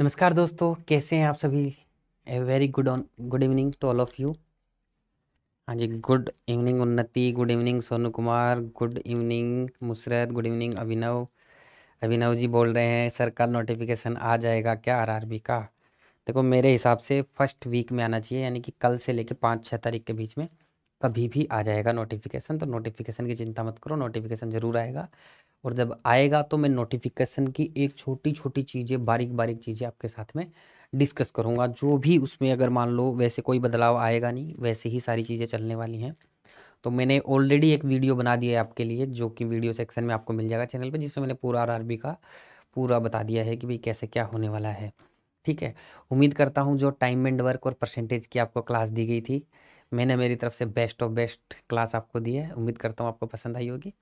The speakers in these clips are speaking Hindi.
नमस्कार दोस्तों कैसे हैं आप सभी a very good on good evening to all of you हाँ जी good evening Unnati good evening Sonu Kumar good evening Musarrat good evening Abhinav Abhinav ji बोल रहे हैं सर कल नोटिफिकेशन आ जाएगा क्या आरआरबी का देखो मेरे हिसाब से फर्स्ट वीक में आना चाहिए यानी कि कल से लेकर पाँच छः तारीख के बीच में कभी भी आ जाएगा नोटिफिकेशन तो नोटिफिकेशन की चिंता मत करो नोटिफिकेशन ज़रूर आएगा और जब आएगा तो मैं नोटिफिकेशन की एक छोटी छोटी चीज़ें बारीक बारीक चीज़ें आपके साथ में डिस्कस करूँगा जो भी उसमें अगर मान लो वैसे कोई बदलाव आएगा नहीं वैसे ही सारी चीज़ें चलने वाली हैं तो मैंने ऑलरेडी एक वीडियो बना दिया है आपके लिए जो कि वीडियो सेक्शन में आपको मिल जाएगा चैनल पर जिसमें मैंने पूरा आर का पूरा बता दिया है कि भाई कैसे क्या होने वाला है ठीक है उम्मीद करता हूँ जो टाइम एंड वर्क और परसेंटेज की आपको क्लास दी गई थी मैंने मेरी तरफ से बेस्ट ऑफ बेस्ट क्लास आपको दी है उम्मीद करता हूँ आपको पसंद आई होगी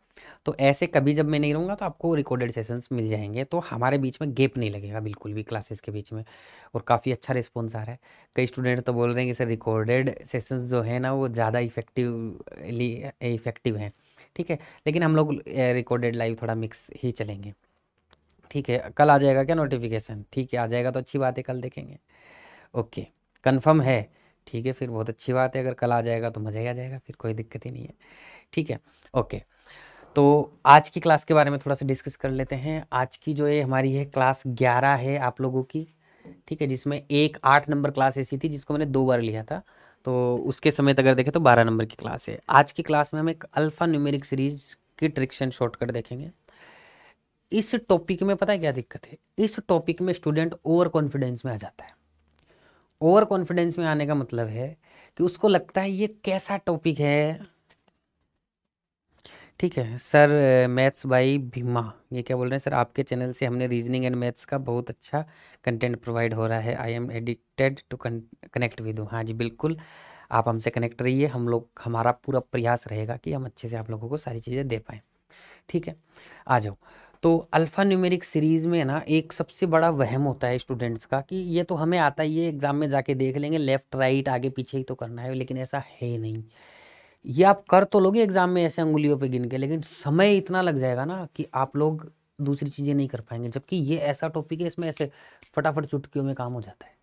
तो ऐसे कभी जब मैं नहीं रहूँगा तो आपको रिकॉर्डेड सेशंस मिल जाएंगे तो हमारे बीच में गेप नहीं लगेगा बिल्कुल भी क्लासेस के बीच में और काफ़ी अच्छा रिस्पॉन्स आ रहा है कई स्टूडेंट तो बोल रहे हैं कि सर रिकॉर्डेड सेशंस जो है ना वो ज़्यादा इफेक्टिवली इफेक्टिव हैं ठीक है लेकिन हम लोग रिकॉर्डेड लाइव थोड़ा मिक्स ही चलेंगे ठीक है कल आ जाएगा क्या नोटिफिकेशन ठीक है आ जाएगा तो अच्छी बात है कल देखेंगे ओके कन्फर्म है ठीक है फिर बहुत अच्छी बात है अगर कल आ जाएगा तो मज़ा ही आ जाएगा फिर कोई दिक्कत ही नहीं है ठीक है ओके तो आज की क्लास के बारे में थोड़ा सा डिस्कस कर लेते हैं आज की जो ये हमारी है क्लास ग्यारह है आप लोगों की ठीक है जिसमें एक आठ नंबर क्लास ऐसी थी जिसको मैंने दो बार लिया था तो उसके समय अगर देखें तो बारह नंबर की क्लास है आज की क्लास में हम एक अल्फ़ा न्यूमेरिक सीरीज की ट्रिक्स एंड शॉर्टकट देखेंगे इस टॉपिक में पता है क्या दिक्कत है इस टॉपिक में स्टूडेंट ओवर कॉन्फिडेंस में आ जाता है ओवर कॉन्फिडेंस में आने का मतलब है कि उसको लगता है ये कैसा टॉपिक है ठीक है सर मैथ्स बाई भीमा ये क्या बोल रहे हैं सर आपके चैनल से हमने रीजनिंग एंड मैथ्स का बहुत अच्छा कंटेंट प्रोवाइड हो रहा है I am addicted to connect with you हाँ जी बिल्कुल आप हमसे कनेक्ट रहिए हम लोग हमारा पूरा प्रयास रहेगा कि हम अच्छे से आप लोगों को सारी चीज़ें दे पाएँ ठीक है आ जाओ तो अल्फ़ा न्यूमेरिक सीरीज़ में ना एक सबसे बड़ा वहम होता है स्टूडेंट्स का कि ये तो हमें आता ही है एग्ज़ाम में जाके देख लेंगे लेफ़्ट राइट आगे पीछे ही तो करना है लेकिन ऐसा है नहीं ये आप कर तो लोगे एग्ज़ाम में ऐसे उंगुलियों पे गिन के लेकिन समय इतना लग जाएगा ना कि आप लोग दूसरी चीज़ें नहीं कर पाएंगे जबकि ये ऐसा टॉपिक है इसमें ऐसे फटाफट चुटकियों में काम हो जाता है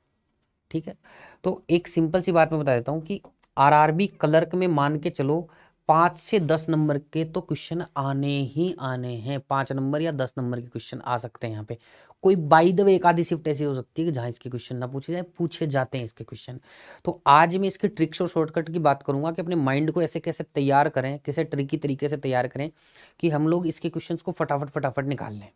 ठीक है तो एक सिंपल सी बात मैं बता देता हूँ कि आर बी क्लर्क में मान के चलो पाँच से दस नंबर के तो क्वेश्चन आने ही आने हैं पाँच नंबर या दस नंबर के क्वेश्चन आ सकते हैं यहाँ पे कोई बाई द वे एक आधी शिफ्ट ऐसी हो सकती है कि जहाँ इसके क्वेश्चन ना पूछे जाए पूछे जाते हैं इसके क्वेश्चन तो आज मैं इसके ट्रिक्स और शॉर्टकट की बात करूँगा कि अपने माइंड को ऐसे कैसे तैयार करें कैसे ट्रिकी तरीके से तैयार करें कि हम लोग इसके क्वेश्चन को फटाफट फटाफट निकाल लें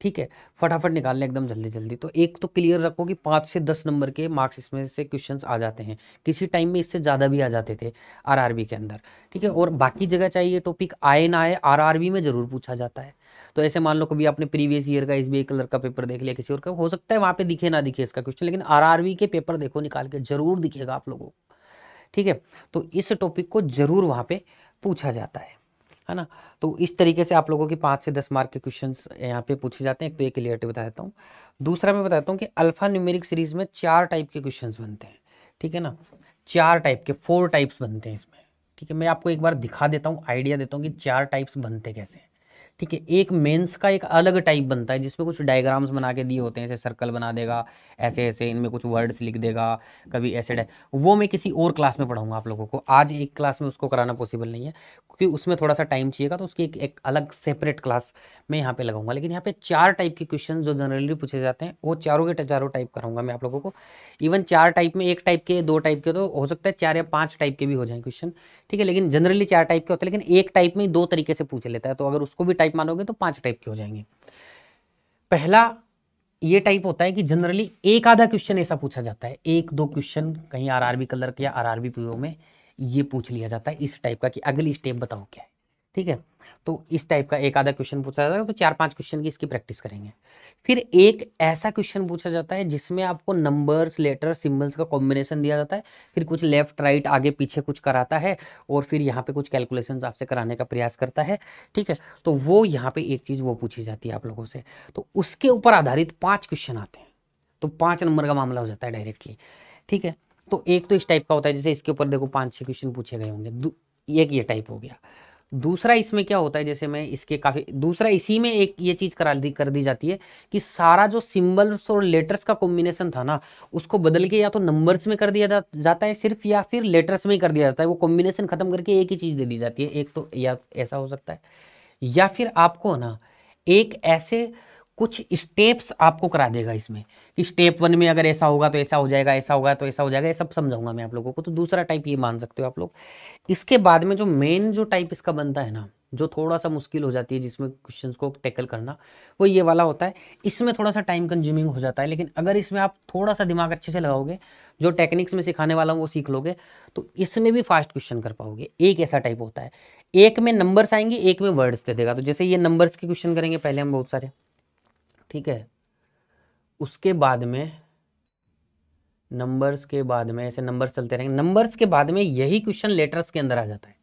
ठीक है फटाफट निकाल लें एकदम जल्दी जल्दी तो एक तो क्लियर रखो कि पाँच से दस नंबर के मार्क्स इसमें से क्वेश्चंस आ जाते हैं किसी टाइम में इससे ज़्यादा भी आ जाते थे आरआरबी के अंदर ठीक है और बाकी जगह चाहिए टॉपिक आए ना आए आरआरबी में ज़रूर पूछा जाता है तो ऐसे मान लो कभी आपने प्रीवियस ईयर का एस कलर का पेपर देख लिया किसी और का हो सकता है वहाँ पर दिखे ना दिखे इसका क्वेश्चन लेकिन आर के पेपर देखो निकाल के ज़रूर दिखेगा आप लोगों को ठीक है तो इस टॉपिक को ज़रूर वहाँ पर पूछा जाता है है ना तो इस तरीके से आप लोगों के पाँच से दस मार्क के क्वेश्चन यहाँ पे पूछे जाते हैं एक तो ये क्लियरिटी बता देता हूँ दूसरा मैं बताता हूँ कि अल्फा न्यूमेरिक सीरीज में चार टाइप के क्वेश्चन बनते हैं ठीक है ना चार टाइप के फोर टाइप्स बनते हैं इसमें ठीक है मैं आपको एक बार दिखा देता हूँ आइडिया देता हूँ कि चार टाइप्स बनते कैसे हैं ठीक है एक मेंस का एक अलग टाइप बनता है जिसमें कुछ डायग्राम्स बना के दिए होते हैं ऐसे सर्कल बना देगा ऐसे ऐसे इनमें कुछ वर्ड्स लिख देगा कभी ऐसे वो मैं किसी और क्लास में पढ़ाऊंगा आप लोगों को आज एक क्लास में उसको कराना पॉसिबल नहीं है क्योंकि उसमें थोड़ा सा टाइम चाहिएगा तो उसकी एक, एक अलग सेपरेट क्लास मैं यहाँ पे लगाऊंगा लेकिन यहाँ पे चार टाइप के क्वेश्चन जो जनरली पूछे जाते हैं वो चारों के चारों टाइप कराऊंगा मैं आप लोगों को इवन चार टाइप में एक टाइप के दो टाइप के तो हो सकता है चार या पाँच टाइप के भी हो जाए क्वेश्चन ठीक है लेकिन जनरली चार टाइप के होते हैं लेकिन एक टाइप में ही दो तरीके से पूछ लेता है तो अगर उसको भी टाइप मानोगे तो पांच टाइप के हो जाएंगे पहला ये टाइप होता है कि जनरली एक आधा क्वेश्चन ऐसा पूछा जाता है एक दो क्वेश्चन कहीं आरआरबी कलर या आरआरबी पीओ में ये पूछ लिया जाता है इस टाइप का कि अगली स्टेप बताओ क्या है ठीक है तो इस टाइप का एक आधा क्वेश्चन पूछा जाता है तो चार पांच क्वेश्चन की इसकी प्रैक्टिस करेंगे फिर एक ऐसा क्वेश्चन पूछा जाता है जिसमें आपको नंबर्स लेटर सिंबल्स का कॉम्बिनेशन दिया जाता है फिर कुछ लेफ्ट राइट आगे पीछे कुछ कराता है और फिर यहाँ पे कुछ कैलकुलेशंस आपसे कराने का प्रयास करता है ठीक है तो वो यहाँ पे एक चीज़ वो पूछी जाती है आप लोगों से तो उसके ऊपर आधारित पाँच क्वेश्चन आते हैं तो पाँच नंबर का मामला हो जाता है डायरेक्टली ठीक है तो एक तो इस टाइप का होता है जैसे इसके ऊपर देखो पाँच छः क्वेश्चन पूछे गए होंगे एक ये टाइप हो गया दूसरा इसमें क्या होता है जैसे मैं इसके काफ़ी दूसरा इसी में एक ये चीज़ करा दी कर दी जाती है कि सारा जो सिम्बल्स और लेटर्स का कॉम्बिनेशन था ना उसको बदल के या तो नंबर्स में कर दिया जाता है सिर्फ या फिर लेटर्स में ही कर दिया जाता है वो कॉम्बिनेशन ख़त्म करके एक ही चीज़ दे दी जाती है एक तो या ऐसा हो सकता है या फिर आपको ना एक ऐसे कुछ स्टेप्स आपको करा देगा इसमें कि स्टेप वन में अगर ऐसा होगा तो ऐसा हो जाएगा ऐसा होगा तो ऐसा हो जाएगा ये सब समझाऊंगा मैं आप लोगों को तो दूसरा टाइप ये मान सकते हो आप लोग इसके बाद में जो मेन जो टाइप इसका बनता है ना जो थोड़ा सा मुश्किल हो जाती है जिसमें क्वेश्चन को टैकल करना वो ये वाला होता है इसमें थोड़ा सा टाइम कंज्यूमिंग हो जाता है लेकिन अगर इसमें आप थोड़ा सा दिमाग अच्छे से लगाओगे जो टेक्निक्स में सिखाने वाला हूँ वो सीख लोगे तो इसमें भी फास्ट क्वेश्चन कर पाओगे एक ऐसा टाइप होता है एक में नंबर्स आएंगे एक में वर्ड्स दे देगा तो जैसे ये नंबर्स के क्वेश्चन करेंगे पहले हम बहुत सारे ठीक है उसके बाद में नंबर्स के बाद में ऐसे नंबर्स चलते रहेंगे नंबर्स के बाद में यही क्वेश्चन लेटर्स के अंदर आ जाता है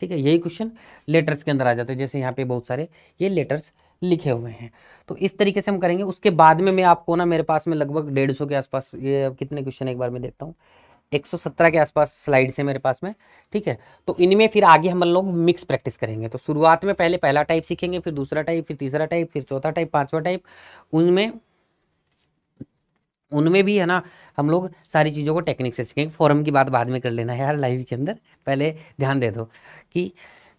ठीक है यही क्वेश्चन लेटर्स के अंदर आ जाता है जैसे यहाँ पे बहुत सारे ये लेटर्स लिखे हुए हैं तो इस तरीके से हम करेंगे उसके बाद में मैं आपको ना मेरे पास में लगभग डेढ़ सौ के आसपास ये कितने क्वेश्चन एक बार में देखता हूँ 117 के आसपास स्लाइड्स है मेरे पास में ठीक है तो इनमें फिर आगे हम लोग मिक्स प्रैक्टिस करेंगे तो शुरुआत में पहले पहला टाइप सीखेंगे फिर दूसरा टाइप फिर तीसरा टाइप फिर चौथा टाइप पांचवा टाइप उनमें उनमें भी है ना हम लोग सारी चीज़ों को टेक्निक से सीखेंगे फॉरम की बात बाद में कर लेना है यार लाइव के अंदर पहले ध्यान दे दो कि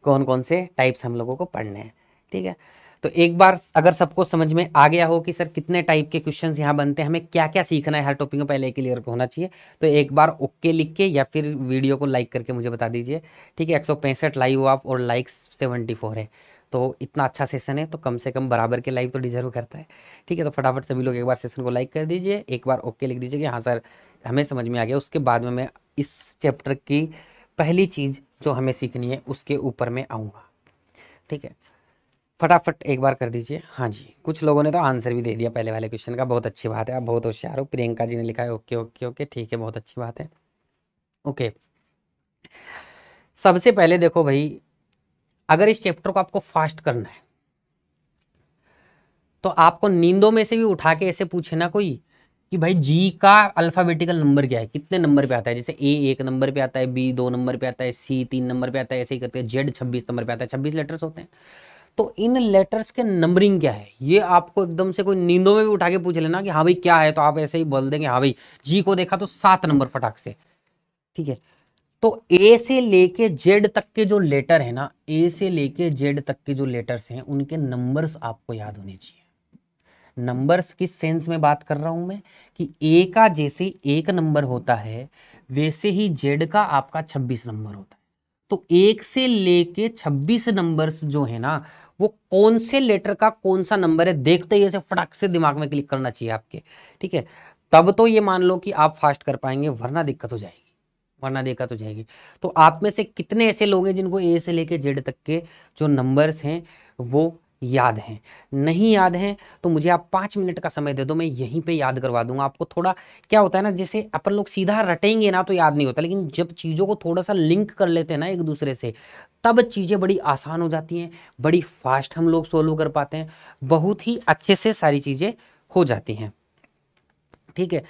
कौन कौन से टाइप्स हम लोगों को पढ़ने हैं ठीक है तो एक बार अगर सबको समझ में आ गया हो कि सर कितने टाइप के क्वेश्चन यहाँ बनते हैं हमें क्या क्या सीखना है हर टॉपिक में पहले क्लियर होना चाहिए तो एक बार ओके लिख के या फिर वीडियो को लाइक करके मुझे बता दीजिए ठीक है एक लाइव हो आप और लाइक सेवेंटी है तो इतना अच्छा सेशन है तो कम से कम बराबर के लाइव तो डिजर्व करता है ठीक है तो फटाफट सभी लोग एक बार सेशन को लाइक कर दीजिए एक बार ओके लिख दीजिए कि हाँ सर हमें समझ में आ गया उसके बाद में मैं इस चैप्टर की पहली चीज़ जो हमें सीखनी है उसके ऊपर मैं आऊँगा ठीक है फटाफट एक बार कर दीजिए हाँ जी कुछ लोगों ने तो आंसर भी दे दिया पहले वाले क्वेश्चन का बहुत अच्छी बात है आप बहुत होशियार हो प्रियंका जी ने लिखा है ओके ओके ओके ठीक है बहुत अच्छी बात है ओके सबसे पहले देखो भाई अगर इस चैप्टर को आपको फास्ट करना है तो आपको नींदों में से भी उठा के ऐसे पूछे ना कोई कि भाई जी का अल्फ़ाबेटिकल नंबर क्या है कितने नंबर पे आता है जैसे ए एक नंबर पे आता है बी दो नंबर पे आता है सी तीन नंबर पे आता है ऐसे ही करते हैं जेड छब्बीस नंबर पे आता है छब्बीस लेटर्स होते हैं तो इन लेटर्स के नंबरिंग क्या है ये आपको एकदम से कोई नींदों में भी उठा के पूछ लेना कि हाँ भाई क्या है तो आप ऐसे ही बोल देंगे हाँ भाई जी को देखा तो सात नंबर फटाक से ठीक है तो ए से लेके जेड तक के जो लेटर है ना ए से लेके जेड तक के जो लेटर्स हैं उनके नंबर्स आपको याद होने चाहिए नंबर्स किस सेंस में बात कर रहा हूं मैं कि ए का जैसे एक नंबर होता है वैसे ही जेड का आपका छब्बीस नंबर होता है तो एक से लेके छब्बीस नंबर्स जो है ना वो कौन से लेटर का कौन सा नंबर है देखते ही ऐसे फटाक से दिमाग में क्लिक करना चाहिए आपके ठीक है तब तो ये मान लो कि आप फास्ट कर पाएंगे वरना दिक्कत हो जाएगी वरना दिक्कत हो जाएगी तो आप में से कितने ऐसे लोग हैं जिनको ए से लेके जेड तक के जो नंबर्स हैं वो याद हैं नहीं याद हैं तो मुझे आप पाँच मिनट का समय दे दो मैं यहीं पे याद करवा दूंगा आपको थोड़ा क्या होता है ना जैसे अपन लोग सीधा रटेंगे ना तो याद नहीं होता लेकिन जब चीज़ों को थोड़ा सा लिंक कर लेते हैं ना एक दूसरे से तब चीज़ें बड़ी आसान हो जाती हैं बड़ी फास्ट हम लोग सोल्व कर पाते हैं बहुत ही अच्छे से सारी चीज़ें हो जाती हैं ठीक है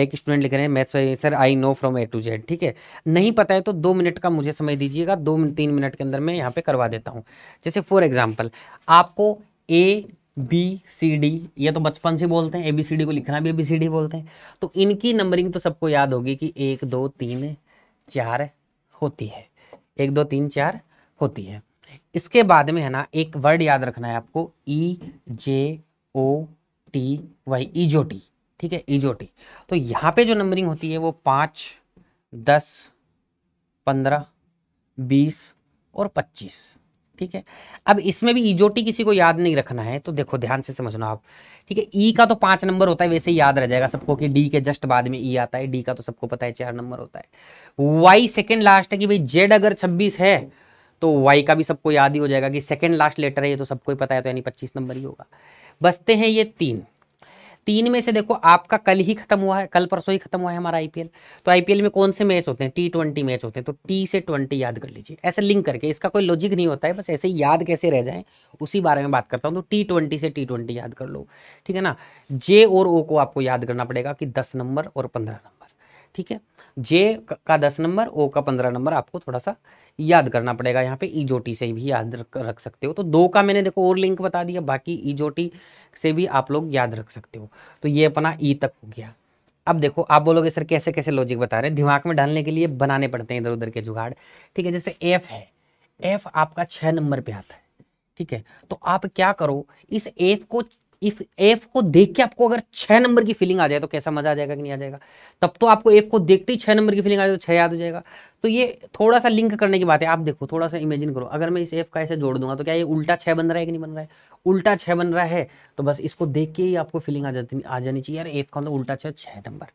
एक स्टूडेंट लिख रहे हैं maths sir I know from A to Z ठीक है नहीं पता है तो दो मिनट का मुझे समय दीजिएगा दो तीन मिनट के अंदर मैं यहाँ पे करवा देता हूँ जैसे फॉर एग्जाम्पल आपको ए बी सी डी ये तो बचपन से बोलते हैं ए बी सी डी को लिखना भी ए बी सी डी बोलते हैं तो इनकी नंबरिंग तो सबको याद होगी कि एक दो तीन चार होती है एक दो तीन चार होती है इसके बाद में है ना एक वर्ड याद रखना है आपको ई जे ओ टी वाई ईजोटी ठीक है ईजोटी तो यहाँ पे जो नंबरिंग होती है वो पाँच दस पंद्रह बीस और पच्चीस ठीक है अब इसमें भी इजोटी e किसी को याद नहीं रखना है तो देखो ध्यान से समझना आप ठीक है ई e का तो पाँच नंबर होता है वैसे ही याद रह जाएगा सबको कि डी के जस्ट बाद में ई e आता है डी का तो सबको पता है चार नंबर होता है वाई सेकेंड लास्ट है कि भाई जेड अगर छब्बीस है तो वाई का भी सबको याद ही हो जाएगा कि सेकेंड लास्ट लेटर है ये तो सबको ही पता है तो यानी पच्चीस नंबर ही होगा बसते हैं ये तीन तीन में से देखो आपका कल ही खत्म हुआ है कल परसों ही खत्म हुआ है हमारा आईपीएल तो आईपीएल में कौन से मैच होते हैं टी ट्वेंटी मैच होते हैं तो टी से ट्वेंटी याद कर लीजिए ऐसे लिंक करके इसका कोई लॉजिक नहीं होता है बस ऐसे याद कैसे रह जाए उसी बारे में बात करता हूँ तो टी ट्वेंटी से टी ट्वेंटी याद कर लो ठीक है ना जे और ओ को आपको याद करना पड़ेगा कि दस नंबर और पंद्रह नंबर ठीक है जे का दस नंबर ओ का पंद्रह नंबर आपको थोड़ा सा याद करना पड़ेगा यहाँ पे ईजोटी से भी याद रख रख सकते हो तो दो का मैंने देखो और लिंक बता दिया बाकी ईजोटी से भी आप लोग याद रख सकते हो तो ये अपना ई तक हो गया अब देखो आप बोलोगे सर कैसे कैसे लॉजिक बता रहे हैं दिमाग में डालने के लिए बनाने पड़ते हैं इधर उधर के जुगाड़ ठीक है जैसे एफ है एफ आपका छः नंबर पे आता है ठीक है तो आप क्या करो इस एफ को इफ एफ को देख के आपको अगर छह नंबर की फीलिंग आ जाए तो कैसा मजा आ जाएगा कि नहीं आ जाएगा तब तो आपको एफ को देखते ही छह नंबर की फीलिंग आ जाए तो छह याद हो जाएगा तो ये थोड़ा सा लिंक करने की बात है आप देखो थोड़ा सा इमेजिन करो अगर मैं इस एफ का ऐसे जोड़ दूंगा तो क्या ये उल्टा छह बन रहा है कि नहीं बन रहा है उल्टा छह बन रहा है तो बस इसको देख के ही आपको फीलिंग आ जाती आ जानी चाहिए यार एफ का मतलब उल्टा छह छह नंबर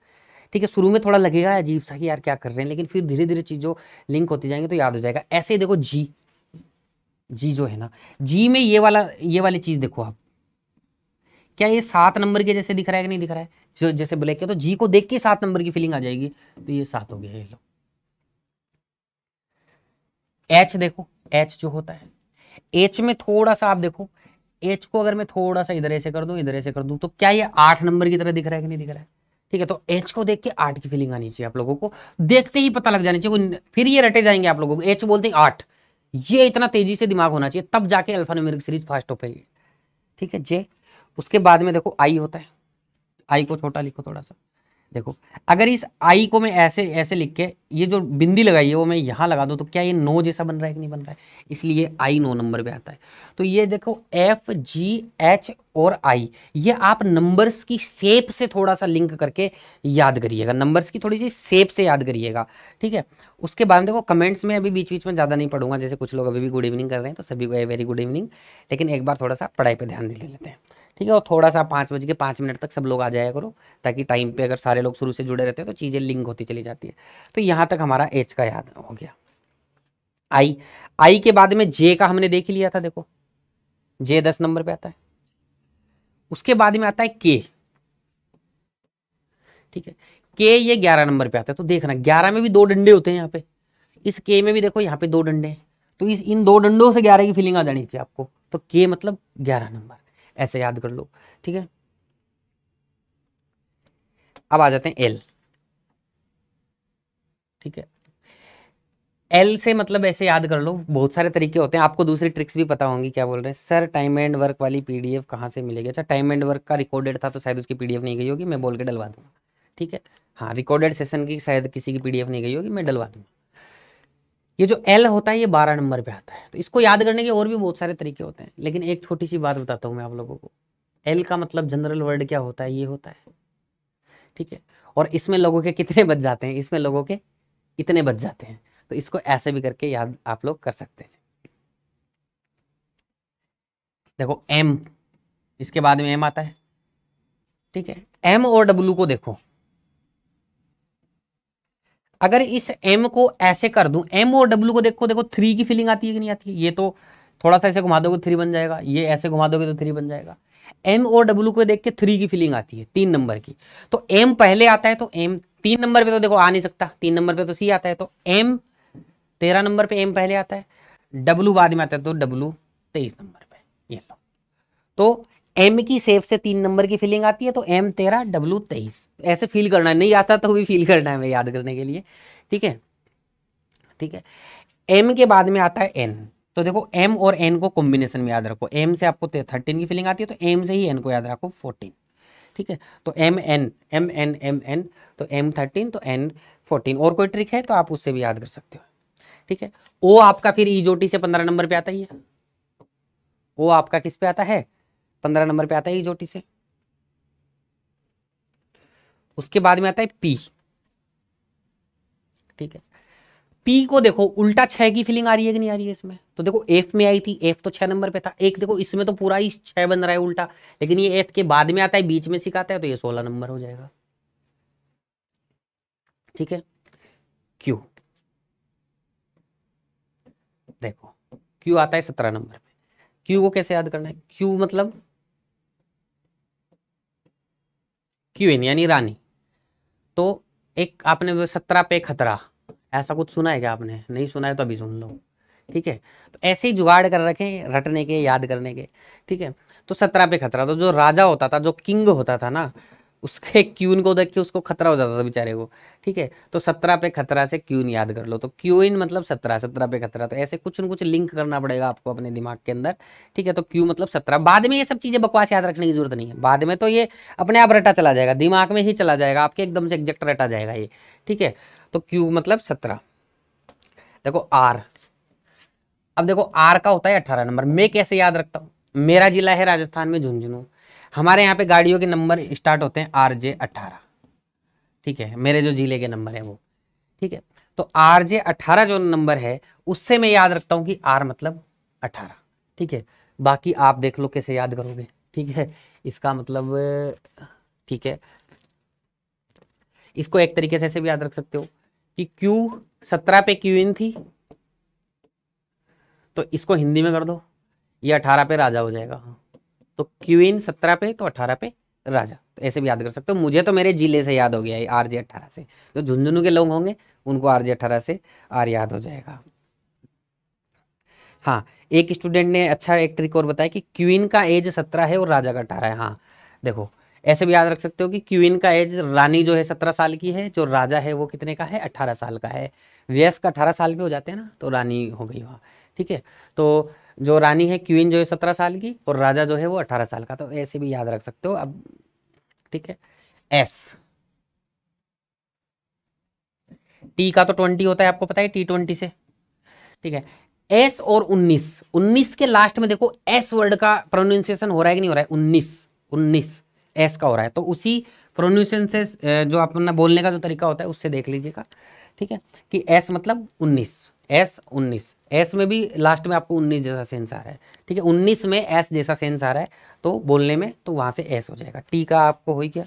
ठीक है शुरू में थोड़ा लगेगा अजीब सा कि यार क्या कर रहे हैं लेकिन फिर धीरे धीरे चीज़ों लिंक होती जाएंगे तो याद हो जाएगा ऐसे ही देखो जी जी जो है ना जी में ये वाला ये वाली चीज़ देखो आप क्या ये सात नंबर के जैसे दिख रहा है कि नहीं दिख रहा है जो जैसे ब्लैक है तो जी को देख के सात नंबर की फीलिंग आ जाएगी तो ये सात हो गया ये लो एच देखो एच जो होता है एच में थोड़ा सा आप देखो एच को अगर मैं थोड़ा सा इधर ऐसे कर दूं इधर ऐसे कर दूं तो क्या ये आठ नंबर की तरह दिख रहा है कि नहीं दिख रहा है ठीक है तो एच को देख के आठ की फीलिंग आनी चाहिए आप लोगों को देखते ही पता लग जानी चाहिए फिर ये रटे जाएंगे आप लोगों को एच बोलते हैं आठ ये इतना तेजी से दिमाग होना चाहिए तब जाके अल्फा सीरीज फास्ट हो पाएगी ठीक है जे उसके बाद में देखो आई होता है आई को छोटा लिखो थोड़ा सा देखो अगर इस आई को मैं ऐसे ऐसे लिख के ये जो बिंदी लगाई है वो मैं यहाँ लगा दूँ तो क्या ये नो जैसा बन रहा है कि नहीं बन रहा है इसलिए आई नो नंबर पे आता है तो ये देखो एफ जी एच और आई ये आप नंबर्स की सेप से थोड़ा सा लिंक करके याद करिएगा नंबर्स की थोड़ी सी सेप से याद करिएगा ठीक है उसके बाद में देखो कमेंट्स में अभी बीच बीच में ज़्यादा नहीं पढ़ूंगा जैसे कुछ लोग अभी भी गुड इवनिंग कर रहे हैं तो सभी को ए वेरी गुड इवनिंग लेकिन एक बार थोड़ा सा पढ़ाई पर ध्यान दे लेते हैं ठीक है और थोड़ा सा पाँच बज के पाँच मिनट तक सब लोग आ जाया करो ताकि टाइम पे अगर सारे लोग शुरू से जुड़े रहते हैं तो चीज़ें लिंक होती चली जाती है तो यहाँ तक हमारा एच का याद हो गया आई आई के बाद में जे का हमने देख लिया था देखो जे दस नंबर पे आता है उसके बाद में आता है के ठीक है के ये ग्यारह नंबर पे आता है तो देखना ग्यारह में भी दो डंडे होते हैं यहाँ पे इस के में भी देखो यहाँ पे दो डंडे हैं तो इस इन दो डंडों से ग्यारह की फीलिंग आ जानी चाहिए आपको तो के मतलब ग्यारह नंबर ऐसे याद कर लो ठीक है अब आ जाते हैं एल ठीक है एल से मतलब ऐसे याद कर लो बहुत सारे तरीके होते हैं आपको दूसरी ट्रिक्स भी पता होंगी क्या बोल रहे हैं सर टाइम एंड वर्क वाली पीडीएफ कहाँ से मिलेगी अच्छा टाइम एंड वर्क का रिकॉर्डेड था तो शायद उसकी पीडीएफ नहीं गई होगी मैं बोल के डलवा दूंगा ठीक है हाँ रिकॉर्डेड सेशन की शायद किसी की पीडीएफ नहीं गई होगी मैं डलवा दूंगा ये जो एल होता है ये बारह नंबर पे आता है तो इसको याद करने के और भी बहुत सारे तरीके होते हैं लेकिन एक छोटी सी बात बताता हूँ मैं आप लोगों को एल का मतलब जनरल वर्ड क्या होता है ये होता है ठीक है और इसमें लोगों के कितने बच जाते हैं इसमें लोगों के इतने बच जाते हैं तो इसको ऐसे भी करके याद आप लोग कर सकते हैं देखो एम इसके बाद में एम आता है ठीक है एम और डब्लू को देखो अगर इस एम को ऐसे कर दूं एम और डब्ल्यू को देखो देखो थ्री की फीलिंग आती है कि नहीं आती है ये तो थोड़ा सा ऐसे घुमा दोगे थ्री बन जाएगा ये ऐसे घुमा दोगे तो थ्री बन जाएगा एम और डब्ल्यू को देख के थ्री की फीलिंग आती है तीन नंबर की तो एम पहले आता है तो एम तीन नंबर पे तो देखो आ नहीं सकता तीन नंबर पे तो सी आता है तो एम तेरह नंबर पर एम पहले आता है डब्लू बाद में आता है तो डब्लू तेईस नंबर पर ये लो तो एम की सेफ से तीन नंबर की फीलिंग आती है तो एम तेरह डब्लू तेईस ऐसे फील करना है नहीं आता तो भी फील करना है हमें याद करने के लिए ठीक है ठीक है एम के बाद में आता है एन तो देखो एम और एन को कॉम्बिनेशन में याद रखो एम से आपको थर्टीन की फीलिंग आती है तो एम से ही एन को याद रखो फोर्टीन ठीक है तो M N M N M N तो एम थर्टीन तो एन फोर्टीन और कोई ट्रिक है तो आप उससे भी याद कर सकते हो ठीक है ओ आपका फिर ईजोटी e से पंद्रह नंबर पे आता ही है ओ आपका किस पे आता है पंद्रह नंबर पे आता है इजोटी से उसके बाद में आता है पी ठीक है पी को देखो उल्टा छह की फीलिंग आ रही है कि नहीं आ रही है इसमें तो देखो एफ में आई थी एफ तो छह नंबर पे था एक देखो इसमें तो पूरा ही छह बन रहा है उल्टा लेकिन ये एफ के बाद में आता है बीच में सिखाता है तो ये सोलह नंबर हो जाएगा ठीक है क्यू देखो क्यू आता है सत्रह नंबर पे क्यू को कैसे याद करना है क्यू मतलब क्यून यानी रानी तो एक आपने सत्रह पे खतरा ऐसा कुछ सुना है क्या आपने नहीं सुना है तो अभी सुन लो ठीक है तो ऐसे ही जुगाड़ कर रखें रटने के याद करने के ठीक है तो सत्रह पे खतरा तो जो राजा होता था जो किंग होता था ना उसके क्यून को देख के उसको खतरा हो जाता था बेचारे को ठीक है तो सत्रह पे खतरा से क्यून याद कर लो तो इन मतलब सत्रह सत्रह पे खतरा तो ऐसे कुछ न कुछ लिंक करना पड़ेगा आपको अपने दिमाग के अंदर ठीक है तो क्यू मतलब सत्रह बाद में ये सब चीज़ें बकवास याद रखने की जरूरत नहीं है बाद में तो ये अपने आप रटा चला जाएगा दिमाग में ही चला जाएगा आपके एकदम से एग्जैक्ट रटा जाएगा ये ठीक है तो क्यू मतलब सत्रह देखो आर अब देखो आर का होता है अठारह नंबर मैं कैसे याद रखता हूँ मेरा जिला है राजस्थान में झुंझुनू जुन हमारे यहाँ पे गाड़ियों के नंबर स्टार्ट होते हैं आर जे अट्ठारह ठीक है मेरे जो जिले के नंबर है वो ठीक है तो आर जे अट्ठारह जो नंबर है उससे मैं याद रखता हूँ कि आर मतलब अट्ठारह ठीक है बाकी आप देख लो कैसे याद करोगे ठीक है इसका मतलब ठीक है इसको एक तरीके से ऐसे भी याद रख सकते हो कि Q सत्रह पे क्यू इन थी तो इसको हिंदी में कर दो ये अठारह पे राजा हो जाएगा हाँ तो क्वीन सत्रह पे तो अठारह पे राजा तो ऐसे भी याद कर सकते हो मुझे तो मेरे जिले से याद हो गया आर जे अट्ठारह से जो झुंझुनू के लोग होंगे उनको आर जे अट्ठारह से आर याद हो जाएगा हाँ एक स्टूडेंट ने अच्छा एक ट्रिक और बताया कि क्वीन का एज सत्रह है और राजा का अठारह है हाँ देखो ऐसे भी याद रख सकते हो कि क्वीन का एज रानी जो है सत्रह साल की है जो राजा है वो कितने का है अठारह साल का है व्यस्क अठारह साल के हो जाते हैं ना तो रानी हो गई वहाँ ठीक है तो जो रानी है क्वीन जो है सत्रह साल की और राजा जो है वो अठारह साल का तो ऐसे भी याद रख सकते हो अब ठीक है एस टी का तो ट्वेंटी होता है आपको पता है टी ट्वेंटी से ठीक है एस और उन्नीस उन्नीस के लास्ट में देखो एस वर्ड का प्रोनाउंसिएशन हो रहा है कि नहीं हो रहा है उन्नीस उन्नीस एस का हो रहा है तो उसी प्रोनाउंसिएशन से जो अपना बोलने का जो तरीका होता है उससे देख लीजिएगा ठीक है कि एस मतलब उन्नीस एस उन्नीस एस में भी लास्ट में आपको उन्नीस जैसा सेंस आ रहा है ठीक है उन्नीस में एस जैसा सेंस आ रहा है तो बोलने में तो वहां से एस हो जाएगा टी का आपको हो क्या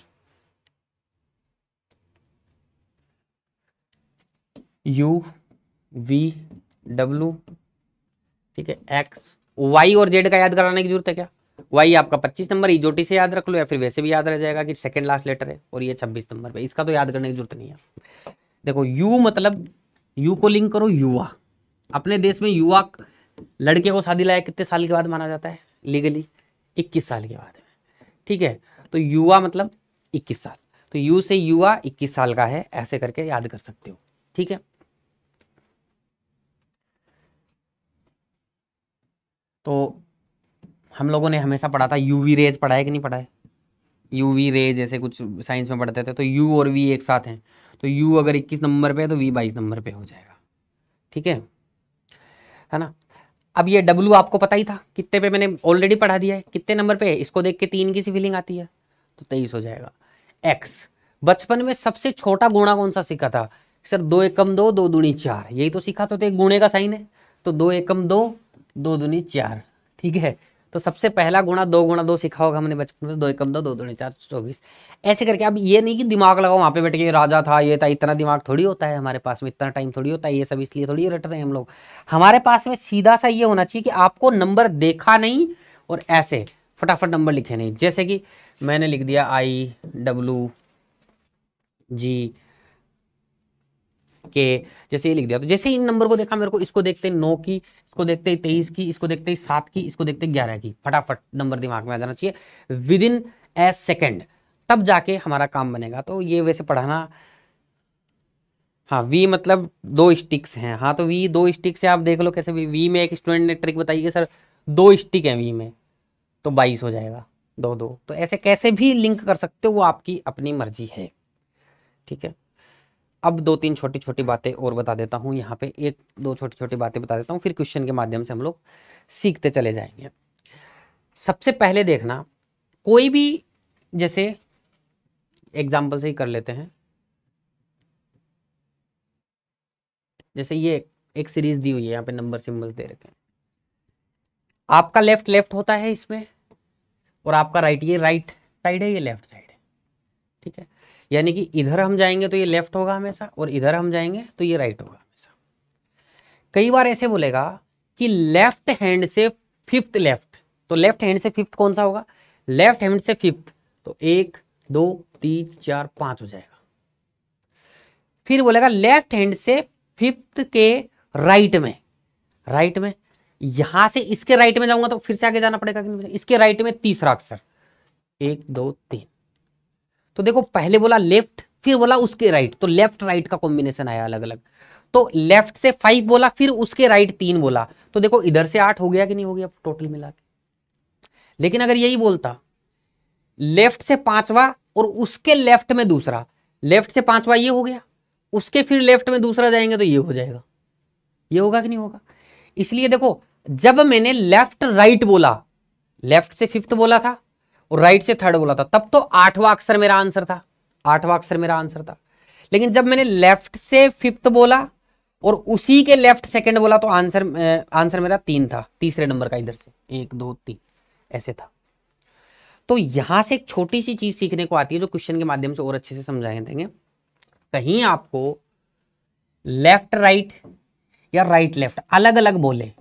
यू वी डब्लू ठीक है एक्स वाई और जेड का याद कराने की जरूरत है क्या वाई आपका 25 नंबर इजोटी e, से याद रख लो या फिर वैसे भी याद रह जाएगा कि सेकेंड लास्ट लेटर है और ये 26 नंबर पे इसका तो याद करने की जरूरत नहीं है देखो यू मतलब यू को लिंक करो युवा अपने देश में युवा लड़के को शादी लाया कितने साल के बाद माना जाता है लीगली इक्कीस साल के बाद ठीक है तो युवा मतलब इक्कीस साल तो यू से युवा इक्कीस साल का है ऐसे करके याद कर सकते हो ठीक है तो हम लोगों ने हमेशा पढ़ा था यूवी रेज पढ़ा है कि नहीं पढ़ा है यूवी रे जैसे कुछ साइंस में पढ़ते थे तो यू और वी एक साथ हैं तो यू अगर 21 नंबर पे है तो वी 22 नंबर पे हो जाएगा ठीक है है ना अब ये डब्लू आपको पता ही था कितने पे मैंने ऑलरेडी पढ़ा दिया है कितने नंबर पे है इसको देख के तीन की सी फीलिंग आती है तो तेईस हो जाएगा एक्स बचपन में सबसे छोटा गुणा कौन सा सीखा था सर दो एकम दो दो दूनी चार यही तो सीखा तो, तो एक गुणे का साइन है तो दो एकम दो दो दूनी चार ठीक है तो सबसे पहला गुणा दो गुणा दो सीखा होगा हमने बचपन में दो एकम दो दो दूनी चार चौबीस ऐसे करके अब ये नहीं कि दिमाग लगाओ वहाँ पे बैठ के राजा था ये था इतना दिमाग थोड़ी होता है हमारे पास में इतना टाइम थोड़ी होता है ये सब इसलिए थोड़ी रट रहे हैं हम लोग हमारे पास में सीधा सा ये होना चाहिए कि आपको नंबर देखा नहीं और ऐसे फटाफट नंबर लिखे नहीं जैसे कि मैंने लिख दिया आई डब्लू जी के जैसे ये लिख दिया तो जैसे इन नंबर को देखा मेरे को इसको देखते नौ की इसको देखते ही तेईस की इसको देखते ही सात की इसको देखते ग्यारह की फटाफट नंबर दिमाग में आ जाना चाहिए विद इन ए सेकेंड तब जाके हमारा काम बनेगा तो ये वैसे पढ़ाना हाँ वी मतलब दो स्टिक्स हैं हाँ तो वी दो स्टिक्स है आप देख लो कैसे वी, वी में एक स्टूडेंट ने ट्रिक बताई है सर दो स्टिक है वी में तो बाईस हो जाएगा दो दो तो ऐसे कैसे भी लिंक कर सकते हो वो आपकी अपनी मर्जी है ठीक है अब दो तीन छोटी छोटी बातें और बता देता हूँ यहाँ पे एक दो छोटी छोटी बातें बता देता हूँ फिर क्वेश्चन के माध्यम से हम लोग सीखते चले जाएंगे सबसे पहले देखना कोई भी जैसे एग्जाम्पल से ही कर लेते हैं जैसे ये एक सीरीज दी हुई है यहाँ पे नंबर सिंबल्स दे रखे हैं आपका लेफ्ट लेफ्ट होता है इसमें और आपका राइट ये राइट साइड है ये लेफ्ट साइड है ठीक है यानी कि इधर हम जाएंगे तो ये लेफ्ट होगा हमेशा और इधर हम जाएंगे तो ये राइट होगा हमेशा कई बार ऐसे बोलेगा कि लेफ्ट हैंड से फिफ्थ लेफ्ट तो लेफ्ट हैंड से फिफ्थ कौन सा होगा लेफ्ट हैंड से फिफ्थ तो एक दो तीन चार पांच हो जाएगा फिर बोलेगा लेफ्ट हैंड से फिफ्थ के राइट में राइट में यहां से इसके राइट में जाऊंगा तो फिर से आगे जाना पड़ेगा इसके राइट में तीसरा अक्षर एक दो तीन तो देखो पहले बोला लेफ्ट फिर बोला उसके राइट तो लेफ्ट राइट का कॉम्बिनेशन आया अलग अलग तो लेफ्ट से फाइव बोला फिर उसके राइट तीन बोला तो देखो इधर से आठ हो गया कि नहीं हो गया टोटल मिला के लेकिन अगर यही बोलता लेफ्ट से पांचवा और उसके लेफ्ट में दूसरा लेफ्ट से पांचवा ये हो गया उसके फिर लेफ्ट में दूसरा जाएंगे तो ये हो जाएगा ये होगा कि नहीं होगा इसलिए देखो जब मैंने लेफ्ट राइट बोला लेफ्ट से फिफ्थ बोला था और राइट से थर्ड बोला था तब तो आठवां अक्षर मेरा आंसर था आठवां अक्षर मेरा आंसर था लेकिन जब मैंने लेफ्ट से फिफ्थ बोला और उसी के लेफ्ट सेकंड बोला तो आंसर आंसर मेरा तीन था तीसरे नंबर का इधर से एक दो तीन ऐसे था तो यहां से एक छोटी सी चीज सीखने को आती है जो क्वेश्चन के माध्यम से और अच्छे से समझाए देंगे कहीं आपको लेफ्ट राइट या राइट लेफ्ट अलग अलग बोले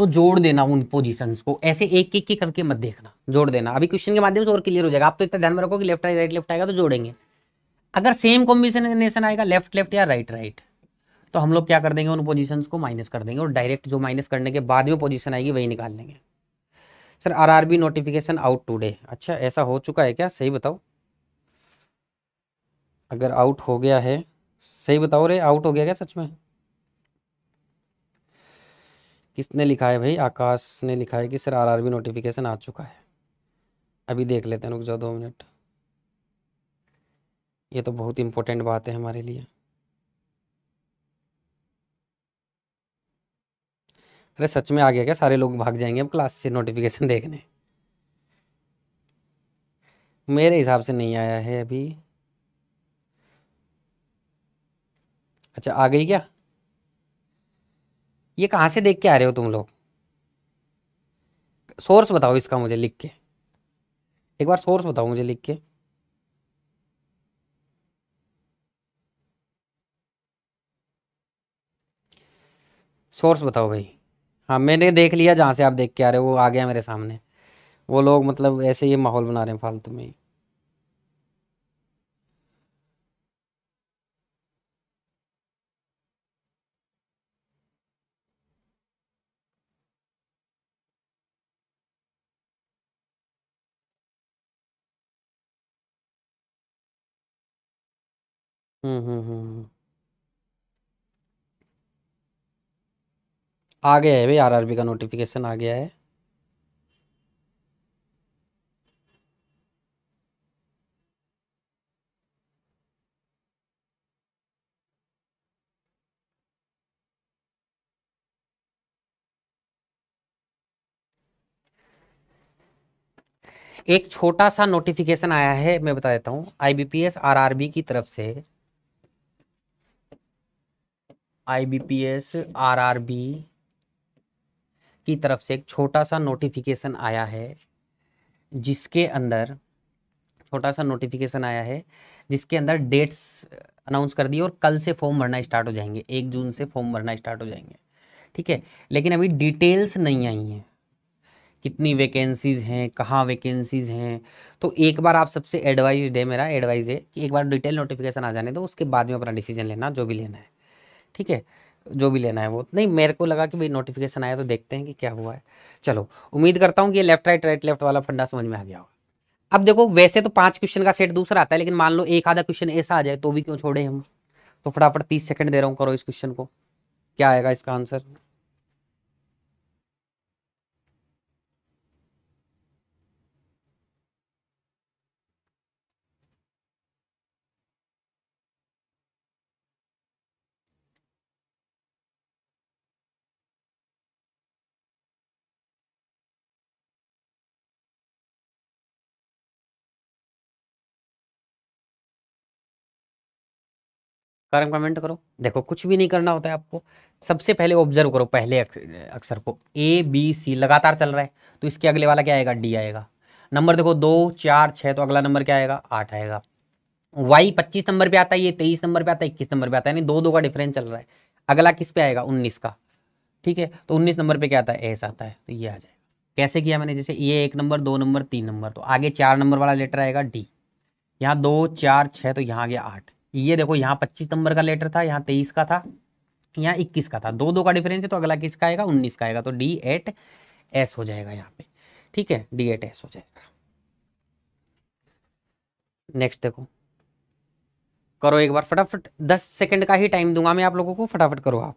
तो जोड़ देना उन पोजिशन को ऐसे एक एक एक करके मत देखना जोड़ देना अभी क्वेश्चन के माध्यम से और क्लियर हो जाएगा आप तो इतना ध्यान में रखो कि लेफ्ट राइट लेफ्ट आएगा तो जोड़ेंगे अगर सेम कॉम्बिनेशन आएगा लेफ्ट लेफ्ट या राइट राइट तो हम लोग क्या कर देंगे उन पोजीशंस को माइनस कर देंगे और डायरेक्ट जो माइनस करने के बाद में पोजीशन आएगी वही निकाल लेंगे sir RRB notification out today अच्छा ऐसा हो चुका है क्या सही बताओ अगर आउट हो गया है सही बताओ रे आउट हो गया क्या सच में किसने लिखा है भाई आकाश ने लिखा है कि सर आरआरबी नोटिफिकेशन आ चुका है अभी देख लेते हैं रुक जाओ दो मिनट ये तो बहुत इम्पोर्टेंट बात है हमारे लिए अरे सच में आ गया क्या सारे लोग भाग जाएंगे अब क्लास से नोटिफिकेशन देखने मेरे हिसाब से नहीं आया है अभी अच्छा आ गई क्या ये कहाँ से देख के आ रहे हो तुम लोग सोर्स बताओ इसका मुझे लिख के एक बार सोर्स बताओ मुझे लिख के सोर्स बताओ भाई हाँ मैंने देख लिया जहाँ से आप देख के आ रहे हो वो आ गया मेरे सामने वो लोग मतलब ऐसे ही माहौल बना रहे हैं फालतू में हम्म, हम्म, हम्म, आ गया है भाई आरआरबी का नोटिफिकेशन आ गया है एक छोटा सा नोटिफिकेशन आया है मैं बता देता हूँ आईबीपीएस आरआरबी की तरफ से आईबीपीएस आरआरबी की तरफ से एक छोटा सा नोटिफिकेशन आया है जिसके अंदर छोटा सा नोटिफिकेशन आया है जिसके अंदर डेट्स अनाउंस कर दिए और कल से फॉर्म भरना स्टार्ट हो जाएंगे एक जून से फॉर्म भरना स्टार्ट हो जाएंगे ठीक है लेकिन अभी डिटेल्स नहीं आई हैं कितनी वैकेंसीज़ हैं कहाँ वैकेंसीज़ हैं तो एक बार आप सबसे एडवाइज है मेरा एडवाइज़ है कि एक बार डिटेल नोटिफिकेशन आ जाने दो उसके बाद में अपना डिसीजन लेना जो भी लेना है ठीक है जो भी लेना है वो नहीं मेरे को लगा कि भाई नोटिफिकेशन आया तो देखते हैं कि क्या हुआ है चलो उम्मीद करता हूँ कि ये लेफ्ट राइट राइट लेफ्ट वाला फंडा समझ में आ गया होगा अब देखो वैसे तो पाँच क्वेश्चन का सेट दूसरा आता है लेकिन मान लो एक आधा क्वेश्चन ऐसा आ जाए तो भी क्यों छोड़े हम तो फटाफट तीस सेकेंड दे रहा हूँ करो इस क्वेश्चन को क्या आएगा इसका आंसर कारण कमेंट करो देखो कुछ भी नहीं करना होता है आपको सबसे पहले ऑब्जर्व करो पहले अक्षर को ए बी सी लगातार चल रहा है तो इसके अगले वाला क्या आएगा डी आएगा नंबर देखो दो चार छः तो अगला नंबर क्या आएगा आठ आएगा वाई पच्चीस नंबर पे आता है ये तेईस नंबर पे आता है इक्कीस नंबर पे आता है यानी दो दो का डिफरेंस चल रहा है अगला किस पे आएगा उन्नीस का ठीक है तो उन्नीस नंबर पे क्या आता है एस आता है तो ये आ जाएगा कैसे किया मैंने जैसे ये एक नंबर दो नंबर तीन नंबर तो आगे चार नंबर वाला लेटर आएगा डी यहाँ दो चार छः तो यहाँ आ गया आठ ये देखो यहाँ पच्चीस नंबर का लेटर था यहाँ तेईस का था यहाँ इक्कीस का था दो दो का डिफरेंस है तो अगला किसका आएगा उन्नीस का आएगा तो डी एट एस हो जाएगा यहाँ पे ठीक है डी एट एस हो जाएगा नेक्स्ट देखो करो एक बार फटाफट दस सेकंड का ही टाइम दूंगा मैं आप लोगों को फटाफट करो आप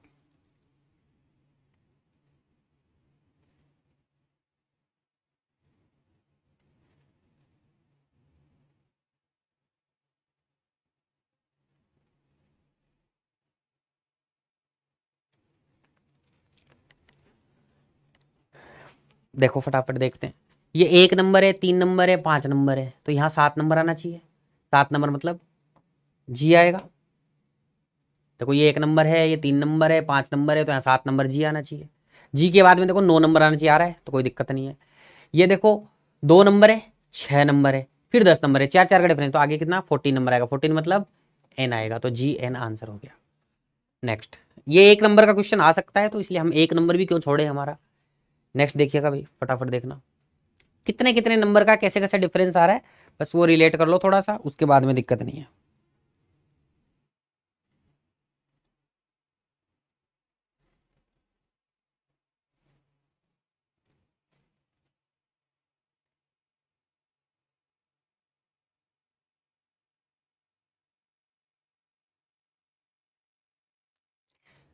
देखो फटाफट देखते हैं ये एक नंबर है तीन नंबर है पांच नंबर है तो यहाँ सात नंबर आना चाहिए सात नंबर मतलब जी आएगा देखो ये एक नंबर है ये तीन नंबर है पांच नंबर है तो यहाँ सात नंबर जी आना चाहिए जी के बाद में देखो नौ नंबर आना चाहिए आ रहा है तो कोई दिक्कत नहीं है ये देखो दो नंबर है छह नंबर है फिर दस नंबर है चार चार का डिफरेंस तो आगे कितना फोर्टीन नंबर आएगा फोर्टीन मतलब एन आएगा तो जी एन आंसर हो गया नेक्स्ट ये एक नंबर का क्वेश्चन आ सकता है तो इसलिए हम एक नंबर भी क्यों छोड़े हमारा नेक्स्ट देखिएगा भाई फटाफट देखना कितने कितने नंबर का कैसे कैसे डिफरेंस आ रहा है बस वो रिलेट कर लो थोड़ा सा उसके बाद में दिक्कत नहीं है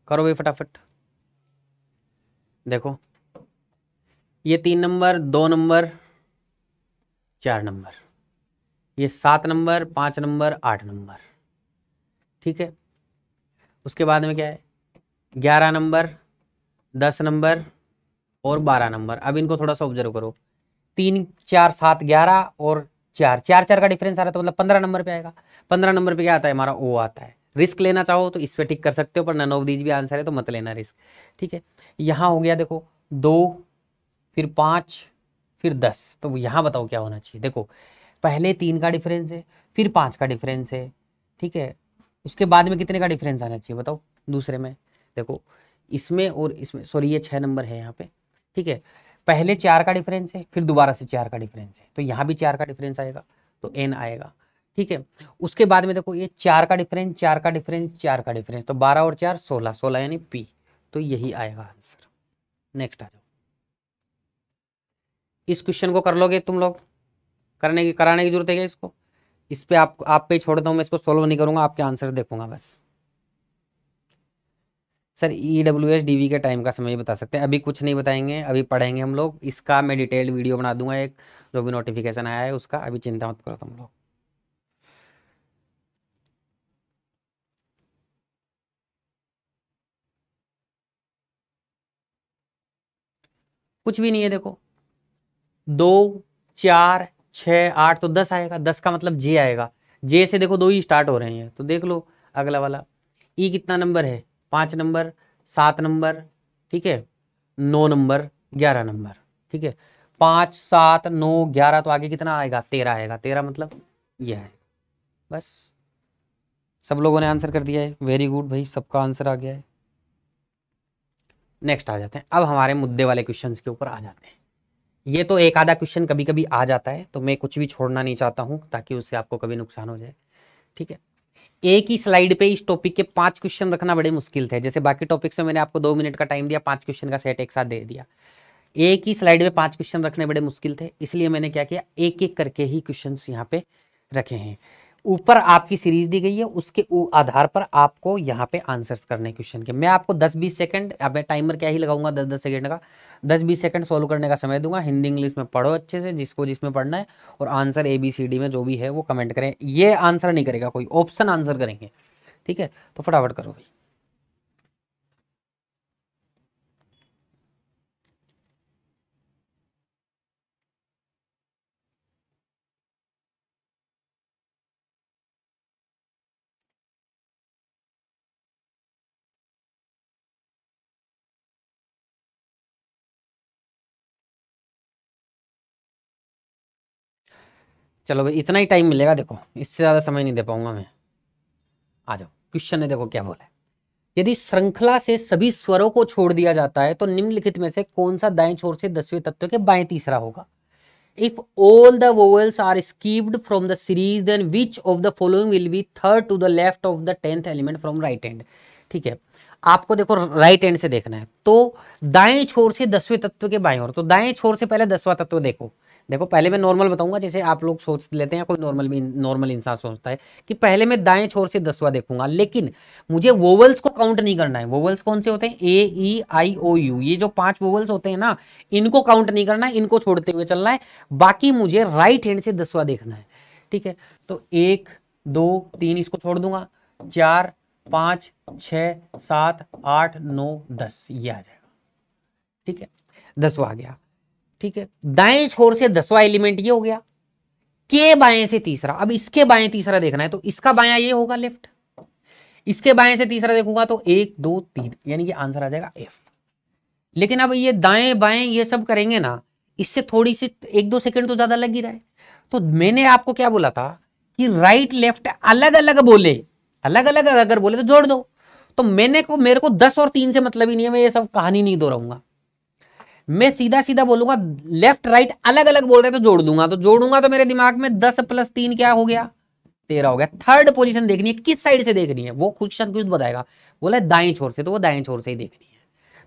करो भाई फटाफट देखो ये तीन नंबर दो नंबर चार नंबर ये सात नंबर पांच नंबर आठ नंबर ठीक है उसके बाद में क्या है ग्यारह नंबर दस नंबर और बारह नंबर अब इनको थोड़ा सा ऑब्जर्व करो तीन चार सात ग्यारह और चार चार चार का डिफरेंस आ रहा है तो मतलब पंद्रह नंबर पे आएगा पंद्रह नंबर पे क्या आता है हमारा ओ आता है रिस्क लेना चाहो तो इस पर टिक कर सकते हो पर नन ऑफ दीज भी आंसर है तो मत लेना रिस्क ठीक है यहाँ हो गया देखो दो फिर पाँच फिर दस तो यहाँ बताओ क्या होना चाहिए देखो पहले तीन का डिफरेंस है फिर पाँच का डिफरेंस है ठीक है उसके बाद में कितने का डिफरेंस आना चाहिए बताओ दूसरे में देखो इसमें और इसमें सॉरी ये छः नंबर है यहाँ पे ठीक है पहले चार का डिफरेंस है फिर दोबारा से चार का डिफरेंस है तो यहाँ भी चार का डिफरेंस आएगा तो एन आएगा ठीक है उसके बाद में देखो ये चार का डिफरेंस चार का डिफरेंस चार का डिफरेंस तो बारह और चार सोलह सोलह यानी पी तो यही आएगा आंसर नेक्स्ट आ जाओ इस क्वेश्चन को कर लोगे तुम लोग करने की कराने की जरूरत है क्या इसको इस पर आप आप पे छोड़ता हूँ मैं इसको सोल्व नहीं करूँगा आपके आंसर देखूंगा बस sir E W S D V के टाइम का समय बता सकते हैं अभी कुछ नहीं बताएंगे अभी पढ़ेंगे हम लोग इसका मैं डिटेल वीडियो बना दूंगा एक जो भी नोटिफिकेशन आया है उसका अभी चिंता मत करो तुम लोग कुछ भी नहीं है देखो दो चार छ आठ तो दस आएगा दस का मतलब जे आएगा जे से देखो दो ही स्टार्ट हो रहे हैं तो देख लो अगला वाला ई e कितना नंबर है पांच नंबर सात नंबर ठीक है नौ नंबर ग्यारह नंबर ठीक है पांच सात नौ ग्यारह तो आगे कितना आएगा तेरह आएगा तेरह मतलब यह है बस सब लोगों ने आंसर कर दिया है वेरी गुड भाई सबका आंसर आ गया है नेक्स्ट आ जाते हैं अब हमारे मुद्दे वाले क्वेश्चंस के ऊपर आ जाते हैं ये तो एक आधा क्वेश्चन कभी कभी आ जाता है तो मैं कुछ भी छोड़ना नहीं चाहता हूँ ताकि उससे आपको कभी नुकसान हो जाए ठीक है एक ही स्लाइड पे इस टॉपिक के पांच क्वेश्चन रखना बड़े मुश्किल थे जैसे बाकी टॉपिक्स में मैंने आपको दो मिनट का टाइम दिया पांच क्वेश्चन का सेट एक साथ दे दिया एक ही स्लाइड में पांच क्वेश्चन रखने बड़े मुश्किल थे इसलिए मैंने क्या किया एक एक करके ही क्वेश्चन यहाँ पे रखे हैं ऊपर आपकी सीरीज दी गई है उसके आधार पर आपको यहाँ पे आंसर्स करने क्वेश्चन के मैं आपको 10-20 सेकंड अब मैं टाइमर क्या ही लगाऊंगा 10-10 सेकंड का दस बीस सेकंड सॉल्व करने का समय दूंगा हिंदी इंग्लिश में पढ़ो अच्छे से जिसको जिसमें पढ़ना है और answer A B C D में जो भी है वो कमेंट करें ये आंसर नहीं करेगा कोई ऑप्शन आंसर करेंगे ठीक है तो फटाफट करो भाई चलो भाई इतना ही टाइम मिलेगा देखो इससे ज़्यादा समय नहीं दे पाऊंगा मैं आ जाओ क्वेश्चन है देखो क्या बोला है यदि श्रृंखला से सभी स्वरों को छोड़ दिया जाता है तो निम्नलिखित में से कौन सा दाएं छोर से दसवें तत्व के बाएं तीसरा होगा if all the vowels are skipped from the series then which of the following will be third to the left of the tenth element from right end ठीक है आपको देखो राइट एंड से देखना है तो दाएं छोर से दसवें तत्व के बाएं ओर तो दाएं छोर से पहले दसवां तत्व देखो देखो पहले मैं नॉर्मल बताऊंगा जैसे आप लोग सोच लेते हैं कोई नॉर्मल भी नॉर्मल इंसान सोचता है कि पहले मैं दाएं छोर से दसवा देखूंगा लेकिन मुझे वोवल्स को काउंट नहीं करना है वोवल्स कौन से होते हैं ए ई आई ओ यू ये जो पांच वोवल्स होते हैं ना इनको काउंट नहीं करना है इनको छोड़ते हुए चलना है बाकी मुझे राइट हैंड से दसवा देखना है ठीक है तो एक दो तीन इसको छोड़ दूंगा चार पांच छ सात आठ नौ दस ये आ जाएगा ठीक है दसवा आ गया ठीक है दाएं छोर से दसवां एलिमेंट ये हो गया के बाएं से तीसरा अब इसके बाएं तीसरा देखना है तो इसका बाया ये होगा लेफ्ट इसके बाएं से तीसरा देखूंगा तो एक दो तीन यानी कि आंसर आ जाएगा एफ लेकिन अब ये दाएं बाएं ये सब करेंगे ना इससे थोड़ी सी एक दो सेकंड तो ज्यादा लग ही रहा है तो मैंने आपको क्या बोला था कि राइट लेफ्ट अलग अलग बोले अलग अलग अगर बोले तो जोड़ दो तो मैंने को मेरे को दस और तीन से मतलब ही नहीं है मैं ये सब कहानी नहीं दोहराऊंगा मैं सीधा सीधा बोलूंगा लेफ्ट राइट अलग अलग बोल रहे तो जोड़ दूंगा तो जोड़ूंगा तो मेरे दिमाग में दस प्लस तीन क्या हो गया तेरह हो गया थर्ड पोजिशन देखनी है किस साइड से देखनी है वो खुद खुद बताएगा बोला दाएं छोर से तो वो दाएं छोर से ही देखनी है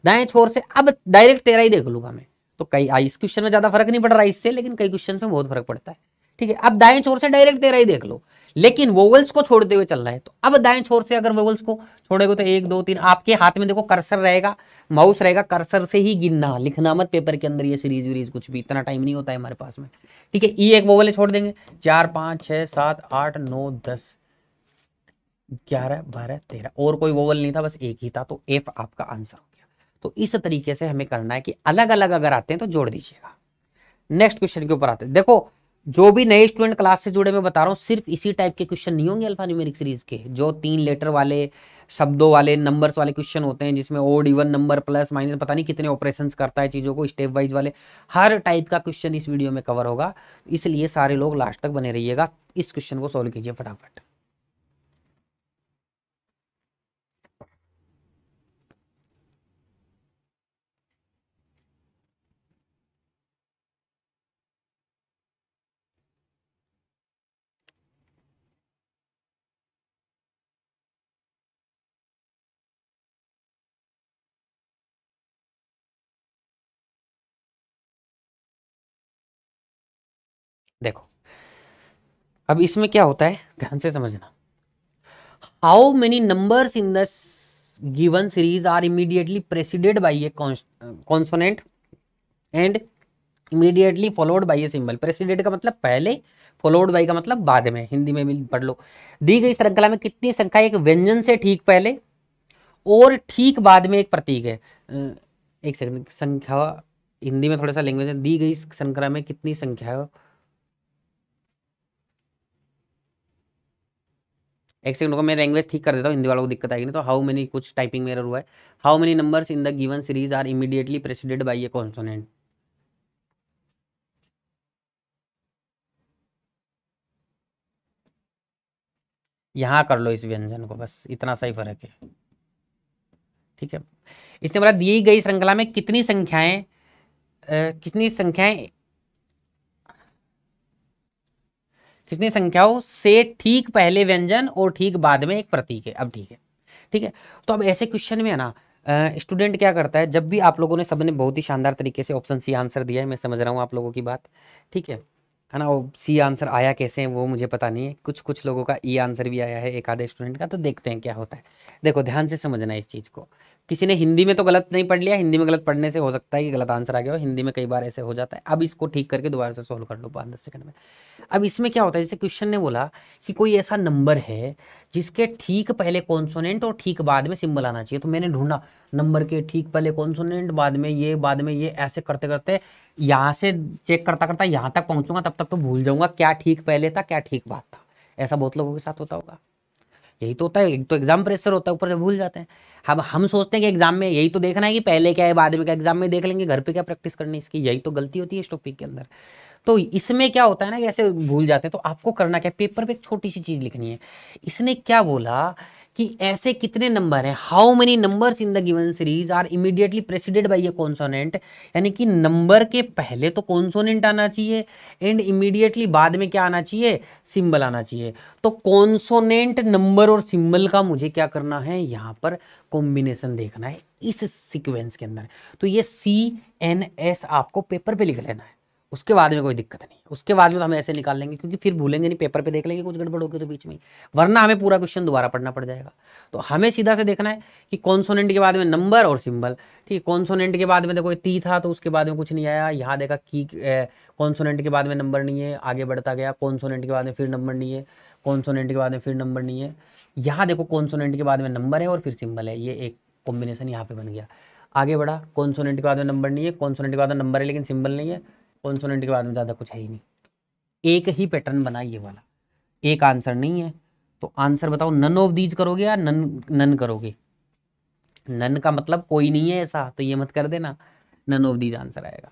दाएं छोर से अब डायरेक्ट तेरा ही देख लूंगा मैं तो कई इस क्वेश्चन में ज्यादा फर्क नहीं पड़ रहा इससे लेकिन कई क्वेश्चन में बहुत फर्क पड़ता है ठीक है अब दाएं छोर से डायरेक्ट तेरा ही देख लो लेकिन वोवल्स को छोड़ते हुए चल रहा है तो अब दाएं छोर से अगर वोवल्स को छोड़ेगा तो एक दो तीन आपके हाथ में देखो कर्सर रहेगा माउस रहेगा कर्सर से ही गिनना लिखना मत पेपर के अंदर ये सीरीज वीरीज कुछ भी इतना टाइम नहीं होता है हमारे पास में ठीक है ई एक वोवल छोड़ देंगे चार पांच छह सात आठ नौ दस ग्यारह बारह तेरह और कोई वोवल नहीं था बस एक ही था तो एफ आपका आंसर हो गया तो इस तरीके से हमें करना है कि अलग अलग अगर आते हैं तो जोड़ दीजिएगा नेक्स्ट क्वेश्चन के ऊपर आते हैं देखो जो भी नए स्टूडेंट क्लास से जुड़े मैं बता रहा हूँ सिर्फ इसी टाइप के क्वेश्चन नहीं होंगे अल्फान्यूमेरिक सीरीज के जो तीन लेटर वाले शब्दों वाले नंबर्स वाले क्वेश्चन होते हैं जिसमें odd even number plus minus पता नहीं कितने ऑपरेशन करता है चीज़ों को स्टेप वाइज वाले हर टाइप का क्वेश्चन इस वीडियो में कवर होगा इसलिए सारे लोग लास्ट तक बने रहिएगा इस क्वेश्चन को सॉल्व कीजिए फटाफट देखो अब इसमें क्या होता है ध्यान से समझना how many numbers in the given series are immediately preceded by a cons consonant and immediately followed by a symbol का मतलब पहले फॉलोड बाई का मतलब बाद में हिंदी में भी पढ़ लो दी गई श्रृंखला में कितनी संख्या एक व्यंजन से ठीक पहले और ठीक बाद में एक प्रतीक है एक सेकंड संख्या हिंदी में थोड़ा सा लैंग्वेज है दी गई श्रृंखला में कितनी संख्या है? एक सेकंड को मैं लैंग्वेज ठीक कर देता हूँ हिंदी वालों को दिक्कत आएगी ना तो हाउ मेनी कुछ टाइपिंग में हुआ है how many numbers in the given series are immediately preceded by a consonant यहाँ कर लो इस व्यंजन को बस इतना सही फर्क है ठीक है इसने बोला दी गई श्रृंखला में कितनी संख्याएं कितनी संख्याएं कितने संख्याओं से ठीक पहले व्यंजन और ठीक बाद में एक प्रतीक है अब ठीक है ठीक है तो अब ऐसे क्वेश्चन में है ना स्टूडेंट क्या करता है जब भी आप लोगों ने सबने बहुत ही शानदार तरीके से ऑप्शन सी आंसर दिया है मैं समझ रहा हूँ आप लोगों की बात ठीक है है ना वो सी आंसर आया कैसे है वो मुझे पता नहीं है कुछ कुछ लोगों का ई e आंसर भी आया है एक आधे स्टूडेंट का तो देखते हैं क्या होता है देखो ध्यान से समझना इस चीज़ को किसी ने हिंदी में तो गलत नहीं पढ़ लिया हिंदी में गलत पढ़ने से हो सकता है कि गलत आंसर आ गया हो हिंदी में कई बार ऐसे हो जाता है अब इसको ठीक करके दोबारा से सोल्व कर लो पाँच दस सेकंड में अब इसमें क्या होता है जैसे क्वेश्चन ने बोला कि कोई ऐसा नंबर है जिसके ठीक पहले कॉन्सोनेंट और ठीक बाद में सिंबल आना चाहिए तो मैंने ढूंढा नंबर के ठीक पहले कॉन्सोनेंट बाद में ये बाद में ये ऐसे करते करते यहाँ से चेक करता करता यहाँ तक पहुँचूंगा तब तक तो भूल जाऊँगा क्या ठीक पहले था क्या ठीक बाद था ऐसा बहुत लोगों के साथ होता होगा यही तो होता है एक तो एग्जाम प्रेशर होता है ऊपर से भूल जाते हैं हम हम सोचते हैं कि एग्जाम में यही तो देखना है कि पहले क्या है बाद में क्या एग्जाम में देख लेंगे घर पे क्या प्रैक्टिस करनी इसकी यही तो गलती होती है इस टॉपिक के अंदर तो इसमें क्या होता है ना कि ऐसे भूल जाते हैं तो आपको करना क्या पेपर पे एक छोटी सी चीज़ लिखनी है इसने क्या बोला कि ऐसे कितने नंबर हैं how many numbers in the given series are immediately preceded by a consonant यानी कि नंबर के पहले तो कॉन्सोनेंट आना चाहिए एंड इमीडिएटली बाद में क्या आना चाहिए सिंबल आना चाहिए तो कॉन्सोनेंट नंबर और सिंबल का मुझे क्या करना है यहाँ पर कॉम्बिनेशन देखना है इस सिक्वेंस के अंदर तो ये सी एन एस आपको पेपर पे लिख लेना है उसके बाद में कोई दिक्कत नहीं उसके बाद में तो हम ऐसे निकाल लेंगे क्योंकि फिर भूलेंगे नहीं पेपर पे देख लेंगे कुछ गड़बड़ होगी तो बीच में वरना हमें पूरा क्वेश्चन दोबारा पढ़ना पड़ जाएगा तो हमें सीधा से देखना है कि कॉन्सोनेंट के बाद में नंबर और सिंबल ठीक है कॉन्सोनेंट के बाद में देखो टी था तो उसके बाद में कुछ नहीं आया यहाँ देखा की कॉन्सोनेंट के बाद में नंबर नहीं है आगे बढ़ता गया कॉन्सोनेंट के बाद में फिर नंबर नहीं है कॉन्सोनेंट के बाद में फिर नंबर नहीं है यहाँ देखो कॉन्सोनेंट के बाद में नंबर है और फिर सिंबल है ये एक कॉम्बिनेशन यहाँ पे बन गया आगे बढ़ा कॉन्सोनेंट के बाद में नंबर नहीं है कॉन्सोनेंट के बाद में नंबर है लेकिन सिंबल नहीं है कॉन्सोनेंट के बाद में ज़्यादा कुछ है ही नहीं एक ही पैटर्न बना ये वाला एक आंसर नहीं है तो आंसर बताओ नन ऑफ दीज करोगे या नन नन करोगे नन का मतलब कोई नहीं है ऐसा तो ये मत कर देना नन ऑफ दीज आंसर आएगा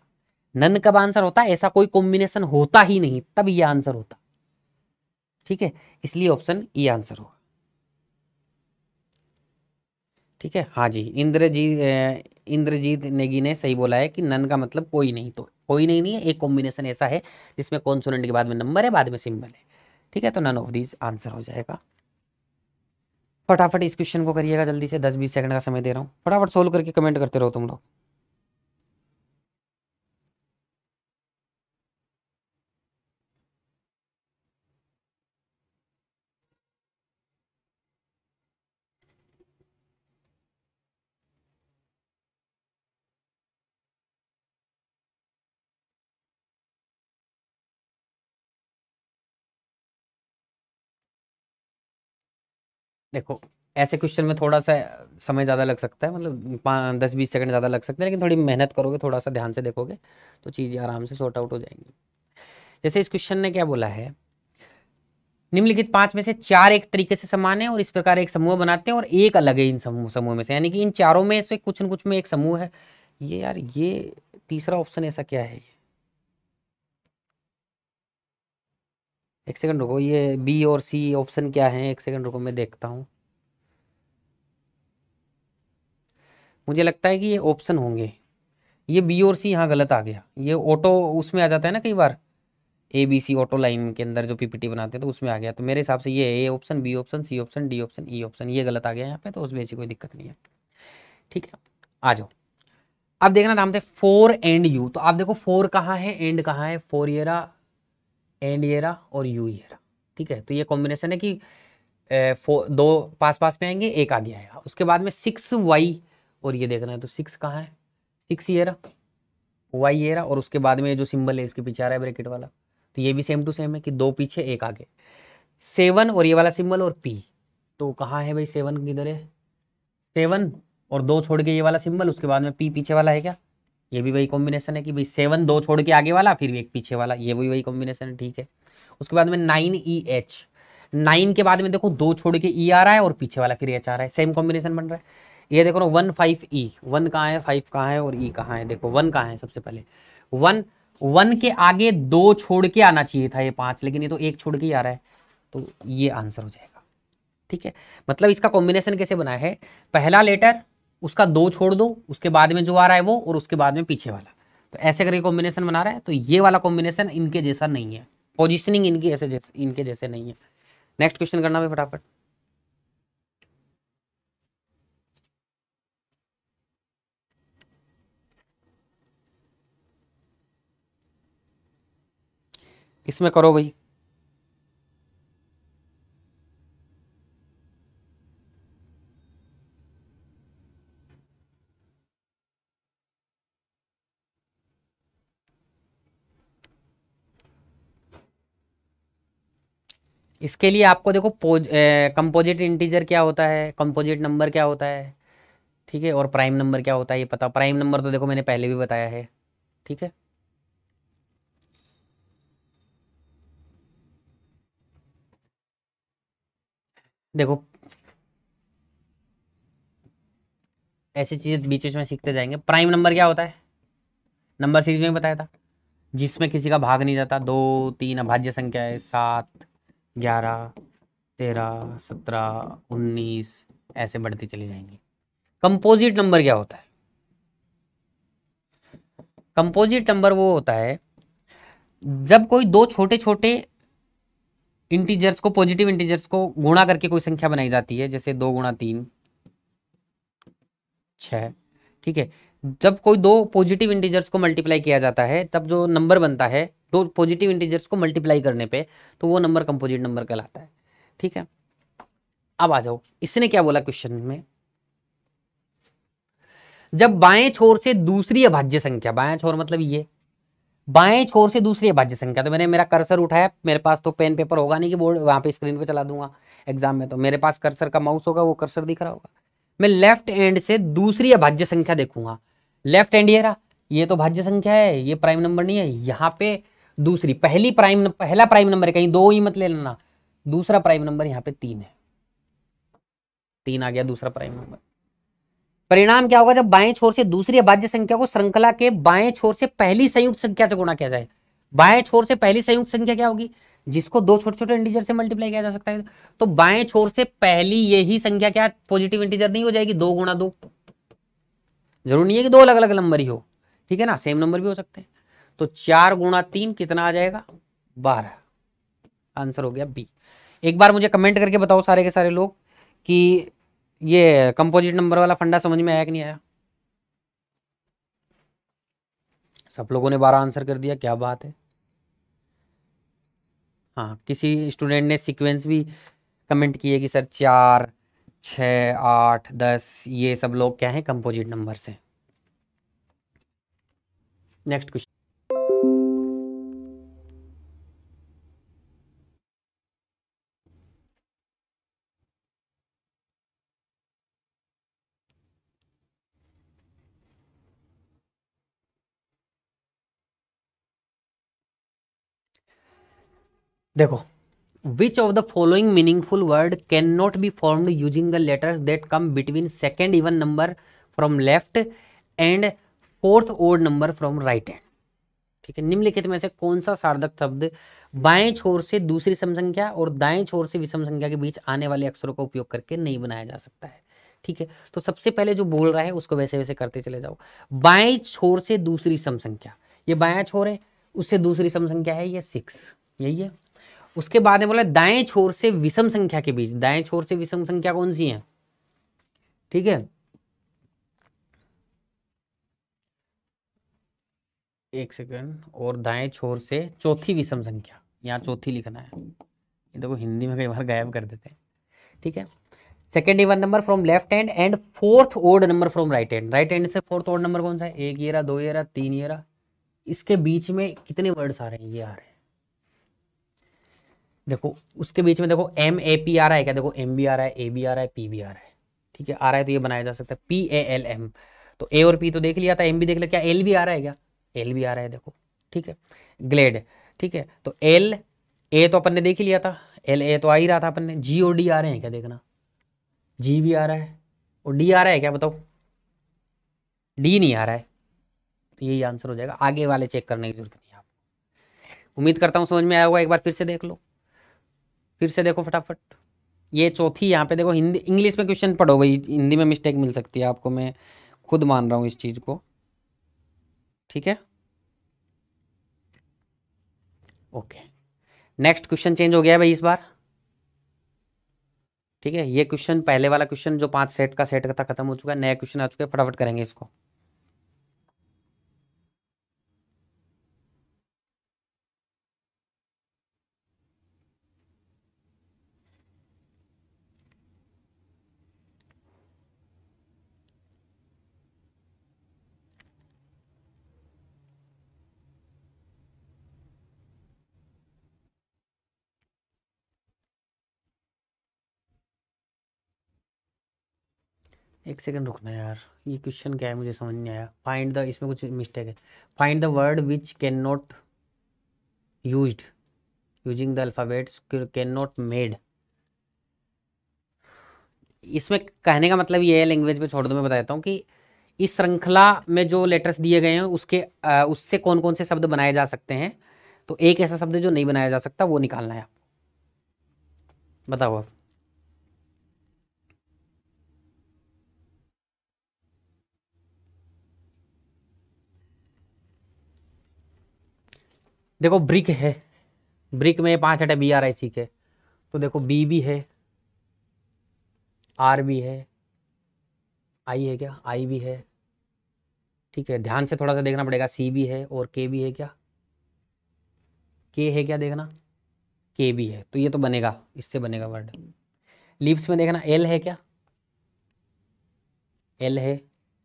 नन कब आंसर होता है ऐसा कोई कॉम्बिनेशन होता ही नहीं तब ये आंसर होता ठीक है इसलिए ऑप्शन ई e आंसर होगा ठीक है हाँ जी इंद्रजीत इंद्रजीत नेगी ने सही बोला है कि नन का मतलब कोई नहीं तो कोई नहीं नहीं है एक कॉम्बिनेशन ऐसा है जिसमें कॉन्सोनेंट के बाद में नंबर है बाद में सिंबल है ठीक है तो नन ऑफ दीज आंसर हो जाएगा फटाफट इस क्वेश्चन को करिएगा जल्दी से दस बीस सेकंड का समय दे रहा हूँ फटाफट सोल्व करके कमेंट करते रहो तुम लोग देखो ऐसे क्वेश्चन में थोड़ा सा समय ज़्यादा लग सकता है मतलब दस बीस सेकंड ज़्यादा लग सकते हैं लेकिन थोड़ी मेहनत करोगे थोड़ा सा ध्यान से देखोगे तो चीज़ें आराम से शॉर्ट आउट हो जाएंगी जैसे इस क्वेश्चन ने क्या बोला है निम्नलिखित पांच में से चार एक तरीके से समान है और इस प्रकार एक समूह बनाते हैं और एक अलग है इन समूह समूह में से यानी कि इन चारों में से कुछ न कुछ में एक समूह है ये यार ये तीसरा ऑप्शन ऐसा क्या है ये एक सेकंड रुको ये बी और सी ऑप्शन क्या है एक सेकंड रुको मैं देखता हूँ मुझे लगता है कि ये ऑप्शन होंगे ये बी और सी यहाँ गलत आ गया ये ऑटो उसमें आ जाता है ना कई बार A B C auto line के अंदर जो पीपीटी बनाते हैं तो उसमें आ गया तो मेरे हिसाब से ये A option B option C option D option E option ये गलत आ गया यहाँ पे तो उसमें ऐसी कोई दिक्कत नहीं है ठीक है आ जाओ अब देखना नाम थे फोर एंड यू तो आप देखो फोर कहाँ है एंड कहाँ है फोर येरा एंड एरा और यू येरा ठीक है तो ये कॉम्बिनेशन है कि ए, फो दो पास पास में आएंगे एक आगे आएगा उसके बाद में सिक्स वाई और ये देखना है तो सिक्स कहाँ है सिक्स येरा वाई एरा और उसके बाद में जो सिंबल है इसके पीछे आ रहा है ब्रैकेट वाला तो ये भी सेम टू सेम है कि दो पीछे एक आगे सेवन और ये वाला सिंबल और पी तो कहाँ है भाई सेवन किधर है सेवन और दो छोड़ के ये वाला सिंबल उसके बाद में पी पीछे वाला है क्या ये भी वही कॉम्बिनेशन है कि भाई सेवन दो छोड़ के आगे वाला फिर एक पीछे वाला ये भी वही कॉम्बिनेशन है ठीक है उसके बाद में नाइन ई एच नाइन के बाद में देखो दो छोड़ के ई e आ रहा है और पीछे वाला फिर एच आ रहा है सेम कॉम्बिनेशन बन रहा है ये देखो ना वन फाइव ई वन कहाँ है फाइव कहाँ है और ई e कहाँ है देखो वन कहाँ है सबसे पहले वन वन के आगे दो छोड़ के आना चाहिए था ये पाँच लेकिन ये तो एक छोड़ के ही आ रहा है तो ये आंसर हो जाएगा ठीक है मतलब इसका कॉम्बिनेशन कैसे बना है पहला लेटर उसका दो छोड़ दो उसके बाद में जो आ रहा है वो और उसके बाद में पीछे वाला तो ऐसे करके कॉम्बिनेशन बना रहा है तो ये वाला कॉम्बिनेशन इनके जैसा नहीं है पोजिशनिंग इनकी ऐसे जैसे इनके जैसे नहीं है नेक्स्ट क्वेश्चन करना भाई फटाफट इसमें करो भाई इसके लिए आपको देखो कंपोजिट इंटीजर क्या होता है कंपोजिट नंबर क्या होता है ठीक है और प्राइम नंबर क्या होता है ये पता प्राइम नंबर तो देखो मैंने पहले भी बताया है ठीक है देखो ऐसी चीजें बीच में सीखते जाएंगे प्राइम नंबर क्या होता है नंबर सीरीज में बताया था जिसमें किसी का भाग नहीं जाता दो तीन अभाज्य संख्या है सात ग्यारह तेरह सत्रह उन्नीस ऐसे बढ़ते चले जाएंगे कंपोजिट नंबर क्या होता है कंपोजिट नंबर वो होता है जब कोई दो छोटे छोटे इंटीजर्स को पॉजिटिव इंटीजर्स को गुणा करके कोई संख्या बनाई जाती है जैसे दो गुणा तीन छ ठीक है जब कोई दो पॉजिटिव इंटीजर्स को मल्टीप्लाई किया जाता है तब जो नंबर बनता है दो पॉजिटिव इंटीजर्स को मल्टीप्लाई करने पे तो वो नंबर कंपोजिट नंबर कहलाता है ठीक है अब आ जाओ इसने क्या बोला क्वेश्चन में जब बाएं छोर से दूसरी अभाज्य संख्या बाएं छोर मतलब ये बाएं छोर से दूसरी अभाज्य संख्या तो मैंने मेरा कर्सर उठाया मेरे पास तो पेन पेपर होगा नहीं कि बोर्ड वहां पे स्क्रीन पे चला दूंगा एग्जाम में तो मेरे पास कर्सर का माउस होगा वो कर्सर दिख रहा होगा मैं लेफ्ट एंड से दूसरी अभाज्य संख्या देखूंगा लेफ्ट हैंड ये रहा ये तो भाज्य संख्या है ये प्राइम नंबर नहीं है यहाँ पे दूसरी पहली प्राइम पहला प्राइम नंबर है कहीं दो ही मत ले लेना दूसरा प्राइम नंबर यहाँ पे तीन है तीन आ गया दूसरा प्राइम नंबर परिणाम क्या होगा जब बाएं छोर से दूसरी अभाज्य संख्या को श्रृंखला के बाएं छोर से पहली संयुक्त संख्या से गुणा किया जाए बाएं छोर से पहली संयुक्त संख्या क्या होगी जिसको दो छोटे छोटे इंटीजर से मल्टीप्लाई किया जा सकता है तो बाएं छोर से पहली यही संख्या क्या पॉजिटिव इंटीजर नहीं हो जाएगी दो गुणा दो जरूर नहीं है कि दो अलग अलग नंबर ही हो ठीक है ना सेम नंबर भी हो सकते हैं तो चार गुणा तीन कितना आ जाएगा बारह आंसर हो गया बी एक बार मुझे कमेंट करके बताओ सारे के सारे लोग कि ये कंपोजिट नंबर वाला फंडा समझ में आया कि नहीं आया सब लोगों ने बारह आंसर कर दिया क्या बात है हाँ किसी स्टूडेंट ने सीक्वेंस भी कमेंट किए कि सर चार छः आठ दस ये सब लोग क्या हैं कंपोजिट नंबर से नेक्स्ट क्वेश्चन देखो of the following meaningful word can not be form using the letters that come between second even number from left end fourth odd number from right hand ठीक है निम्नलिखित में से कौन सा सार्धक शब्द बाएं छोर से दूसरी समसंख्या और दाएं छोर से विषम संख्या के बीच आने वाले अक्षरों का उपयोग करके नहीं बनाया जा सकता है ठीक है तो सबसे पहले जो बोल रहा है उसको वैसे वैसे करते चले जाओ बाएं छोर से दूसरी समसंख्या ये बाया छोर है उससे दूसरी समसंख्या है ये सिक्स यही है उसके बाद में बोला दाएं छोर से विषम संख्या के बीच दाएं छोर से विषम संख्या कौन सी है ठीक है एक सेकंड और दाएं छोर से चौथी विषम संख्या यहाँ चौथी लिखना है ये देखो हिंदी में कई बार गायब कर देते हैं ठीक है second even number from left end end fourth odd number from right end right end से फोर्थ ओड नंबर कौन सा है एक ये रहा दो ये रहा तीन ये रहा इसके बीच में कितने वर्ड्स आ रहे हैं ये आ रहे हैं देखो उसके बीच में देखो एम ए पी आ रहा है क्या देखो एम बी आ रहा है ए बी आ रहा है पी बी आ रहा है ठीक है आ रहा है तो ये बनाया जा सकता है पी ए एल एम तो ए और पी तो देख लिया था एम बी देख लिया क्या एल भी आ रहा है क्या एल भी आ रहा है देखो ठीक है ग्लेड ठीक है तो एल ए तो अपन ने देख ही लिया था एल ए तो आ ही रहा था अपन ने जी और डी आ रहे हैं क्या देखना जी भी आ रहा है और डी आ रहा है क्या बताओ डी नहीं आ रहा है तो यही आंसर हो जाएगा आगे वाले चेक करने की जरूरत नहीं है उम्मीद करता हूँ समझ में आया होगा एक बार फिर से देख लो फिर से देखो फटाफट ये चौथी यहाँ पे देखो हिंदी इंग्लिश में क्वेश्चन पढ़ो भाई हिंदी में मिस्टेक मिल सकती है आपको मैं खुद मान रहा हूँ इस चीज़ को ठीक है ओके नेक्स्ट क्वेश्चन चेंज हो गया है भाई इस बार ठीक है ये क्वेश्चन पहले वाला क्वेश्चन जो पांच सेट का सेट का था खत्म हो चुका है नया क्वेश्चन आ चुका है फटाफट करेंगे इसको एक सेकंड रुकना यार ये क्वेश्चन क्या है मुझे समझ नहीं आया फाइंड द इसमें कुछ मिस्टेक है find the word which can not use using the alphabets can not made इसमें कहने का मतलब ये है लैंग्वेज पे छोड़ दो मैं बताता हूँ कि इस श्रृंखला में जो लेटर्स दिए गए हैं उसके आ, उससे कौन कौन से शब्द बनाए जा सकते हैं तो एक ऐसा शब्द जो नहीं बनाया जा सकता वो निकालना है आपको बताओ आप देखो ब्रिक है ब्रिक में पांच अटे बी आर आई सी के तो देखो बी भी है आर भी है आई है क्या आई भी है ठीक है ध्यान से थोड़ा सा देखना पड़ेगा सी भी है और के भी है क्या के है क्या देखना के भी है तो ये तो बनेगा इससे बनेगा वर्ड लिप्स में देखना एल है क्या एल है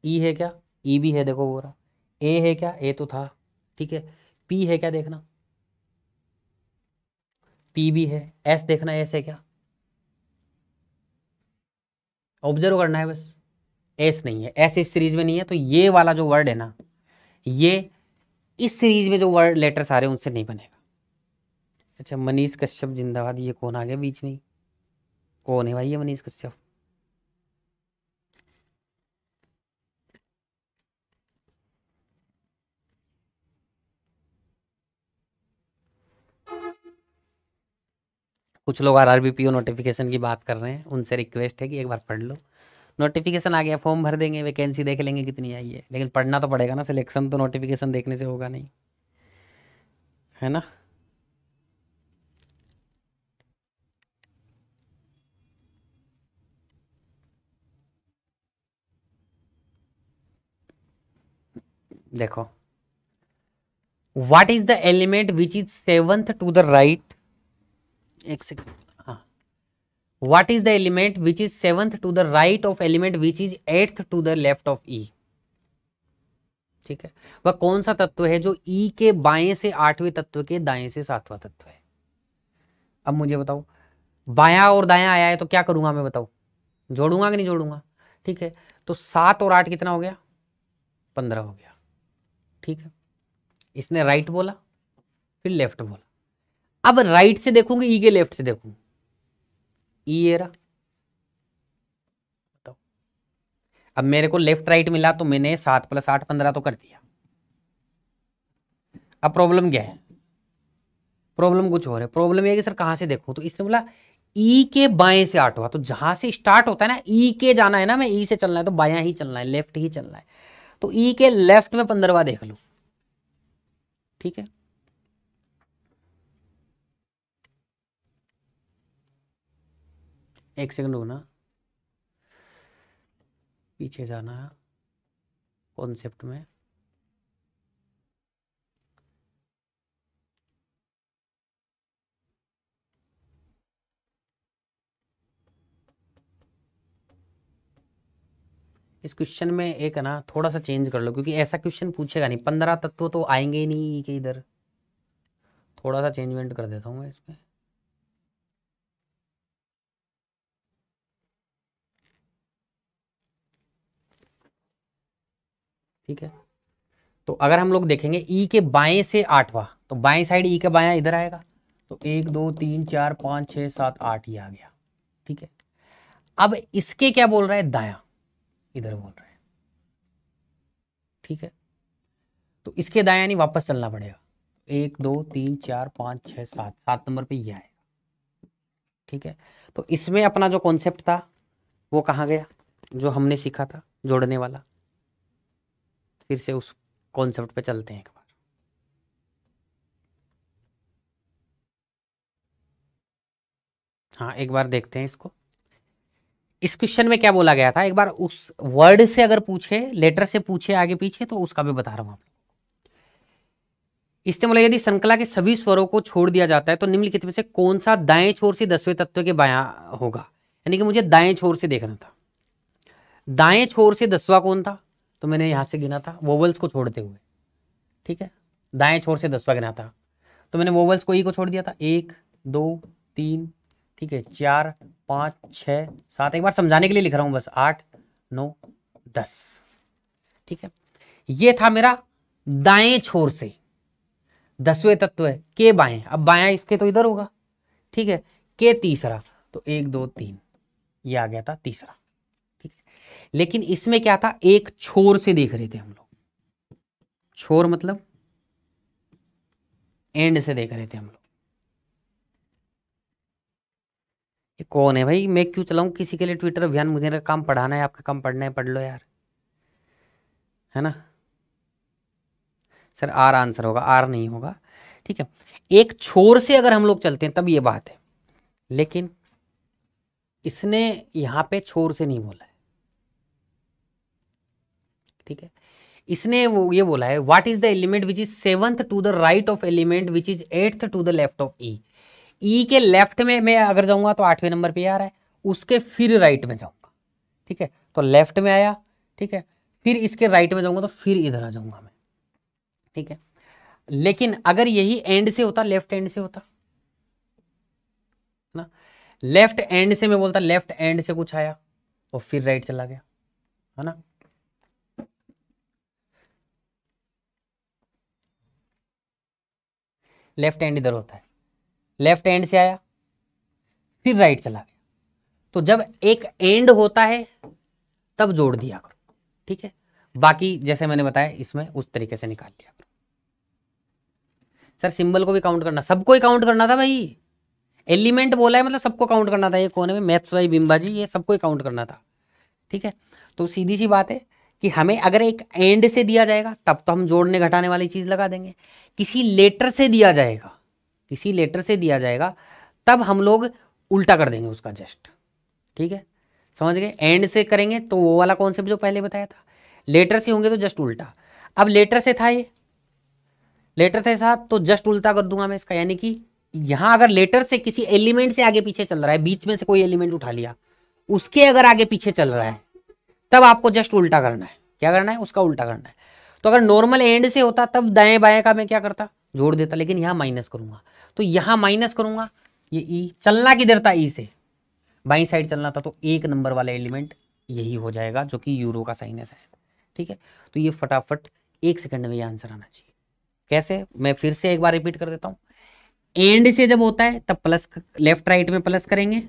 ई e है क्या ई e भी है देखो बोरा ए है क्या ए तो था ठीक है पी है क्या देखना पी भी है एस देखना एस है क्या ऑब्जर्व करना है बस एस नहीं है एस इस सीरीज में नहीं है तो ये वाला जो वर्ड है ना ये इस सीरीज में जो वर्ड लेटर्स आ रहे हैं उनसे नहीं बनेगा अच्छा मनीष कश्यप जिंदाबाद ये कौन आ गया बीच में कौन है भाई ये मनीष कश्यप कुछ लोग R R B P O notification की बात कर रहे हैं उनसे रिक्वेस्ट है कि एक बार पढ़ लो नोटिफिकेशन आ गया फॉर्म भर देंगे वैकेंसी देख लेंगे कितनी आई है लेकिन पढ़ना तो पड़ेगा ना सिलेक्शन तो नोटिफिकेशन देखने से होगा नहीं है ना देखो what is the element which is seventh to the right एक सेकंड हाँ what is the element which is seventh to the right of element which is eighth to the left of E ठीक है वह कौन सा तत्व है जो ई e के बाएं से आठवें तत्व के दाएं से सातवां तत्व है अब मुझे बताओ बाया और दाया आया है तो क्या करूंगा मैं बताओ जोड़ूंगा कि नहीं जोड़ूंगा ठीक है तो सात और आठ कितना हो गया पंद्रह हो गया ठीक है इसने राइट बोला फिर लेफ्ट बोला अब राइट से देखूंगी ई e के लेफ्ट से देखूंगी ई e ये रहा अब मेरे को लेफ्ट राइट मिला तो मैंने सात प्लस आठ पंद्रह तो कर दिया अब प्रॉब्लम क्या है प्रॉब्लम कुछ और है प्रॉब्लम यह कि सर कहां से देखो तो इसने बोला ई e के बाएं से आठ हुआ तो जहां से स्टार्ट होता है ना ई के जाना है ना मैं ई से चलना है तो बाया ही चलना है लेफ्ट ही चलना है तो ई के लेफ्ट में पंद्रवा देख लू ठीक है एक सेकंड रुकना पीछे जाना है कॉन्सेप्ट में इस क्वेश्चन में एक है ना थोड़ा सा चेंज कर लो क्योंकि ऐसा क्वेश्चन पूछेगा नहीं पंद्रह तत्व तो आएंगे ही नहीं के इधर थोड़ा सा चेंजमेंट कर देता हूँ मैं इसमें ठीक है तो अगर हम लोग देखेंगे ई e के बाएं से आठवा तो बाएं साइड ई e का बाया इधर आएगा तो एक दो तीन चार पांच छह सात आठ ये आ गया ठीक है अब इसके क्या बोल रहा है दाया इधर बोल रहा है ठीक है तो इसके दाया नहीं वापस चलना पड़ेगा एक दो तीन चार पांच छह सात सात नंबर पे ये आएगा ठीक है तो इसमें अपना जो कॉन्सेप्ट था वो कहा गया जो हमने सीखा था जोड़ने वाला फिर से उस कॉन्सेप्ट पे चलते हैं एक बार हाँ एक बार देखते हैं इसको इस क्वेश्चन में क्या बोला गया था एक बार उस वर्ड से अगर पूछे लेटर से पूछे आगे पीछे तो उसका भी बता रहा हूं आप मतलब यदि श्रृंखला के सभी स्वरों को छोड़ दिया जाता है तो निम्नलिखित में से कौन सा दाएं छोर से दसवें तत्व के बाया होगा यानी कि मुझे दाएं छोर से देखना था दाएं छोर से दसवा कौन था तो मैंने यहाँ से गिना था वोवल्स को छोड़ते हुए ठीक है दाएं छोर से दसवा गिना था तो मैंने वोवल्स को ई को छोड़ दिया था एक दो तीन ठीक है चार पाँच छः सात एक बार समझाने के लिए लिख रहा हूँ बस आठ नौ दस ठीक है ये था मेरा दाएं छोर से दसवें तत्व है के बाएं अब बाया इसके तो इधर होगा ठीक है के तीसरा तो एक दो तीन ये आ गया था तीसरा लेकिन इसमें क्या था एक छोर से देख रहे थे हम लोग छोर मतलब एंड से देख रहे थे हम लोग ये कौन है भाई मैं क्यों चलाऊं किसी के लिए ट्विटर अभियान मुझे काम पढ़ाना है आपका काम पढ़ना है पढ़ लो यार है ना सर आर आंसर होगा आर नहीं होगा ठीक है एक छोर से अगर हम लोग चलते हैं तब ये बात है लेकिन इसने यहां पे छोर से नहीं बोला है ठीक है इसने वो ये बोला है what is the element which is seventh to the right of element which is eighth to the left of E E के लेफ्ट में मैं अगर जाऊंगा तो आठवें नंबर पे आ रहा है उसके फिर राइट में जाऊंगा ठीक है तो लेफ्ट में आया ठीक है फिर इसके राइट में जाऊंगा तो फिर इधर आ जाऊंगा मैं ठीक है लेकिन अगर यही एंड से होता लेफ्ट एंड से होता ना लेफ्ट एंड से मैं बोलता लेफ्ट एंड से कुछ आया और फिर राइट चला गया है ना लेफ्ट हैंड इधर होता है लेफ्ट हैंड से आया फिर राइट चला गया तो जब एक एंड होता है तब जोड़ दिया करो ठीक है बाकी जैसे मैंने बताया इसमें उस तरीके से निकाल लिया करो सर सिंबल को भी काउंट करना सबको ही काउंट करना था भाई एलिमेंट बोला है मतलब सबको काउंट करना था ये कोने में मैथ्स वाई बिम्बा जी ये सबको ही काउंट करना था ठीक है तो सीधी सी बात है कि हमें अगर एक एंड से दिया जाएगा तब तो हम जोड़ने घटाने वाली चीज़ लगा देंगे किसी लेटर से दिया जाएगा किसी लेटर से दिया जाएगा तब हम लोग उल्टा कर देंगे उसका जस्ट ठीक है समझ गए एंड से करेंगे तो वो वाला कॉन्सेप्ट जो पहले बताया था लेटर से होंगे तो जस्ट उल्टा अब लेटर से था ये लेटर थे साथ तो जस्ट उल्टा कर दूंगा मैं इसका यानी कि यहाँ अगर लेटर से किसी एलिमेंट से आगे पीछे चल रहा है बीच में से कोई एलिमेंट उठा लिया उसके अगर आगे पीछे चल रहा है तब आपको जस्ट उल्टा करना है क्या करना है उसका उल्टा करना है तो अगर नॉर्मल एंड से होता तब दाएं बाएं का मैं क्या करता जोड़ देता लेकिन यहां माइनस करूंगा तो यहां माइनस करूंगा ये ई e, चलना किधर था ई e से बाई साइड चलना था तो एक नंबर वाला एलिमेंट यही हो जाएगा जो कि यूरो का साइन है शायद ठीक है तो ये फटाफट एक सेकंड में ये आंसर आना चाहिए कैसे मैं फिर से एक बार रिपीट कर देता हूँ एंड से जब होता है तब प्लस लेफ्ट राइट में प्लस करेंगे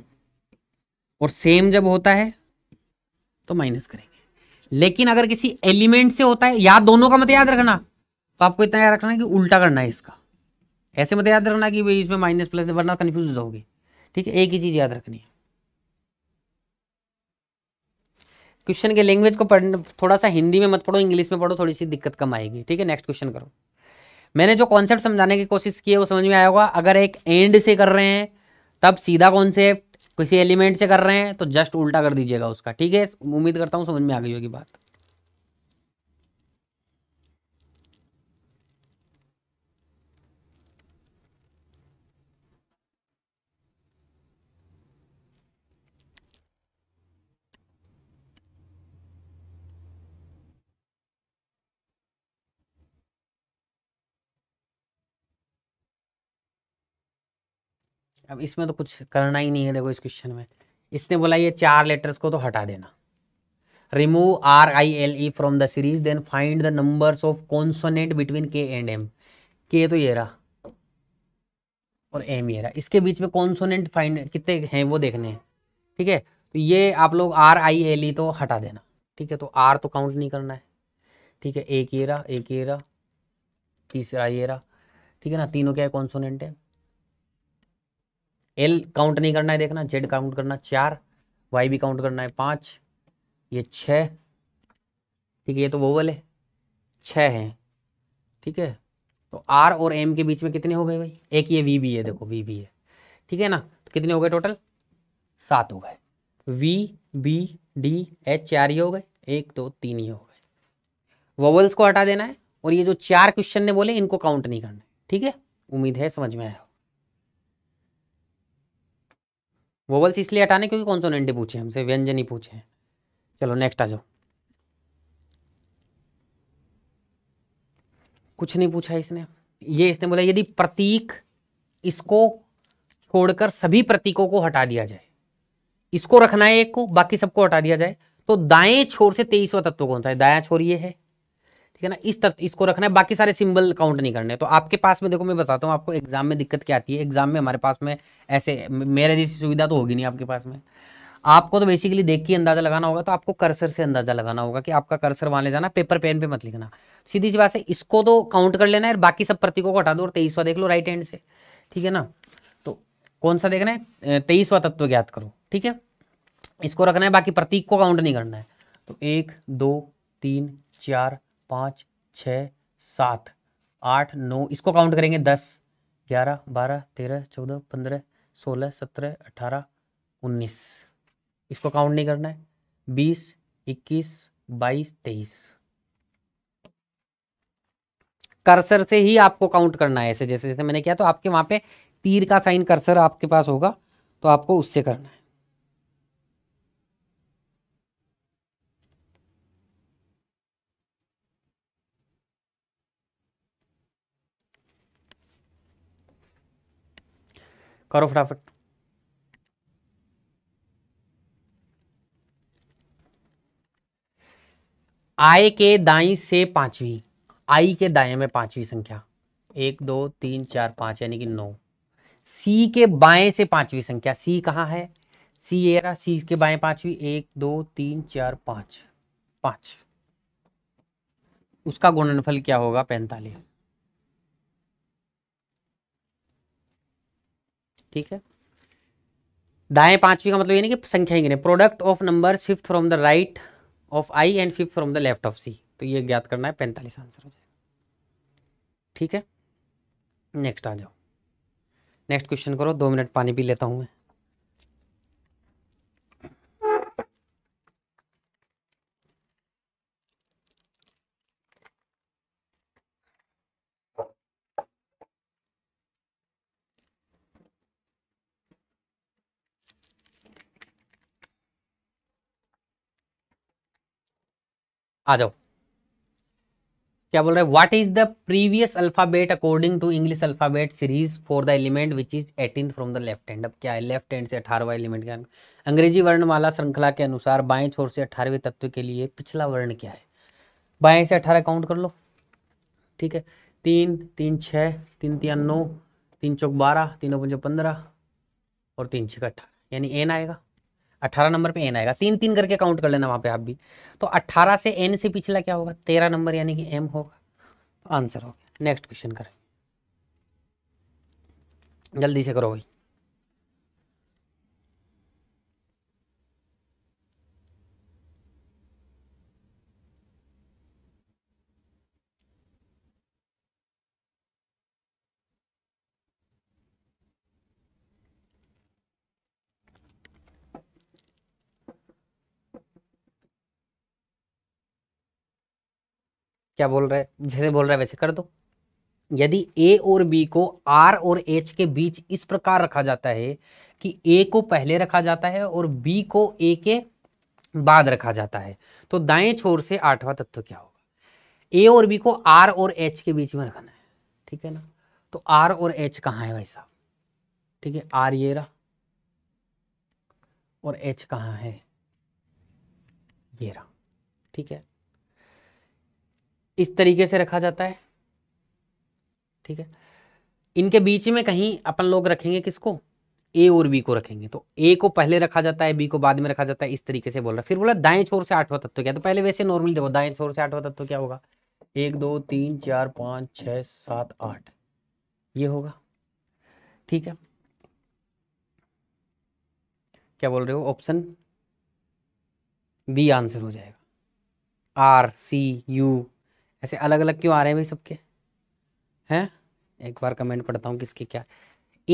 और सेम जब होता है तो माइनस करेंगे लेकिन अगर किसी एलिमेंट से होता है या दोनों का मत याद रखना तो आपको इतना याद रखना है कि उल्टा करना है इसका ऐसे मत याद रखना कि भाई इसमें माइनस प्लस वरना कन्फ्यूज जाओगे ठीक है एक ही चीज़ याद रखनी है क्वेश्चन के लैंग्वेज को पढ़ने थोड़ा सा हिंदी में मत पढ़ो इंग्लिश में पढ़ो थोड़ी सी दिक्कत कम आएगी ठीक है नेक्स्ट क्वेश्चन करो मैंने जो कॉन्सेप्ट समझाने की कोशिश की है वो समझ में आया होगा अगर एक एंड से कर रहे हैं तब सीधा से किसी एलिमेंट से कर रहे हैं तो जस्ट उल्टा कर दीजिएगा उसका ठीक है उम्मीद करता हूँ समझ में आ गई होगी बात अब इसमें तो कुछ करना ही नहीं है देखो इस क्वेश्चन में इसने बोला ये चार लेटर्स को तो हटा देना remove R I L E from the series then find the numbers of consonant between K and M के तो ये रहा और एम ये रहा इसके बीच में कॉन्सोनेंट फाइंड कितने हैं वो देखने हैं ठीक है तो ये आप लोग आर आई एल ई तो हटा देना ठीक है तो आर तो काउंट नहीं करना है ठीक है एक ये रहा एक ये रहा तीसरा ये रहा ठीक है ना तीनों क्या है कॉन्सोनेंट है एल काउंट नहीं करना है देखना जेड काउंट करना चार वाई भी काउंट करना है पाँच ये छ ठीक है ये तो वोवल है छ है ठीक है तो आर और एम के बीच में कितने हो गए भाई एक ये वी भी है देखो वी भी है ठीक है ना तो कितने हो गए टोटल सात हो गए वी बी डी एच चार ही हो गए एक दो तीन ही हो गए वोवल्स को हटा देना है और ये जो चार क्वेश्चन ने बोले इनको काउंट नहीं करना है ठीक है उम्मीद है समझ में आया वोवल्स इसलिए हटाने क्योंकि कौन कॉन्सोनेंट पूछे हमसे व्यंजन ही पूछे चलो नेक्स्ट आ जाओ कुछ नहीं पूछा इसने ये इसने बोला यदि प्रतीक इसको छोड़कर सभी प्रतीकों को हटा दिया जाए इसको रखना है एक को बाकी सबको हटा दिया जाए तो दाएं छोर से तेईसवा तत्व कौन सा है दाया छोर ये है ठीक है ना इस तरह इसको रखना है बाकी सारे सिंबल काउंट नहीं करने तो आपके पास में देखो मैं बताता हूँ आपको एग्जाम में दिक्कत क्या आती है एग्जाम में हमारे पास में ऐसे मेरे जैसी सुविधा तो होगी नहीं आपके पास में आपको तो बेसिकली देख के अंदाजा लगाना होगा तो आपको कर्सर से अंदाजा लगाना होगा कि आपका कर्सर वहां ले जाना पेपर पेन पे मत लिखना सीधी सी बात है इसको तो काउंट कर लेना है बाकी सब प्रतीकों को हटा दो और तेईसवा देख लो राइट हैंड से ठीक है ना तो कौन सा देखना है तेईसवा तत्व ज्ञात करो ठीक है इसको रखना है बाकी प्रतीक को काउंट नहीं करना है तो एक दो तीन चार पाँच छः सात आठ नौ इसको काउंट करेंगे दस ग्यारह बारह तेरह चौदह पंद्रह सोलह सत्रह अठारह उन्नीस इसको काउंट नहीं करना है बीस इक्कीस बाईस तेईस कर्सर से ही आपको काउंट करना है ऐसे जैसे जैसे मैंने किया तो आपके वहाँ पे तीर का साइन कर्सर आपके पास होगा तो आपको उससे करना है करो फटाफट आय के दाई से पांचवी आई के दाएं में पांचवी संख्या एक दो तीन चार पांच यानी कि नौ सी के बाएं से पांचवी संख्या सी कहाँ है सी ये रहा सी के बाएं पांचवी एक दो तीन चार पांच पांच उसका गुणनफल क्या होगा पैंतालीस ठीक है दाएं पांचवी का मतलब ये नहीं कि संख्या ही product of number fifth from the right of I and fifth from the left of C तो ये ज्ञात करना है पैंतालीस आंसर हो जाएगा ठीक है नेक्स्ट आ जाओ नेक्स्ट क्वेश्चन करो दो मिनट पानी पी लेता हूँ मैं आ जाओ क्या बोल रहे हैं what is the previous alphabet according to English alphabet series for the element which is eighteen from the left hand अब क्या है लेफ्ट हैंड से अठारहवा एलिमेंट क्या अंग्रेजी वर्णमाला श्रृंखला के अनुसार बाएं छोर से अठारहवें तत्व के लिए पिछला वर्ण क्या है बाएं से अठारह काउंट कर लो ठीक है तीन तीन छः तीन तीन नौ तीन चौक बारह तीनों पंजो पंद्रह और तीन छः अठारह यानी एन आएगा अट्ठारह नंबर पे एन आएगा तीन तीन करके काउंट कर लेना वहां पे आप भी तो अठारह से एन से पिछला क्या होगा तेरह नंबर यानी कि एम होगा आंसर हो गया नेक्स्ट क्वेश्चन करें जल्दी से करो भाई क्या बोल रहे हैं जैसे बोल रहा है वैसे कर दो यदि ए और बी को आर और एच के बीच इस प्रकार रखा जाता है कि ए को पहले रखा जाता है और बी को ए के बाद रखा जाता है तो दाएं छोर से आठवां तत्व क्या होगा ए और बी को आर और एच के बीच में रखना है ठीक है ना तो आर और एच कहाँ है भाई साहब ठीक है आर ये रहा और एच कहाँ है ये रहा ठीक है इस तरीके से रखा जाता है ठीक है इनके बीच में कहीं अपन लोग रखेंगे किसको ए और बी को रखेंगे तो ए को पहले रखा जाता है बी को बाद में रखा जाता है इस तरीके से बोल रहा है फिर बोला दाएं छोर से आठवा तत्व क्या तो पहले वैसे नॉर्मल देखो दाएं छोर से आठवा तत्व क्या होगा एक दो तीन चार पांच छह सात आठ ये होगा ठीक है क्या बोल रहे हो ऑप्शन बी आंसर हो जाएगा आर सी यू ऐसे अलग अलग क्यों आ रहे हैं भाई सबके हैं एक बार कमेंट पढ़ता हूँ किसके क्या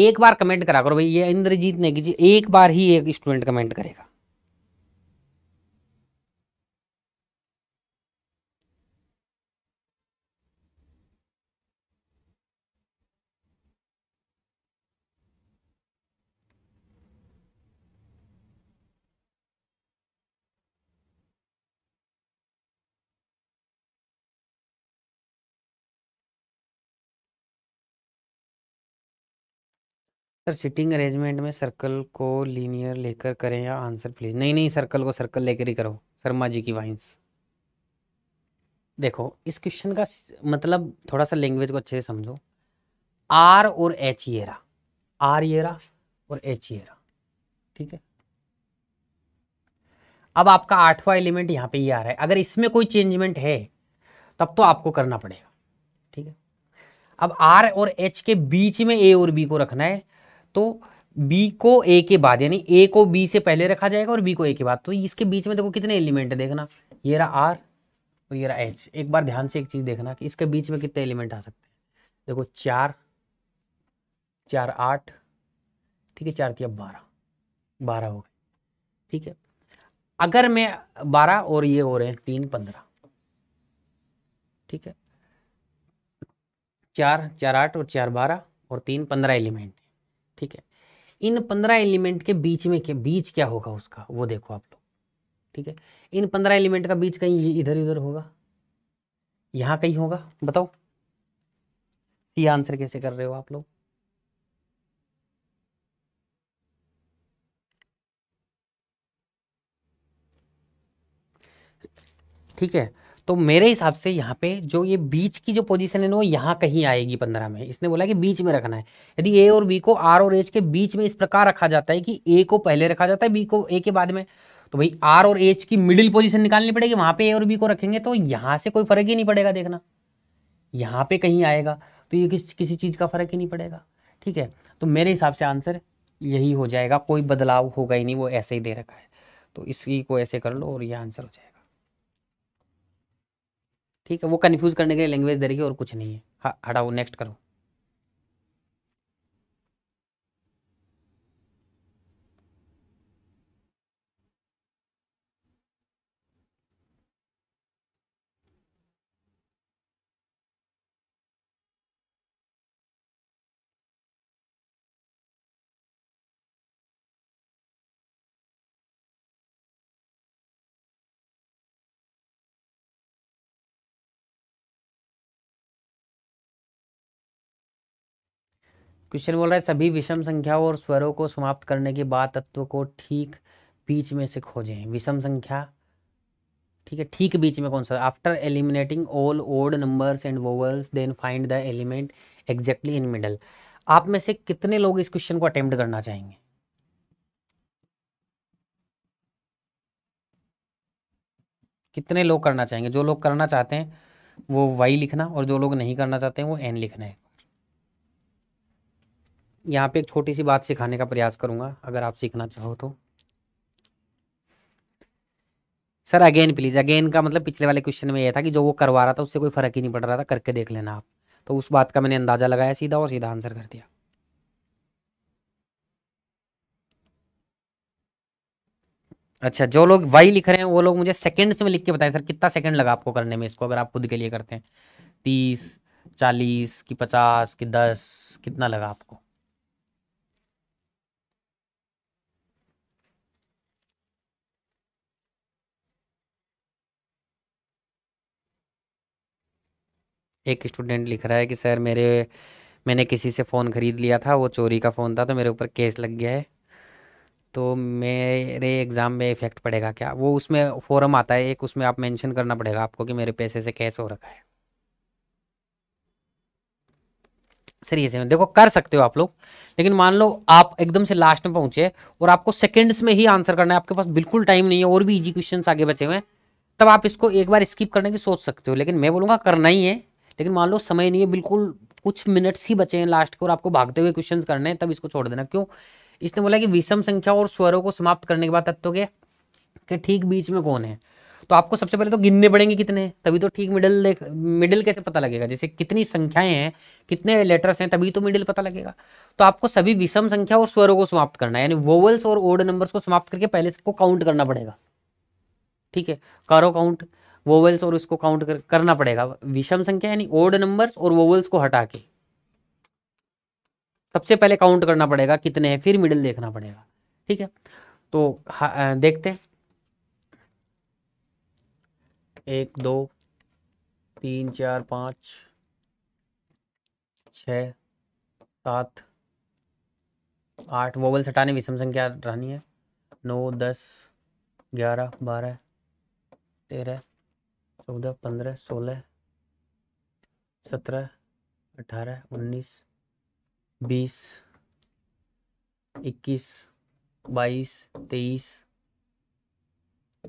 एक बार कमेंट करा करो भाई ये इंद्रजीत ने कीजिए एक बार ही एक स्टूडेंट कमेंट करेगा सर सिटिंग अरेंजमेंट में सर्कल को लीनियर लेकर करें या आंसर प्लीज़ नहीं नहीं सर्कल को सर्कल लेकर ही करो शर्मा जी की वाइंस देखो इस क्वेश्चन का मतलब थोड़ा सा लैंग्वेज को अच्छे से समझो आर और एच ये रहा आर ये रहा और एच ये रहा ठीक है अब आपका आठवां एलिमेंट यहाँ पे ही आ रहा है अगर इसमें कोई चेंजमेंट है तब तो आपको करना पड़ेगा ठीक है अब आर और एच के बीच में ए और बी को रखना है तो बी को ए के बाद यानी ए को बी से पहले रखा जाएगा और बी को ए के बाद तो इसके बीच में देखो कितने एलिमेंट है देखना ये रहा आर और ये रहा एच एक बार ध्यान से एक चीज़ देखना कि इसके बीच में कितने एलिमेंट आ सकते हैं देखो चार चार आठ ठीक है चार तीन बारह बारह हो गए ठीक है अगर मैं बारह और ये हो रहे हैं तीन पंद्रह ठीक है चार चार आठ और चार बारह और तीन पंद्रह एलिमेंट ठीक है इन पंद्रह एलिमेंट के बीच में के बीच क्या होगा उसका वो देखो आप लोग ठीक है इन पंद्रह एलिमेंट का बीच कहीं इधर उधर होगा यहाँ कहीं होगा बताओ सी आंसर कैसे कर रहे हो आप लोग ठीक है तो मेरे हिसाब से यहाँ पे जो ये बीच की जो पोजीशन है ना वो यहाँ कहीं आएगी पंद्रह में इसने बोला कि बीच में रखना है यदि ए और बी को आर और एच के बीच में इस प्रकार रखा जाता है कि ए को पहले रखा जाता है बी को ए के बाद में तो भाई आर और एच की मिडिल पोजिशन निकालनी पड़ेगी वहाँ पर ए और बी को रखेंगे तो यहाँ से कोई फर्क ही नहीं पड़ेगा देखना यहाँ पे कहीं आएगा तो ये किस किसी चीज़ का फर्क ही नहीं पड़ेगा ठीक है तो मेरे हिसाब से आंसर यही हो जाएगा कोई बदलाव होगा ही नहीं वो ऐसे ही दे रखा है तो इसी को ऐसे कर लो और ये आंसर हो जाएगा ठीक है वो कन्फ्यूज करने के लिए लैंग्वेज दे रही है और कुछ नहीं है हाँ, हटाओ नेक्स्ट करो क्वेश्चन बोल रहा है सभी विषम संख्याओं और स्वरों को समाप्त करने के बाद तत्व को ठीक बीच में से खोजें विषम संख्या ठीक है ठीक बीच में कौन सा after eliminating all old numbers and vowels then find the element exactly in middle आप में से कितने लोग इस क्वेश्चन को अटेम्प्ट करना चाहेंगे कितने लोग करना चाहेंगे जो लोग करना चाहते हैं वो वाई लिखना और जो लोग नहीं करना चाहते हैं वो एन लिखना है यहाँ पे एक छोटी सी बात सिखाने का प्रयास करूंगा अगर आप सीखना चाहो तो सर अगेन प्लीज़ अगेन का मतलब पिछले वाले क्वेश्चन में यह था कि जो वो करवा रहा था उससे कोई फ़र्क ही नहीं पड़ रहा था करके देख लेना आप तो उस बात का मैंने अंदाज़ा लगाया सीधा और सीधा आंसर कर दिया अच्छा जो लोग वाई लिख रहे हैं वो लोग मुझे सेकंड्स में लिख के बताएं सर कितना सेकंड लगा आपको करने में इसको अगर आप खुद के लिए करते हैं तीस चालीस की पचास की दस कितना लगा आपको एक स्टूडेंट लिख रहा है कि सर मेरे मैंने किसी से फ़ोन ख़रीद लिया था वो चोरी का फ़ोन था तो मेरे ऊपर केस लग गया है तो मेरे एग्ज़ाम में इफ़ेक्ट पड़ेगा क्या वो उसमें फॉरम आता है एक उसमें आप मेंशन करना पड़ेगा आपको कि मेरे पैसे से कैश हो रखा है सर ये सही देखो कर सकते हो आप लोग लेकिन मान लो आप एकदम से लास्ट में पहुंचे और आपको सेकंड्स में ही आंसर करना है आपके पास बिल्कुल टाइम नहीं है और भी इजी क्वेश्चन आगे बचे हुए हैं तब आप इसको एक बार स्किप करने की सोच सकते हो लेकिन मैं बोलूँगा करना ही है लेकिन मान लो समय नहीं है बिल्कुल कुछ मिनट्स ही बचे हैं लास्ट के और आपको भागते हुए क्वेश्चन करने हैं तब इसको छोड़ देना क्यों इसने बोला कि विषम संख्या और स्वरों को समाप्त करने के बाद तत्व तो के कि ठीक बीच में कौन है तो आपको सबसे पहले तो गिनने पड़ेंगे कितने तभी तो ठीक मिडिल देख मिडिल कैसे पता लगेगा जैसे कितनी संख्याएं हैं कितने लेटर्स हैं तभी तो मिडिल पता लगेगा तो आपको सभी विषम संख्या और स्वरों को समाप्त करना है यानी वोवल्स और ओड नंबर्स को समाप्त करके पहले सबको काउंट करना पड़ेगा ठीक है करो काउंट वोवेल्स और उसको काउंट कर, करना पड़ेगा विषम संख्या यानी ओड नंबर्स और वोवेल्स को हटा के सबसे पहले काउंट करना पड़ेगा कितने हैं फिर मिडिल देखना पड़ेगा ठीक है तो आ, देखते हैं एक दो तीन चार पाँच छ सात आठ वोवेल्स हटाने विषम संख्या रहनी है नौ दस ग्यारह बारह तेरह चौदह पंद्रह सोलह सत्रह अठारह उन्नीस बीस इक्कीस बाईस तेईस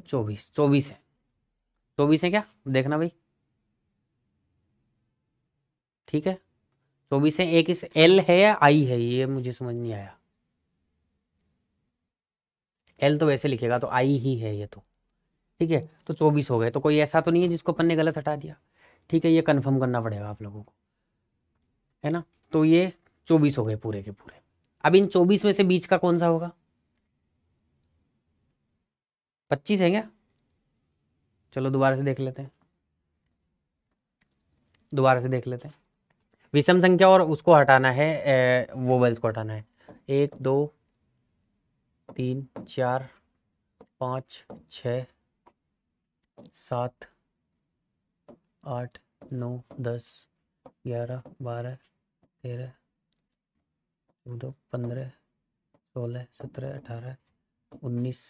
चौबीस चौबीस है चौबीस है क्या देखना भाई ठीक है चौबीस है एक इस एल है या आई है ये मुझे समझ नहीं आया एल तो वैसे लिखेगा तो आई ही है ये तो ठीक है तो चौबीस हो गए तो कोई ऐसा तो नहीं है जिसको अपन ने गलत हटा दिया ठीक है ये कन्फर्म करना पड़ेगा आप लोगों को है ना तो ये चौबीस हो गए पूरे के पूरे अब इन चौबीस में से बीच का कौन सा होगा पच्चीस है क्या चलो दोबारा से देख लेते हैं दोबारा से देख लेते हैं विषम संख्या और उसको हटाना है ए, वो वेल्स को हटाना है एक दो तीन चार पाँच छ सात आठ नौ दस ग्यारह बारह तेरह चौदह पंद्रह सोलह सत्रह अठारह उन्नीस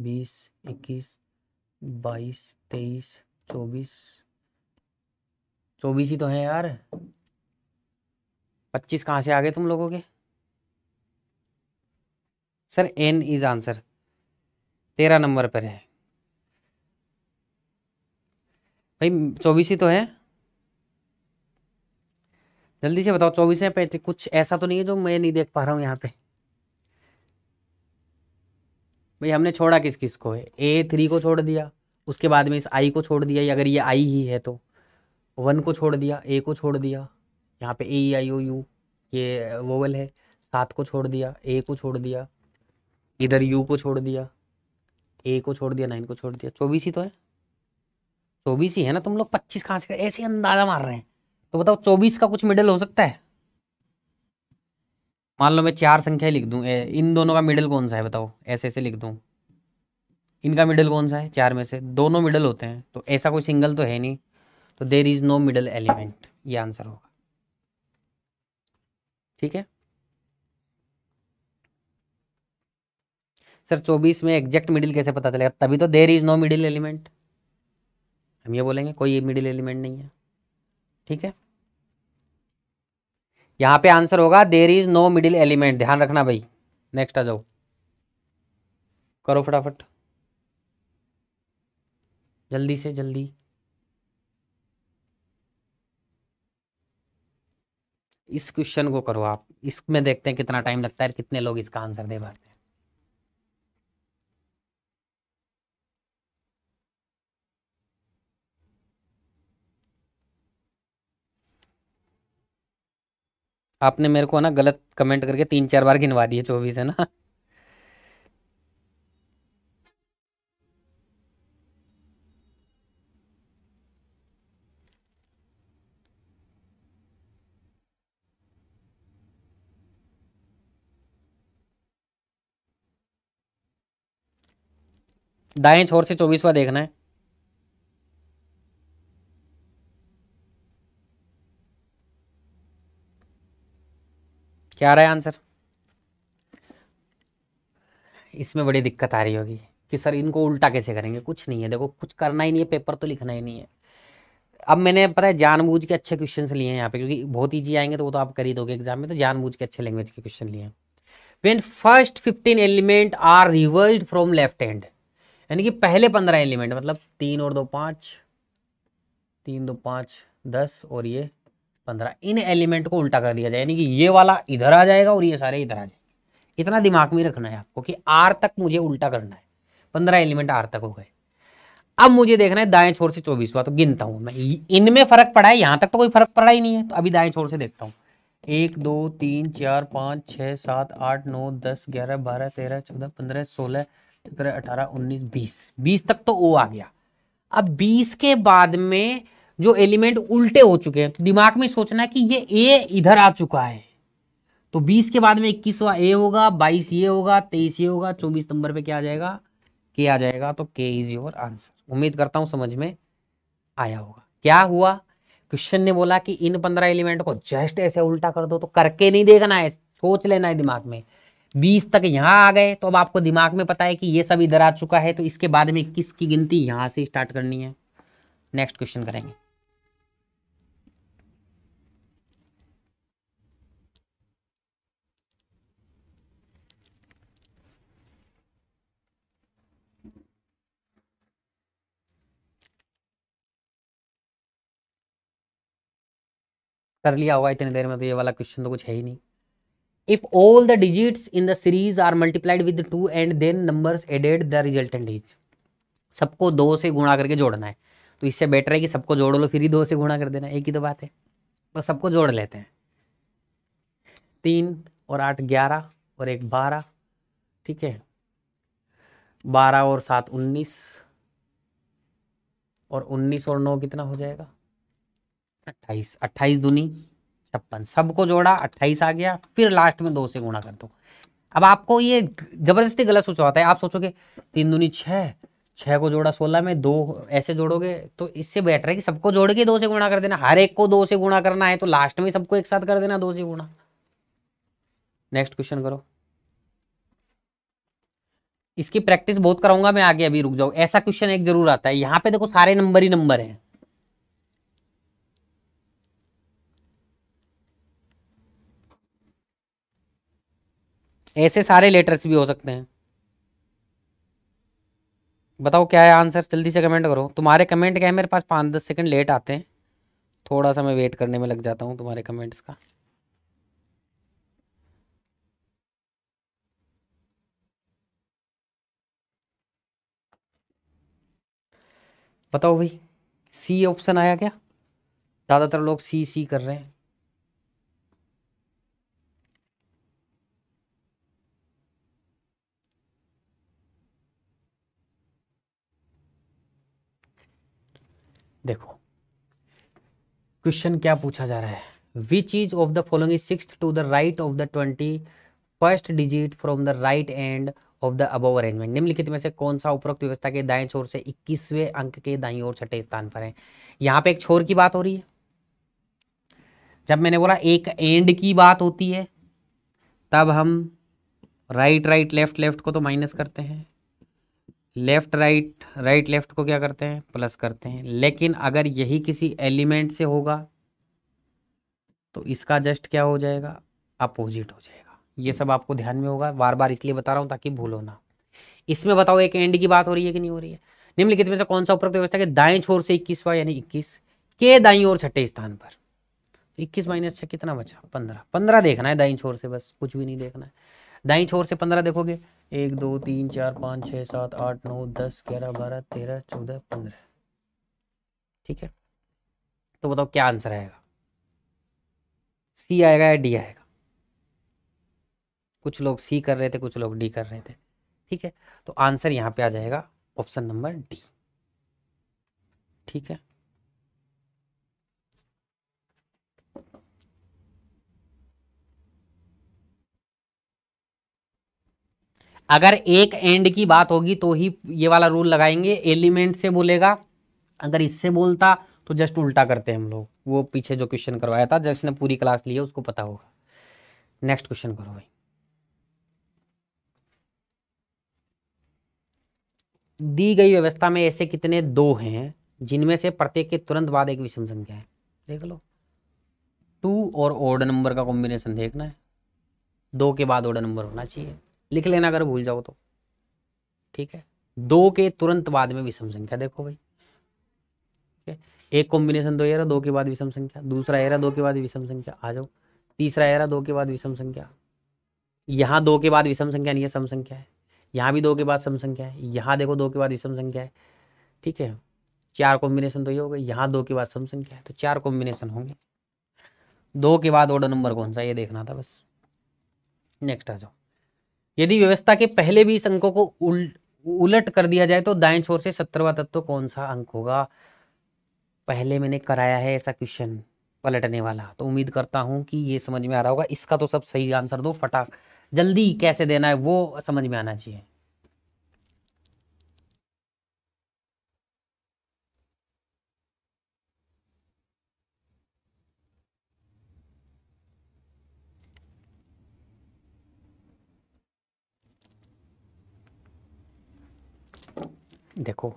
बीस इक्कीस बाईस तेईस चौबीस चौबीस ही तो हैं यार पच्चीस कहाँ से आ गए तुम लोगों के सर एन इज आंसर तेरह नंबर पर है भाई चौबीस ही तो है जल्दी से बताओ चौबीस है पैंतीस कुछ ऐसा तो नहीं है जो मैं नहीं देख पा रहा हूँ यहाँ पे भाई हमने छोड़ा किस किस को है ए थ्री को छोड़ दिया उसके बाद में इस आई को छोड़ दिया अगर ये आई ही है तो वन को छोड़ दिया ए को छोड़ दिया यहाँ पे ए आई ओ यू ये वोवल है सात को छोड़ दिया ए को छोड़ दिया इधर यू को छोड़ दिया ए को छोड़ दिया नाइन को छोड़ दिया चौबीस ही तो है चौबीस ही है ना तुम लोग पच्चीस कहाँ से ऐसे अंदाजा मार रहे हैं तो बताओ चौबीस का कुछ मिडल हो सकता है मान लो मैं चार संख्या लिख दूँ इन दोनों का मिडल कौन सा है बताओ ऐसे ऐसे लिख दूँ इनका मिडल कौन सा है चार में से दोनों मिडल होते हैं तो ऐसा कोई सिंगल तो है नहीं तो there is no middle element ये आंसर होगा ठीक है सर चौबीस में एग्जैक्ट मिडिल कैसे पता चलेगा तभी तो there is no middle element हम ये बोलेंगे कोई मिडिल एलिमेंट नहीं है ठीक है यहां पे आंसर होगा there is no middle element ध्यान रखना भाई नेक्स्ट आ जाओ करो फटाफट जल्दी से जल्दी इस क्वेश्चन को करो आप इसमें देखते हैं कितना टाइम लगता है कितने लोग इसका आंसर दे पाते हैं आपने मेरे को ना गलत कमेंट करके तीन चार बार गिनवा दिए चौबीस है ना दाएं छोर से चौबीसवा देखना है क्या आ रहा है आंसर इसमें बड़ी दिक्कत आ रही होगी कि सर इनको उल्टा कैसे करेंगे कुछ नहीं है देखो कुछ करना ही नहीं है पेपर तो लिखना ही नहीं है अब मैंने पता है जानबूझ के अच्छे क्वेश्चन लिए हैं यहाँ पे क्योंकि बहुत ईजी आएंगे तो वो तो आप कर ही दोगे एग्जाम में तो जानबूझ के अच्छे लैंग्वेज के क्वेश्चन लिए हैं when first fifteen element are reversed from left hand यानी कि पहले पंद्रह एलिमेंट मतलब तीन और दो पाँच तीन दो पाँच दस और ये पंद्रह इन एलिमेंट को उल्टा कर दिया जाए यानी कि ये वाला इधर आ जाएगा और ये सारे इधर आ जाएंगे इतना दिमाग में रखना है आपको कि आर तक मुझे उल्टा करना है पंद्रह एलिमेंट आर तक हो गए अब मुझे देखना है दाएं छोर से चौबीस हुआ तो गिनता हूँ मैं इनमें फर्क पड़ा है यहाँ तक तो कोई फर्क पड़ा ही नहीं है तो अभी दाएं छोर से देखता हूँ एक दो तीन चार पाँच छः सात आठ नौ दस ग्यारह बारह तेरह चौदह पंद्रह सोलह सत्रह अठारह उन्नीस बीस बीस तक तो ओ आ गया अब बीस के बाद में जो एलिमेंट उल्टे हो चुके हैं तो दिमाग में सोचना है कि ये ए इधर आ चुका है तो बीस के बाद में इक्कीसवा ए होगा बाईस ये होगा तेईस ये होगा चौबीस नंबर पे क्या आ जाएगा के आ जाएगा तो के इज योर आंसर उम्मीद करता हूँ समझ में आया होगा क्या हुआ क्वेश्चन ने बोला कि इन पंद्रह एलिमेंट को जस्ट ऐसे उल्टा कर दो तो करके नहीं देखना है सोच लेना है दिमाग में बीस तक यहाँ आ गए तो अब आपको दिमाग में पता है कि ये सब इधर आ चुका है तो इसके बाद में इक्कीस की गिनती यहाँ से स्टार्ट करनी है नेक्स्ट क्वेश्चन करेंगे कर लिया होगा इतनी देर में तो ये वाला क्वेश्चन तो कुछ है ही नहीं if all the digits in the series are multiplied with two and then number added the resultant is सबको दो से गुणा करके जोड़ना है तो इससे बेटर है कि सबको जोड़ लो फिर ही दो से गुणा कर देना एक ही तो बात है तो सबको जोड़ लेते हैं तीन और आठ ग्यारह और एक बारह ठीक है बारह और सात उन्नीस और उन्नीस और नौ कितना हो जाएगा अट्ठाईस अट्ठाईस दूनी छप्पन सबको जोड़ा अट्ठाईस आ गया फिर लास्ट में दो से गुणा कर दो अब आपको ये जबरदस्ती गलत सोचा होता है आप सोचोगे तीन दूनी छः छः को जोड़ा सोलह में दो ऐसे जोड़ोगे तो इससे बेटर है कि सबको जोड़ के दो से गुणा कर देना हर एक को दो से गुणा करना है तो लास्ट में सबको एक साथ कर देना दो से गुणा नेक्स्ट क्वेश्चन करो इसकी प्रैक्टिस बहुत कराऊंगा मैं आगे अभी रुक जाऊँ ऐसा क्वेश्चन एक जरूर आता है यहाँ पे देखो सारे नंबर ही नंबर हैं ऐसे सारे लेटर्स भी हो सकते हैं बताओ क्या है आंसर जल्दी से कमेंट करो तुम्हारे कमेंट क्या है मेरे पास पाँच दस सेकंड लेट आते हैं थोड़ा सा मैं वेट करने में लग जाता हूँ तुम्हारे कमेंट्स का बताओ भाई सी ऑप्शन आया क्या ज़्यादातर लोग सी सी कर रहे हैं देखो क्वेश्चन क्या पूछा जा रहा है which is of the following six to the right of the twenty first digit from the right end of the above arrangement निम्नलिखित में से कौन सा उपरोक्त व्यवस्था के दाएं छोर से 21वें अंक के दाई ओर छठे स्थान पर है यहां पे एक छोर की बात हो रही है जब मैंने बोला एक एंड की बात होती है तब हम राइट राइट लेफ्ट लेफ्ट को तो माइनस करते हैं लेफ्ट राइट राइट लेफ्ट को क्या करते हैं प्लस करते हैं लेकिन अगर यही किसी एलिमेंट से होगा तो इसका जस्ट क्या हो जाएगा अपोजिट हो जाएगा ये सब आपको ध्यान में होगा बार बार इसलिए बता रहा हूँ ताकि भूलो ना इसमें बताओ एक एंड की बात हो रही है कि नहीं हो रही है निम्नलिखित में से कौन सा उपरोक्त व्यवस्था है दाएं छोर से इक्कीस यानी इक्कीस के दाई और छठे स्थान पर तो इक्कीस माइनस छह कितना बचा पंद्रह पंद्रह देखना है दाई छोर से बस कुछ भी नहीं देखना है दाई छोर से पंद्रह देखोगे एक दो तीन चार पाँच छः सात आठ नौ दस ग्यारह बारह तेरह चौदह पंद्रह ठीक है तो बताओ क्या आंसर आएगा सी आएगा या डी आएगा कुछ लोग सी कर रहे थे कुछ लोग डी कर रहे थे ठीक है तो आंसर यहाँ पे आ जाएगा ऑप्शन नंबर डी ठीक है अगर एक एंड की बात होगी तो ही ये वाला रूल लगाएंगे एलिमेंट से बोलेगा अगर इससे बोलता तो जस्ट उल्टा करते हैं हम लोग वो पीछे जो क्वेश्चन करवाया था जिसने पूरी क्लास ली है उसको पता होगा नेक्स्ट क्वेश्चन करो भाई दी गई व्यवस्था में ऐसे कितने दो हैं जिनमें से प्रत्येक के तुरंत बाद एक विषम संख्या है देख लो टू और ओड नंबर का कॉम्बिनेशन देखना है दो के बाद ओड नंबर होना चाहिए लिख लेना अगर भूल जाओ तो ठीक है दो के तुरंत बाद में विषम संख्या देखो भाई ठीक है एक कॉम्बिनेशन दो एरा दो के बाद विषम संख्या दूसरा एरा दो के बाद विषम संख्या आ जाओ तीसरा एरा दो के बाद विषम संख्या यहाँ दो के बाद विषम संख्या नहीं है सम संख्या है यहाँ भी दो के बाद सम संख्या है यहाँ देखो दो के बाद विषम संख्या है ठीक है चार कॉम्बिनेशन तो ये हो गए यहाँ दो के बाद सम संख्या है तो चार कॉम्बिनेशन होंगे दो के बाद ऑर्डर नंबर कौन सा ये देखना था बस नेक्स्ट आ जाओ यदि व्यवस्था के पहले भी इस अंकों को उल, उलट कर दिया जाए तो दाएं छोर से सत्तरवा तत्व कौन सा अंक होगा पहले मैंने कराया है ऐसा क्वेश्चन पलटने वाला तो उम्मीद करता हूँ कि ये समझ में आ रहा होगा इसका तो सब सही आंसर दो फटाक जल्दी कैसे देना है वो समझ में आना चाहिए देखो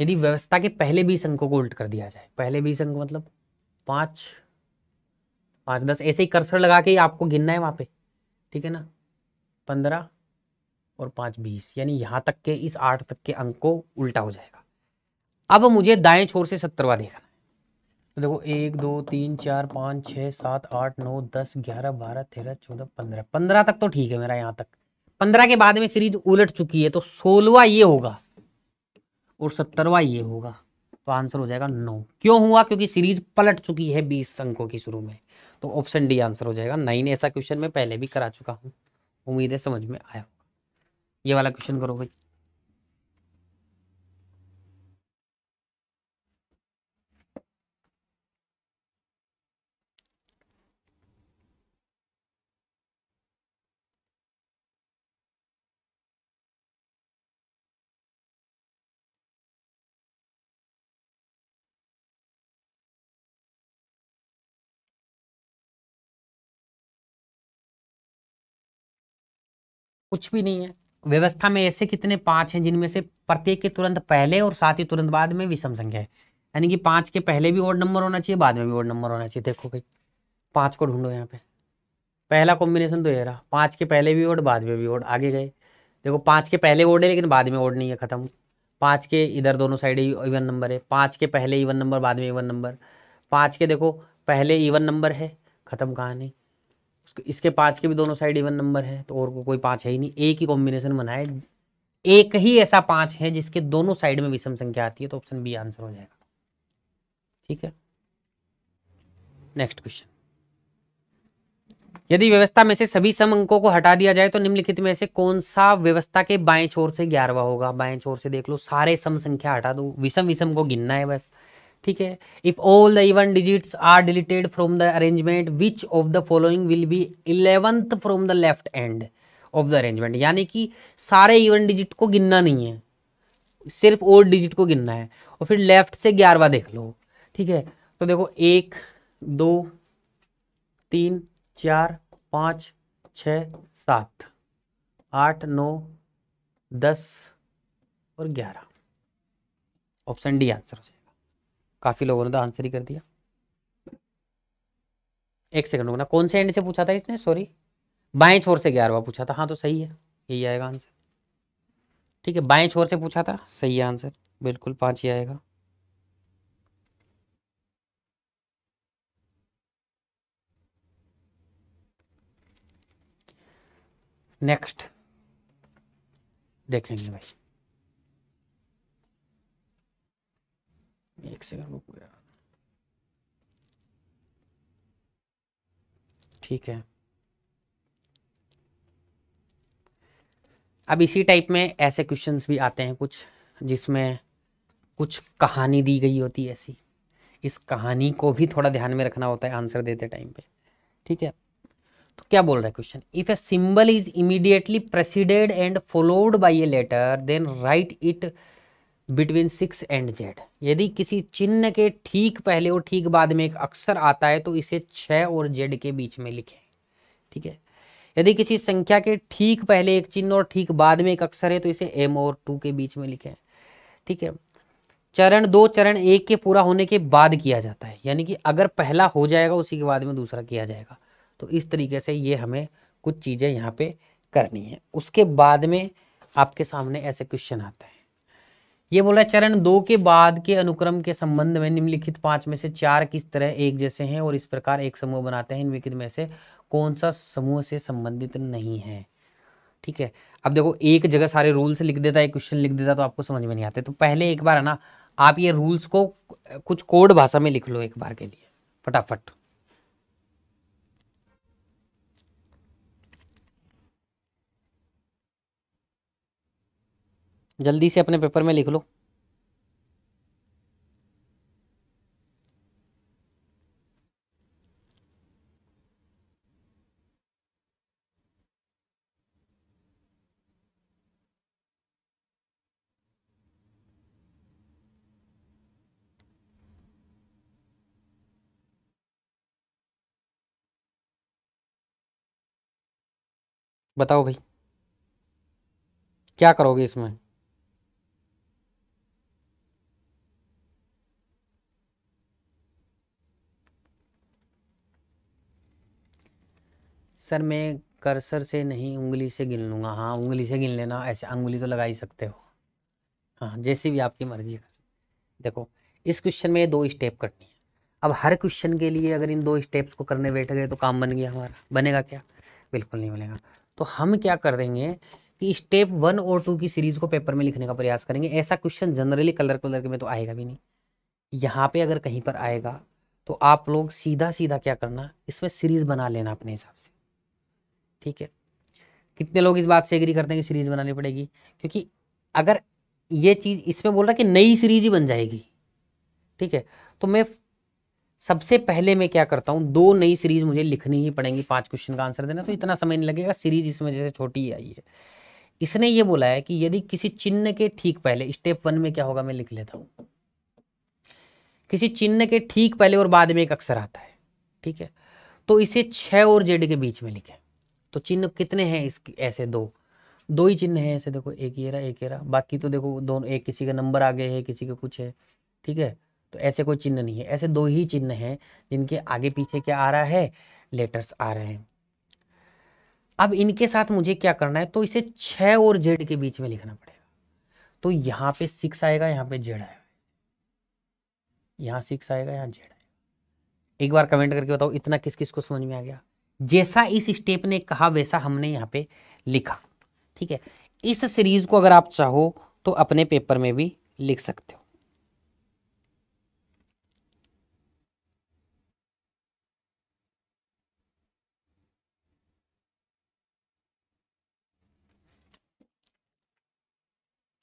यदि व्यवस्था के पहले बीस अंकों को उल्ट कर दिया जाए पहले बीस अंक मतलब पाँच पाँच दस ऐसे ही कर्सर लगा के आपको गिनना है वहाँ पे ठीक है ना पंद्रह और पाँच बीस यानी यहाँ तक के इस आठ तक के अंक को उल्टा हो जाएगा अब मुझे दाएं छोर से सत्तरवा देखना है तो देखो एक दो तीन चार पाँच छः सात आठ नौ दस ग्यारह बारह तेरह चौदह पंद्रह पंद्रह तक तो ठीक है मेरा यहाँ तक पंद्रह के बाद में सीरीज उलट चुकी है तो सोलवा ये होगा और सत्तरवा ये होगा तो आंसर हो जाएगा नौ क्यों हुआ क्योंकि सीरीज पलट चुकी है बीस अंकों की शुरू में तो ऑप्शन डी आंसर हो जाएगा नाइन ऐसा क्वेश्चन मैं पहले भी करा चुका हूँ उम्मीद है समझ में आया ये वाला क्वेश्चन करो भाई कुछ भी नहीं है व्यवस्था में ऐसे कितने पांच हैं जिनमें से प्रत्येक के तुरंत पहले और साथ ही तुरंत बाद में विषम संख्या है यानी कि पांच के पहले भी ओड नंबर होना चाहिए बाद में भी ओड नंबर होना चाहिए देखो भाई पाँच को ढूंढो यहाँ पे पहला कॉम्बिनेशन तो ये रहा पाँच के पहले भी ओड बाद में भी ओड आगे गए देखो पाँच के पहले ओड है लेकिन बाद में ओड नहीं है ख़त्म पाँच के इधर दोनों साइड इवन नंबर है पाँच के पहले इवन नंबर बाद में इवन नंबर पाँच के देखो पहले इवन नंबर है ख़त्म कहानी इसके पांच के भी दोनों साइड इवन नंबर हैं तो और को कोई पांच है ही नहीं एक ही कॉम्बिनेशन बना है एक ही ऐसा पांच है जिसके दोनों साइड में विषम संख्या आती है तो ऑप्शन बी आंसर हो जाएगा ठीक है नेक्स्ट क्वेश्चन यदि व्यवस्था में से सभी सम अंकों को हटा दिया जाए तो निम्नलिखित में से कौन सा व्यवस्था के बाएं छोर से ग्यारहवा होगा बाएं छोर से देख लो सारे सम संख्या हटा दो विषम विषम को गिनना है बस ठीक है if all the even digits are deleted from the arrangement which of the following will be eleventh from the left end of the arrangement यानी कि सारे इवन डिजिट को गिनना नहीं है सिर्फ ओल्ड डिजिट को गिनना है और फिर लेफ्ट से ग्यारहवा देख लो ठीक है तो देखो एक दो तीन चार पाँच छ सात आठ नौ दस और ग्यारह ऑप्शन डी आंसर हो जाएगा काफ़ी लोगों ने तो आंसर ही कर दिया एक सेकंड रुकना कौन से एंड से पूछा था इसने सॉरी बाएं छोर से ग्यारहवा पूछा था हाँ तो सही है यही आएगा आंसर ठीक है बाएं छोर से पूछा था सही आंसर बिल्कुल पांच ही आएगा नेक्स्ट देखेंगे भाई एक सेकंड रुक गया ठीक है अब इसी टाइप में ऐसे क्वेश्चंस भी आते हैं कुछ जिसमें कुछ कहानी दी गई होती है ऐसी इस कहानी को भी थोड़ा ध्यान में रखना होता है आंसर देते टाइम पे ठीक है तो क्या बोल रहा है question if a symbol is immediately preceded and followed by a letter then write it between six and Z यदि किसी चिन्ह के ठीक पहले और ठीक बाद में एक अक्षर आता है तो इसे छः और जेड के बीच में लिखें ठीक है यदि किसी संख्या के ठीक पहले एक चिन्ह और ठीक बाद में एक अक्षर है तो इसे एम और टू के बीच में लिखें ठीक है चरण दो चरण एक के पूरा होने के बाद किया जाता है यानी कि अगर पहला हो जाएगा उसी के बाद में दूसरा किया जाएगा तो इस तरीके से ये हमें कुछ चीज़ें यहाँ पे करनी है उसके बाद में आपके सामने ऐसे क्वेश्चन आता है ये बोला चरण दो के बाद के अनुक्रम के संबंध में निम्नलिखित पांच में से चार किस तरह एक जैसे हैं और इस प्रकार एक समूह बनाते हैं निम्नलिखित में से कौन सा समूह से संबंधित नहीं है ठीक है अब देखो एक जगह सारे रूल्स लिख देता है क्वेश्चन लिख देता तो आपको समझ में नहीं आते तो पहले एक बार है ना आप ये रूल्स को कुछ कोड भाषा में लिख लो एक बार के लिए फटाफट जल्दी से अपने पेपर में लिख लो बताओ भाई क्या करोगे इसमें सर मैं कर्सर से नहीं उंगली से गिन लूँगा हाँ उंगली से गिन लेना ऐसे उंगली तो लगा ही सकते हो हाँ जैसे भी आपकी मर्जी का देखो इस क्वेश्चन में दो स्टेप करनी है अब हर क्वेश्चन के लिए अगर इन दो स्टेप्स को करने बैठ गए तो काम बन गया हमारा बनेगा क्या बिल्कुल नहीं बनेगा तो हम क्या कर देंगे कि स्टेप वन और टू की सीरीज को पेपर में लिखने का प्रयास करेंगे ऐसा क्वेश्चन जनरली कलर कलर के में तो आएगा भी नहीं यहाँ पे अगर कहीं पर आएगा तो आप लोग सीधा सीधा क्या करना इसमें सीरीज बना लेना अपने हिसाब से ठीक है कितने लोग इस बात से एग्री करते हैं कि सीरीज बनानी पड़ेगी क्योंकि अगर ये चीज़ इसमें बोल रहा है कि नई सीरीज ही बन जाएगी ठीक है तो मैं सबसे पहले मैं क्या करता हूँ दो नई सीरीज मुझे लिखनी ही पड़ेंगी पांच क्वेश्चन का आंसर देना तो इतना समय नहीं लगेगा सीरीज इस वजह से छोटी ही आई है इसने ये बोला है कि यदि किसी चिन्ह के ठीक पहले स्टेप वन में क्या होगा मैं लिख लेता हूँ किसी चिन्ह के ठीक पहले और बाद में एक अक्षर आता है ठीक है तो इसे छः और जेड के बीच में लिखें तो चिन्ह कितने हैं इस ऐसे दो दो ही चिन्ह है ऐसे देखो एक ये रहा एक ये रहा बाकी तो देखो दोनों एक किसी का नंबर आगे है किसी का कुछ है ठीक है तो ऐसे कोई चिन्ह नहीं है ऐसे दो ही चिन्ह हैं जिनके आगे पीछे क्या आ रहा है लेटर्स आ रहे हैं अब इनके साथ मुझे क्या करना है तो इसे छ और जेड के बीच में लिखना पड़ेगा तो यहाँ पे सिक्स आएगा यहाँ पे जेड आएगा यहाँ सिक्स आएगा यहाँ जेड आएगा एक बार कमेंट करके बताओ इतना किस किस को समझ में आ गया जैसा इस स्टेप ने कहा वैसा हमने यहाँ पे लिखा ठीक है इस सीरीज को अगर आप चाहो तो अपने पेपर में भी लिख सकते हो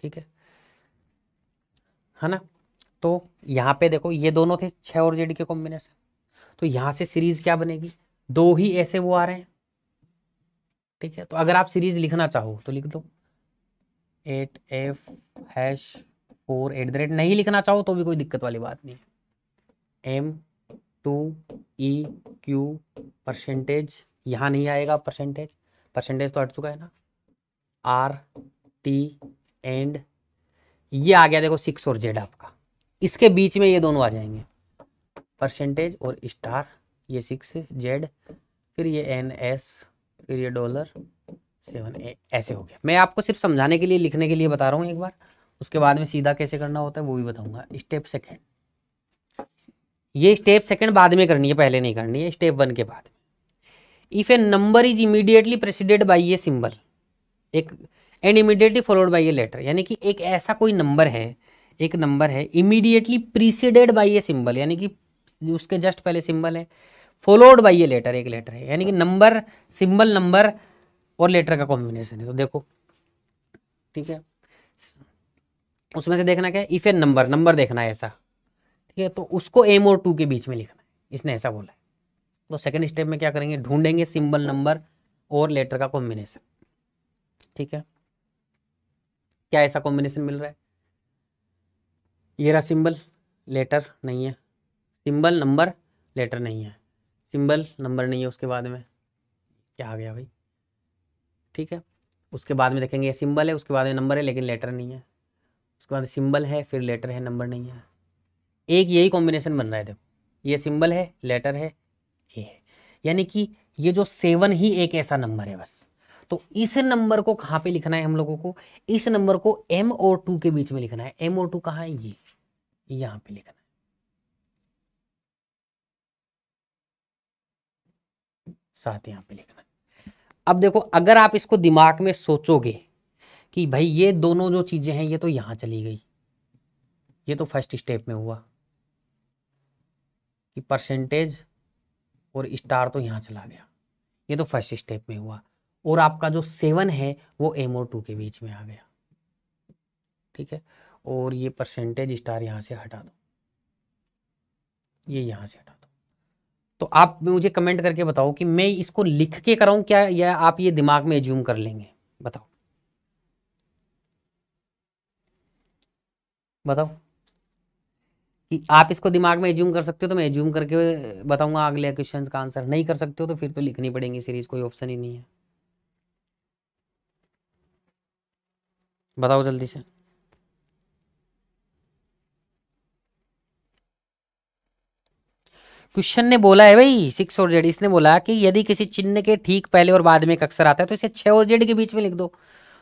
ठीक है है ना तो यहां पे देखो ये दोनों थे छह और जेड के कॉम्बिनेशन तो यहां से सीरीज क्या बनेगी दो ही ऐसे वो आ रहे हैं ठीक है तो अगर आप सीरीज लिखना चाहो तो लिख दो eight F hash four at the rate नहीं लिखना चाहो तो भी कोई दिक्कत वाली बात नहीं है M two E Q percentage यहाँ नहीं आएगा परसेंटेज परसेंटेज तो हट चुका है ना आर टी एंड ये आ गया देखो सिक्स और जेड आपका इसके बीच में ये दोनों आ जाएंगे परसेंटेज और स्टार ये सिक्स जेड फिर ये एन एस फिर ये डॉलर सेवन ए ऐसे हो गया मैं आपको सिर्फ समझाने के लिए लिखने के लिए बता रहा हूँ एक बार उसके बाद में सीधा कैसे करना होता है वो भी बताऊंगा स्टेप सेकेंड ये स्टेप सेकेंड बाद में करनी है पहले नहीं करनी है स्टेप वन के बाद if a number is immediately preceded by a symbol एक and immediately followed by a letter यानी कि एक ऐसा कोई नंबर है एक नंबर है immediately preceded by a symbol यानी कि उसके जस्ट पहले सिंबल है फॉलोड बाई ये लेटर एक लेटर है यानी कि नंबर सिंबल नंबर और लेटर का कॉम्बिनेशन है तो देखो ठीक है उसमें से देखना क्या है इफ ए नंबर नंबर देखना है ऐसा ठीक है तो उसको एम और टू के बीच में लिखना है इसने ऐसा बोला है तो सेकेंड स्टेप में क्या करेंगे ढूंढेंगे सिंबल नंबर और लेटर का कॉम्बिनेशन ठीक है क्या ऐसा कॉम्बिनेशन मिल रहा है ये रहा सिंबल लेटर नहीं है सिंबल नंबर लेटर नहीं है सिंबल नंबर नहीं है उसके बाद में क्या आ गया भाई ठीक है उसके बाद में देखेंगे सिंबल है उसके बाद में नंबर है लेकिन लेटर नहीं है उसके बाद सिंबल है फिर लेटर है नंबर नहीं है एक यही कॉम्बिनेशन बन रहा है देखो ये सिंबल है लेटर है ए है यानी कि ये जो सेवन ही एक ऐसा नंबर है बस तो इस नंबर को कहाँ पे लिखना है हम लोगों को इस नंबर को एम और टू के बीच में लिखना है एम और टू कहाँ है ये यहाँ पे लिखना है साथ यहाँ पे लिखना अब देखो अगर आप इसको दिमाग में सोचोगे कि भाई ये दोनों जो चीज़ें हैं ये तो यहाँ चली गई ये तो फर्स्ट स्टेप में हुआ कि परसेंटेज और स्टार तो यहाँ चला गया ये तो फर्स्ट स्टेप में हुआ और आपका जो सेवन है वो एम और टू के बीच में आ गया ठीक है और ये परसेंटेज स्टार यहाँ से हटा दो ये यहाँ से हटा दो तो आप मुझे कमेंट करके बताओ कि मैं इसको लिख के कराऊं क्या या आप ये दिमाग में एज्यूम कर लेंगे बताओ बताओ कि आप इसको दिमाग में एज्यूम कर सकते हो तो मैं एज्यूम करके बताऊंगा अगले क्वेश्चन का आंसर नहीं कर सकते हो तो फिर तो लिखनी पड़ेगी सीरीज कोई ऑप्शन ही नहीं है बताओ जल्दी से क्वेश्चन ने बोला है भाई सिक्स और जेड इसने बोला कि यदि किसी चिन्ह के ठीक पहले और बाद में एक अक्षर आता है तो इसे छः और जेड के बीच में लिख दो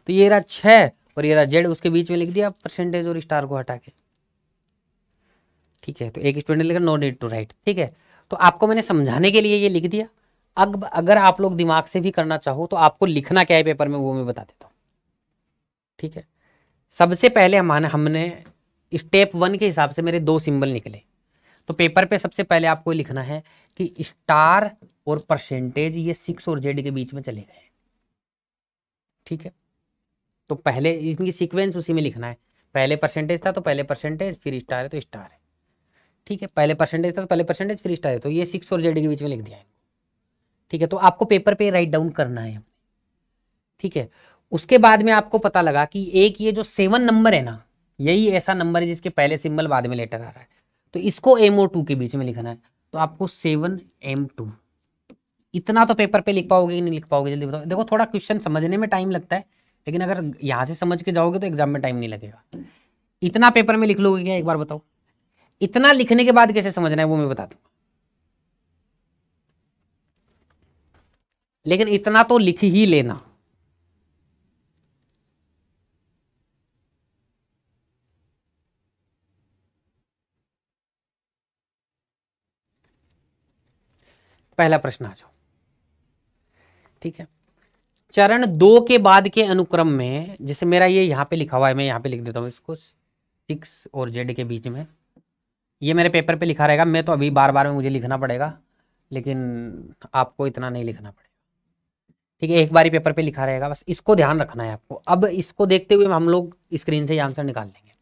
तो ये रहा छ और ये रहा जेड उसके बीच में लिख दिया परसेंटेज और स्टार को हटा के ठीक है तो एक स्टूडेंट लिखा नो नीड टू राइट ठीक है तो आपको मैंने समझाने के लिए ये लिख दिया अब अगर आप लोग दिमाग से भी करना चाहो तो आपको लिखना क्या है पेपर में वो मैं बता देता हूँ ठीक है सबसे पहले हमारे हमने स्टेप वन के हिसाब से मेरे दो सिंबल निकले तो पेपर पे सबसे पहले आपको लिखना है कि स्टार और परसेंटेज ये सिक्स और जेड के बीच में चले गए ठीक है तो पहले इनकी सीक्वेंस उसी में लिखना है पहले परसेंटेज था तो पहले परसेंटेज फिर स्टार है तो स्टार है ठीक है पहले परसेंटेज था तो पहले परसेंटेज फिर स्टार है तो ये सिक्स और जेड के बीच में लिख दिया है ठीक है तो आपको पेपर पे राइट डाउन करना है ठीक है उसके बाद में आपको पता लगा कि एक ये जो सेवन नंबर है ना यही ऐसा नंबर है जिसके पहले सिंबल बाद में लेटर आ रहा है तो इसको एम ओ टू के बीच में लिखना है तो आपको सेवन एम टू इतना तो पेपर पे लिख पाओगे कि नहीं लिख पाओगे जल्दी बताओ देखो थोड़ा क्वेश्चन समझने में टाइम लगता है लेकिन अगर यहाँ से समझ के जाओगे तो एग्जाम में टाइम नहीं लगेगा इतना पेपर में लिख लोगे क्या एक बार बताओ इतना लिखने के बाद कैसे समझना है वो मैं बता दू लेकिन इतना तो लिख ही लेना पहला प्रश्न आ जाओ ठीक है चरण दो के बाद के अनुक्रम में जैसे मेरा ये यहाँ पे लिखा हुआ है मैं यहाँ पे लिख देता हूँ इसको सिक्स और जेड के बीच में ये मेरे पेपर पे लिखा रहेगा मैं तो अभी बार बार में मुझे लिखना पड़ेगा लेकिन आपको इतना नहीं लिखना पड़ेगा ठीक है एक बार ही पेपर पे लिखा रहेगा बस इसको ध्यान रखना है आपको अब इसको देखते हुए हम लोग स्क्रीन से आंसर निकाल लेंगे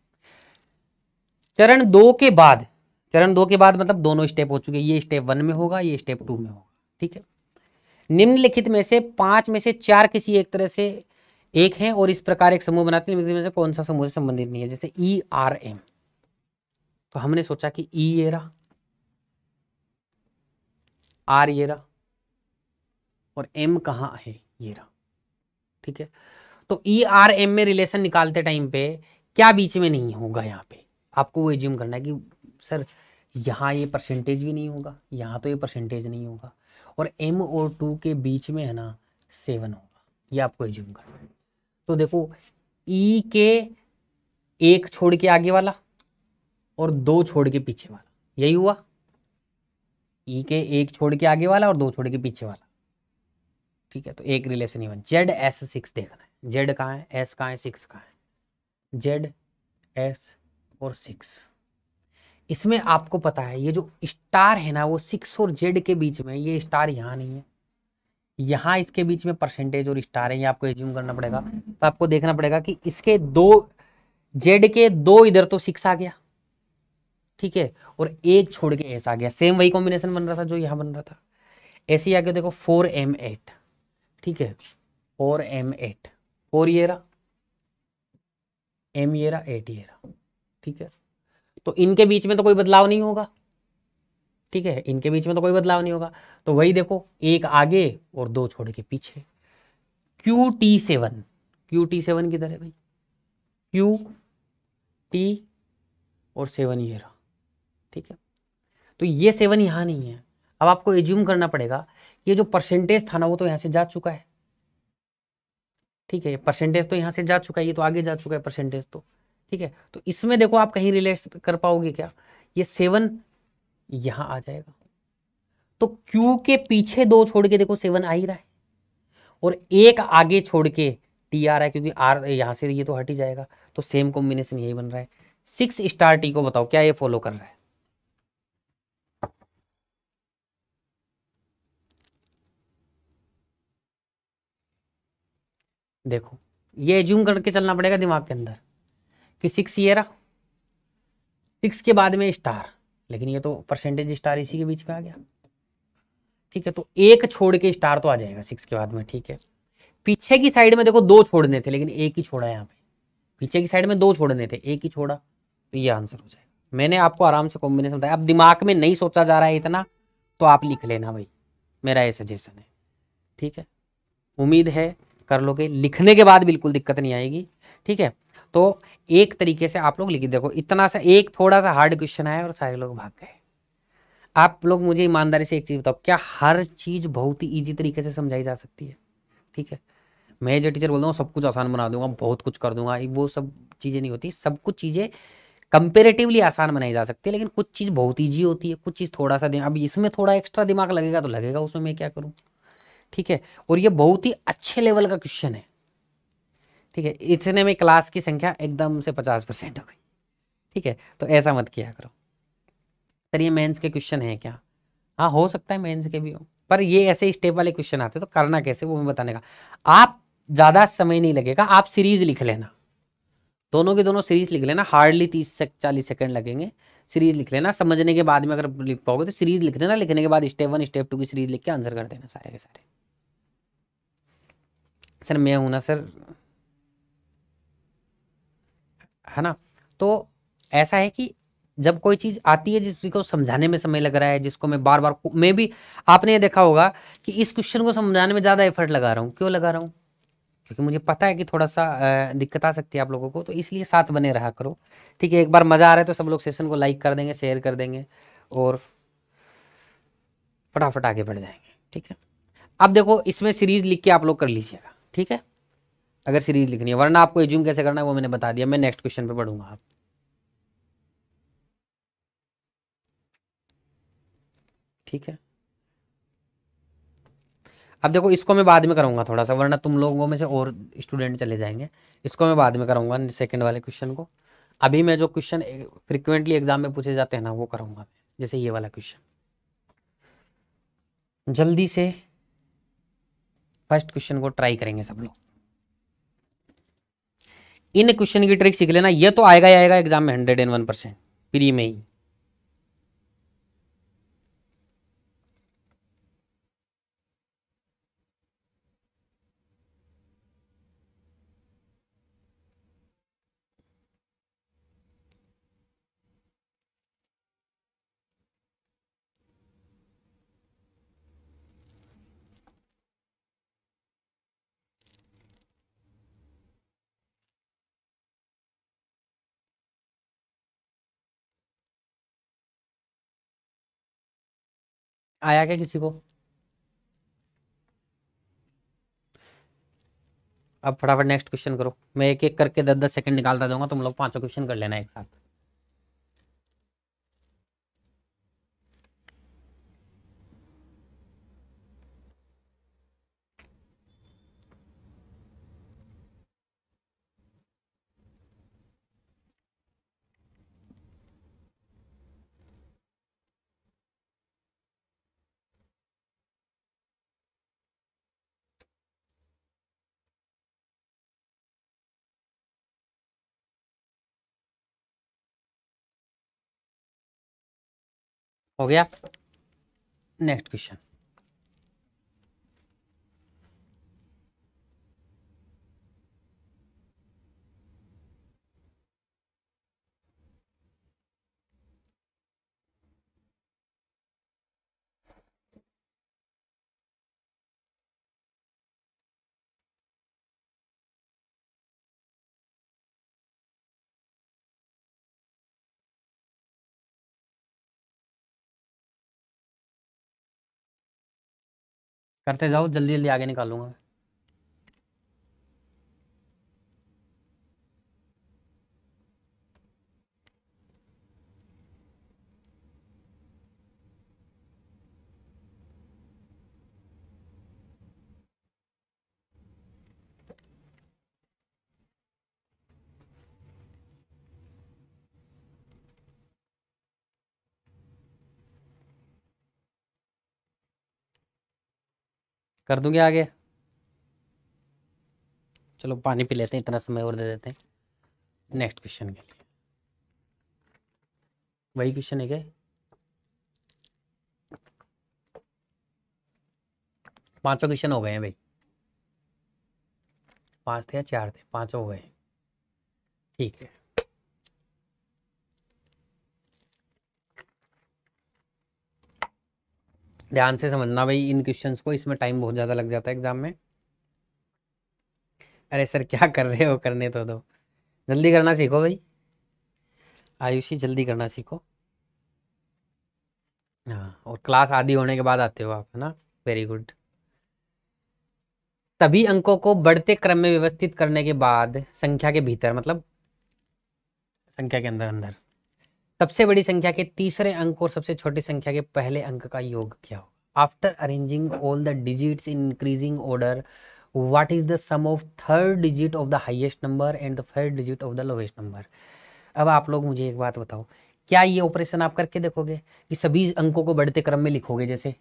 चरण दो के बाद चरण दो के बाद मतलब दोनों स्टेप हो चुके ये स्टेप वन में होगा ये स्टेप टू में होगा ठीक है निम्नलिखित में से पांच में से चार किसी एक तरह से एक हैं और इस प्रकार एक समूह बनाते हैं में से कौन सा समूह से संबंधित नहीं है जैसे ई आर एम तो हमने सोचा कि ई e ये रहा आर ये रहा और एम कहा है ये रहा ठीक है तो ई आर एम में रिलेशन निकालते टाइम पे क्या बीच में नहीं होगा यहाँ पे आपको वो एज्यूम करना है कि सर यहाँ ये परसेंटेज भी नहीं होगा यहाँ तो ये परसेंटेज नहीं होगा और एम और टू के बीच में है ना सेवन होगा ये आपको एज्यूम करना है तो देखो ई e के एक छोड़ के आगे वाला और दो छोड़ के पीछे वाला यही हुआ ई e के एक छोड़ के आगे वाला और दो छोड़ के पीछे वाला ठीक है तो एक relation even Z S six देखना है जेड कहाँ है एस कहाँ है सिक्स कहाँ है जेड एस और सिक्स इसमें आपको पता है ये जो स्टार है ना वो सिक्स और जेड के बीच में ये स्टार यहाँ नहीं है यहाँ इसके बीच में परसेंटेज और स्टार है ये आपको एज्यूम करना पड़ेगा तो आपको देखना पड़ेगा कि इसके दो जेड के दो इधर तो सिक्स आ गया ठीक है और एक छोड़ के एस आ गया सेम वही कॉम्बिनेशन बन रहा था जो यहाँ बन रहा था ऐसे ही आगे देखो फोर एम एट ठीक है फोर एम एट फोर ये रहा एम ये रहा एट ये रहा ठीक है तो इनके बीच में तो कोई बदलाव नहीं होगा ठीक है इनके बीच में तो कोई बदलाव नहीं होगा तो वही देखो एक आगे और दो छोड़ के पीछे Q T seven Q T seven किधर है भाई क्यू टी और सेवन ये रहा ठीक है तो ये सेवन यहां नहीं है अब आपको एज्यूम करना पड़ेगा ये जो परसेंटेज था ना वो तो यहां से जा चुका है ठीक है परसेंटेज तो यहां से जा चुका है ये तो आगे जा चुका है परसेंटेज तो ठीक है तो इसमें देखो आप कहीं रिलेट कर पाओगे क्या ये सेवन यहां आ जाएगा तो क्यू के पीछे दो छोड़ के देखो सेवन आ ही रहा है और एक आगे छोड़ के टी आ रहा है क्योंकि आर यहां से ये तो हट ही जाएगा तो सेम कॉम्बिनेशन यही बन रहा है सिक्स स्टार टी को बताओ क्या ये फॉलो कर रहा है देखो ये एज्यूम करके चलना पड़ेगा दिमाग के अंदर कि सिक्स ये रहा सिक्स के बाद में स्टार लेकिन ये तो परसेंटेज स्टार इसी के बीच में आ गया ठीक है तो एक छोड़ के स्टार तो आ जाएगा सिक्स के बाद में ठीक है पीछे की साइड में देखो दो छोड़ने थे लेकिन एक ही छोड़ा यहाँ पे पीछे की साइड में दो छोड़ने थे एक ही छोड़ा तो ये आंसर हो जाएगा मैंने आपको आराम से कॉम्बिनेशन बताया अब दिमाग में नहीं सोचा जा रहा है इतना तो आप लिख लेना भाई मेरा ये सजेशन है ठीक है उम्मीद है कर लोगे लिखने के बाद बिल्कुल दिक्कत नहीं आएगी ठीक है तो एक तरीके से आप लोग लिखे देखो इतना सा एक थोड़ा सा हार्ड क्वेश्चन आया और सारे लोग भाग गए आप लोग मुझे ईमानदारी से एक चीज़ बताओ क्या हर चीज़ बहुत ही ईजी तरीके से समझाई जा सकती है ठीक है मैं जो टीचर बोलता हूँ सब कुछ आसान बना दूंगा बहुत कुछ कर दूंगा वो सब चीज़ें नहीं होती सब कुछ चीज़ें कंपेरेटिवली आसान बनाई जा सकती है लेकिन कुछ चीज़ बहुत ईजी होती है कुछ चीज़ थोड़ा सा अब इसमें थोड़ा एक्स्ट्रा दिमाग लगेगा तो लगेगा उसमें मैं क्या करूँ ठीक है और ये बहुत ही अच्छे लेवल का क्वेश्चन है ठीक है इतने में क्लास की संख्या एकदम से पचास परसेंट हो गई ठीक है तो ऐसा मत किया करो सर ये मेंस के क्वेश्चन है क्या हाँ हो सकता है मेंस के भी हो पर ये ऐसे स्टेप वाले क्वेश्चन आते तो करना कैसे वो मैं बताने का आप ज़्यादा समय नहीं लगेगा आप सीरीज लिख लेना दोनों के दोनों सीरीज लिख लेना हार्डली तीस से चालीस सेकेंड लगेंगे सीरीज लिख लेना समझने के बाद में अगर लिख पाओगे तो सीरीज लिख लेना लिखने के बाद स्टेप वन स्टेप टू की सीरीज लिख के आंसर कर देना सारे के सारे सर मैं हूं ना सर है ना तो ऐसा है कि जब कोई चीज़ आती है जिसको समझाने में समय लग रहा है जिसको मैं बार बार मैं भी आपने ये देखा होगा कि इस क्वेश्चन को समझाने में ज़्यादा एफर्ट लगा रहा हूँ क्यों लगा रहा हूँ क्योंकि मुझे पता है कि थोड़ा सा दिक्कत आ सकती है आप लोगों को तो इसलिए साथ बने रहा करो ठीक है एक बार मज़ा आ रहा है तो सब लोग सेशन को लाइक कर देंगे शेयर कर देंगे और फटाफट आगे बढ़ जाएंगे ठीक है अब देखो इसमें सीरीज लिख के आप लोग कर लीजिएगा ठीक है अगर सीरीज लिखनी है वरना आपको एज्यूम कैसे करना है वो मैंने बता दिया मैं नेक्स्ट क्वेश्चन पे पढ़ूंगा आप ठीक है अब देखो इसको मैं बाद में करूंगा थोड़ा सा वरना तुम लोगों में से और स्टूडेंट चले जाएंगे इसको मैं बाद में करूंगा सेकेंड वाले क्वेश्चन को अभी मैं जो क्वेश्चन फ्रिक्वेंटली एग्जाम में पूछे जाते हैं ना वो करूंगा जैसे ये वाला क्वेश्चन जल्दी से फर्स्ट क्वेश्चन को ट्राई करेंगे सब लोग इन क्वेश्चन की ट्रिक सीख लेना ये तो आएगा ही आएगा एग्जाम में hundred and one percent free में ही आया क्या किसी को अब फटाफट नेक्स्ट क्वेश्चन करो मैं एक एक करके दस दस सेकंड निकालता जाऊंगा तुम लोग पांचों क्वेश्चन कर लेना एक साथ हो गया नेक्स्ट क्वेश्चन करते जाओ जल्दी जल्दी आगे निकालूंगा कर दूंगे आगे चलो पानी पी लेते हैं इतना समय और दे देते हैं नेक्स्ट क्वेश्चन के लिए वही क्वेश्चन है क्या पांचों क्वेश्चन हो गए हैं भाई पांच थे या चार थे पांचों हो गए ठीक है ध्यान से समझना भाई इन क्वेश्चन को इसमें टाइम बहुत ज़्यादा लग जाता है एग्जाम में अरे सर क्या कर रहे हो करने तो दो जल्दी करना सीखो भाई आयुषी जल्दी करना सीखो हाँ और क्लास आदि होने के बाद आते हो आप है ना वेरी गुड सभी अंकों को बढ़ते क्रम में व्यवस्थित करने के बाद संख्या के भीतर मतलब संख्या के अंदर अंदर सबसे बड़ी संख्या के तीसरे अंक और सबसे छोटी संख्या के पहले अंक का योग क्या हो after arranging all the digits in increasing order what is the sum of third digit of the highest number and the third digit of the lowest number अब आप लोग मुझे एक बात बताओ क्या ये ऑपरेशन आप करके देखोगे कि सभी अंकों को बढ़ते क्रम में लिखोगे जैसे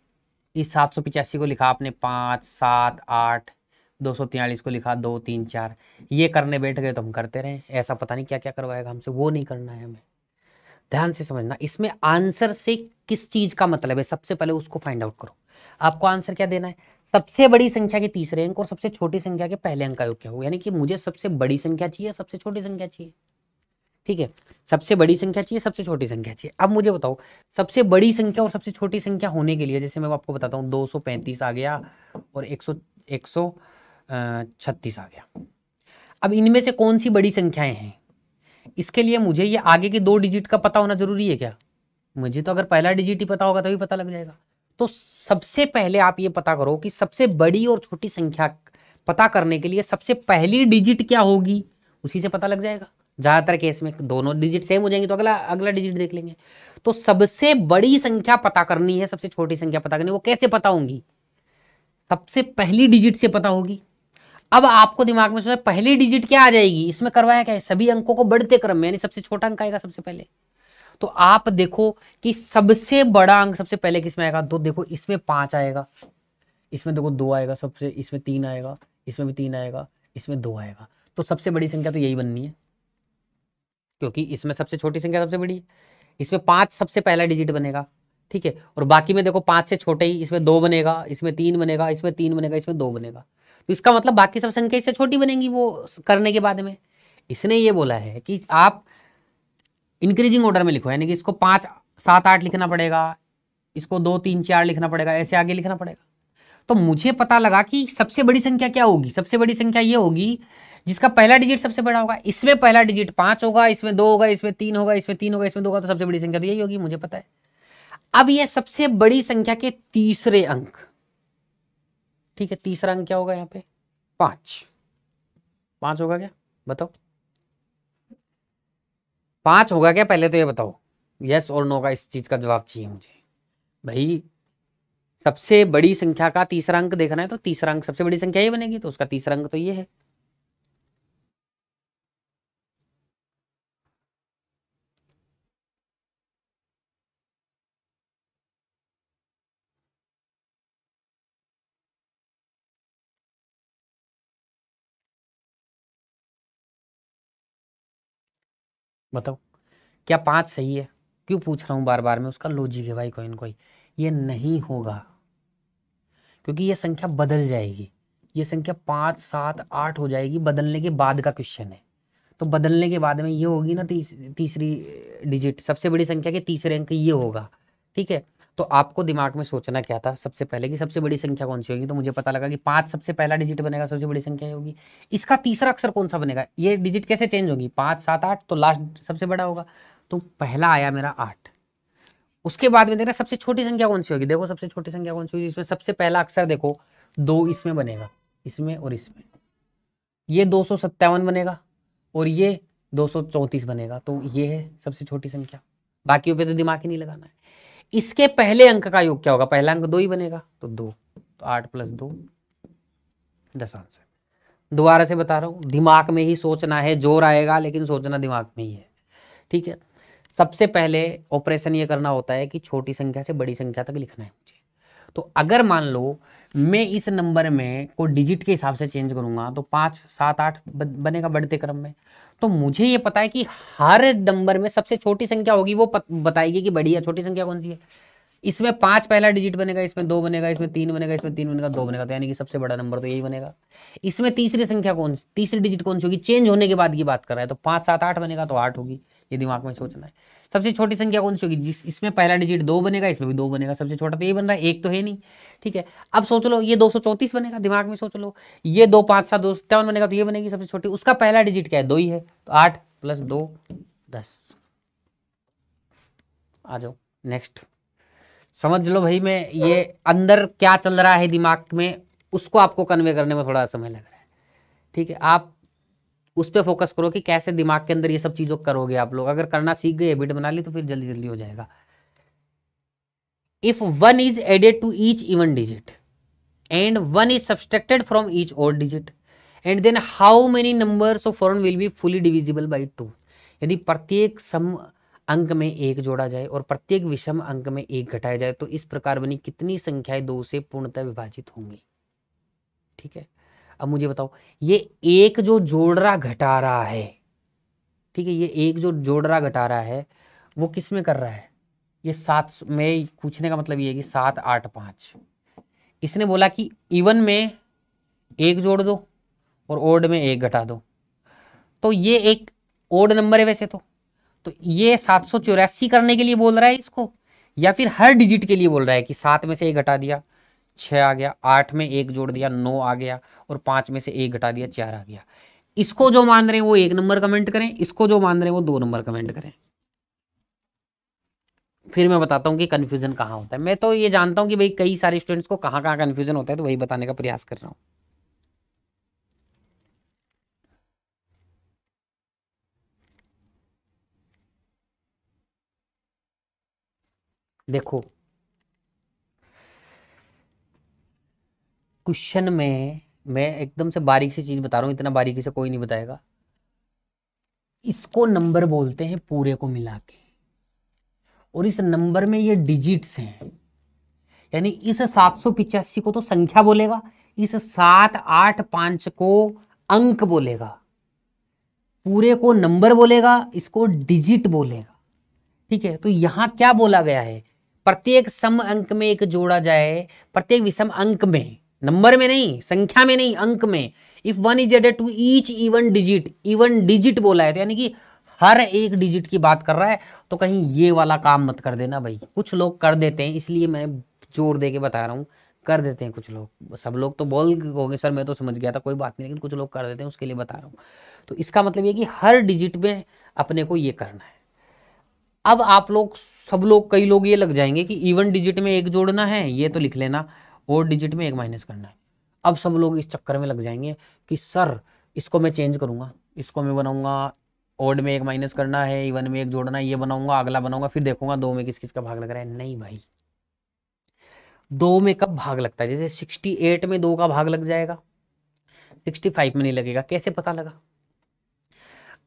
इस सात सौ पिचासी को लिखा आपने पाँच सात आठ दो सौ तियालीस को लिखा दो तीन चार ये करने बैठ गए तो हम करते रहें ऐसा पता नहीं क्या क्या करवाएगा हमसे वो नहीं करना है हमें ध्यान से समझना इसमें आंसर से किस चीज का मतलब है सबसे पहले उसको फाइंड आउट करो आपको आंसर क्या देना है सबसे बड़ी संख्या के तीसरे अंक और सबसे छोटी संख्या के पहले अंक का योग क्या होगा यानी कि मुझे सबसे बड़ी संख्या चाहिए सबसे छोटी संख्या चाहिए ठीक है सबसे बड़ी संख्या चाहिए सबसे छोटी संख्या चाहिए अब मुझे बताओ सबसे बड़ी संख्या और सबसे छोटी संख्या होने के लिए जैसे मैं आपको बताता हूँ दो आ गया और एक सौ आ गया अब इनमें से कौन सी बड़ी संख्याएं हैं इसके लिए मुझे ये आगे के दो डिजिट का पता होना जरूरी है क्या मुझे तो अगर पहला डिजिट ही पता होगा तभी पता लग जाएगा तो सबसे पहले आप ये पता करो कि सबसे बड़ी और छोटी संख्या पता करने के लिए सबसे पहली डिजिट क्या होगी उसी से पता लग जाएगा ज़्यादातर केस में दोनों डिजिट सेम हो जाएंगे तो अगला अगला डिजिट देख लेंगे तो सबसे बड़ी संख्या पता करनी है सबसे छोटी संख्या पता करनी है वो कैसे पता होंगी सबसे पहली डिजिट से पता होगी अब आपको दिमाग में सोचा पहली डिजिट क्या आ जाएगी इसमें करवाया क्या है सभी अंकों को बढ़ते क्रम में यानी सबसे छोटा अंक आएगा सबसे पहले तो आप देखो कि सबसे बड़ा अंक सबसे पहले किसमें आएगा तो देखो इसमें पांच आएगा इसमें देखो दो आएगा सबसे इसमें तीन आएगा इसमें भी तीन आएगा इसमें दो आएगा तो सबसे बड़ी संख्या तो यही बननी है क्योंकि इसमें सबसे छोटी संख्या सबसे बड़ी है इसमें पांच सबसे पहला डिजिट बनेगा ठीक है और बाकी में देखो पांच से छोटे ही इसमें दो बनेगा इसमें तीन बनेगा इसमें तीन बनेगा इसमें दो बनेगा तो इसका मतलब बाकी सब संख्या इससे छोटी बनेंगी वो करने के बाद में इसने ये बोला है कि आप इंक्रीजिंग ऑर्डर में लिखो यानी कि इसको पाँच सात आठ लिखना पड़ेगा इसको दो तीन चार लिखना पड़ेगा ऐसे आगे लिखना पड़ेगा तो मुझे पता लगा कि सबसे बड़ी संख्या क्या होगी सबसे बड़ी संख्या ये होगी जिसका पहला डिजिट सबसे बड़ा होगा इसमें पहला डिजिट पाँच होगा इसमें दो होगा इसमें तीन होगा इसमें तीन होगा इसमें दो होगा तो सबसे बड़ी संख्या तो यही होगी मुझे पता है अब यह सबसे बड़ी संख्या के तीसरे अंक ठीक है तीसरा अंक क्या होगा यहाँ पे पांच पांच होगा क्या बताओ पांच होगा क्या पहले तो ये बताओ यस और नो का इस चीज का जवाब चाहिए मुझे भाई सबसे बड़ी संख्या का तीसरा अंक देखना है तो तीसरा अंक सबसे बड़ी संख्या ये बनेगी तो उसका तीसरा अंक तो ये है बताओ क्या पांच सही है क्यों पूछ रहा हूं बार बार में उसका लॉजिक है भाई कोई ना कोई ये नहीं होगा क्योंकि ये संख्या बदल जाएगी ये संख्या पांच सात आठ हो जाएगी बदलने के बाद का क्वेश्चन है तो बदलने के बाद में ये होगी ना तीस, तीसरी डिजिट सबसे बड़ी संख्या के तीसरे अंक ये होगा ठीक है तो आपको दिमाग में सोचना क्या था सबसे पहले कि सबसे बड़ी संख्या कौन सी होगी तो मुझे पता लगा कि पांच सबसे पहला डिजिट बनेगा सबसे बड़ी संख्या होगी इसका तीसरा अक्षर कौन सा बनेगा ये डिजिट कैसे चेंज होगी पांच सात आठ तो लास्ट सबसे बड़ा होगा तो पहला आया मेरा आठ उसके बाद में देखना सबसे छोटी संख्या कौन सी होगी देखो सबसे छोटी संख्या कौन सी होगी इसमें सबसे पहला अक्षर देखो दो इसमें बनेगा इसमें और इसमें ये दो बनेगा और ये दो बनेगा तो ये है सबसे छोटी संख्या बाकी पे तो दिमाग ही नहीं लगाना है इसके पहले अंक का योग क्या होगा पहला अंक दो ही बनेगा तो दो तो आठ प्लस दो दस आंसर दोबारा से बता रहा हूं दिमाग में ही सोचना है जोर आएगा लेकिन सोचना दिमाग में ही है ठीक है सबसे पहले ऑपरेशन ये करना होता है कि छोटी संख्या से बड़ी संख्या तक लिखना है मुझे तो अगर मान लो मैं इस नंबर में को डिजिट के हिसाब से चेंज करूंगा तो पांच सात आठ बनेगा बढ़ते क्रम में तो मुझे ये पता है कि हर नंबर में सबसे छोटी संख्या होगी वो बताएगी कि बड़ी या छोटी संख्या कौन सी है इसमें पांच पहला डिजिट बनेगा इसमें दो बनेगा इसमें तीन बनेगा इसमें तीन बनेगा दो बनेगा तो यानी कि सबसे बड़ा नंबर तो यही बनेगा इसमें तीसरी संख्या कौन तीसरी डिजिट कौन सी होगी चेंज होने के बाद की बात कर रहा है तो पांच सात आठ बनेगा तो आठ होगी ये दिमाग में सोचना है सबसे छोटी संख्या कौन सी होगी जिस इसमें पहला डिजिट दो बनेगा इसमें भी दो बनेगा सबसे छोटा तो ये बन रहा है एक तो है नहीं ठीक है अब सोच लो ये दो बनेगा दिमाग में सोच लो ये दो पाँच सात दो सत्तावन बनेगा तो ये बनेगी सबसे छोटी उसका पहला डिजिट क्या है दो ही है तो आठ प्लस दो दस आ जाओ नेक्स्ट समझ लो भाई मैं ये अंदर क्या चल रहा है दिमाग में उसको आपको कन्वे करने में थोड़ा समय लग रहा है ठीक है आप उस पर फोकस करो कि कैसे दिमाग के अंदर ये सब चीज़ों करोगे आप लोग अगर करना सीख गए हैबिट बना ली तो फिर जल्दी जल्दी हो जाएगा if one is added to each even digit and one is subtracted from each odd digit and then how many number of four will be fully divisible by two यदि प्रत्येक सम अंक में एक जोड़ा जाए और प्रत्येक विषम अंक में एक घटाया जाए तो इस प्रकार बनी कितनी संख्याएं दो से पूर्णतः विभाजित होंगी ठीक है अब मुझे बताओ ये एक जो जोड़ रहा घटा रहा है ठीक है ये एक जो जोड़ रहा घटा रहा है वो किस में कर रहा है ये सात में पूछने का मतलब ये है कि सात आठ पाँच इसने बोला कि इवन में एक जोड़ दो और ओड में एक घटा दो तो ये एक ओड नंबर है वैसे तो तो ये सात सौ चौरासी करने के लिए बोल रहा है इसको या फिर हर डिजिट के लिए बोल रहा है कि सात में से एक घटा दिया छः आ गया आठ में एक जोड़ दिया नौ आ गया और पाँच में से एक घटा दिया चार आ गया इसको जो मान रहे हैं वो एक नंबर कमेंट करें इसको जो मान रहे हैं वो दो नंबर कमेंट करें फिर मैं बताता हूँ कि कन्फ्यूजन कहाँ होता है मैं तो ये जानता हूँ कि भाई कई सारे स्टूडेंट्स को कहाँ कहाँ कन्फ्यूजन होता है तो वही बताने का प्रयास कर रहा हूँ देखो क्वेश्चन में मैं एकदम से बारीक से चीज़ बता रहा हूँ इतना बारीकी से कोई नहीं बताएगा इसको नंबर बोलते हैं पूरे को मिला के और इस नंबर में ये डिजिट्स हैं यानी इस सात सौ पिचासी को तो संख्या बोलेगा इस सात आठ पांच को अंक बोलेगा पूरे को नंबर बोलेगा इसको डिजिट बोलेगा ठीक है तो यहां क्या बोला गया है प्रत्येक सम अंक में एक जोड़ा जाए प्रत्येक विषम अंक में नंबर में नहीं संख्या में नहीं अंक में if one is added to each even digit even digit बोला है तो यानी कि हर एक डिजिट की बात कर रहा है तो कहीं ये वाला काम मत कर देना भाई कुछ लोग कर देते हैं इसलिए मैं जोर दे के बता रहा हूँ कर देते हैं कुछ लोग सब लोग तो बोल होंगे सर मैं तो समझ गया था कोई बात नहीं लेकिन कुछ लोग कर देते हैं उसके लिए बता रहा हूँ तो इसका मतलब ये कि हर डिजिट में अपने को ये करना है अब आप लोग सब लोग कई लोग ये लग जाएंगे कि इवन डिजिट में एक जोड़ना है ये तो लिख लेना और डिजिट में एक माइनस करना है अब सब लोग इस चक्कर में लग जाएंगे कि सर इसको मैं चेंज करूँगा इसको मैं बनाऊँगा ओड में एक माइनस करना है इवन में एक जोड़ना है ये बनाऊंगा अगला बनाऊंगा फिर देखूंगा दो में किस किस का भाग लग रहा है नहीं भाई दो में कब भाग लगता है जैसे सिक्सटी एट में दो का भाग लग जाएगा सिक्सटी फाइव में नहीं लगेगा कैसे पता लगा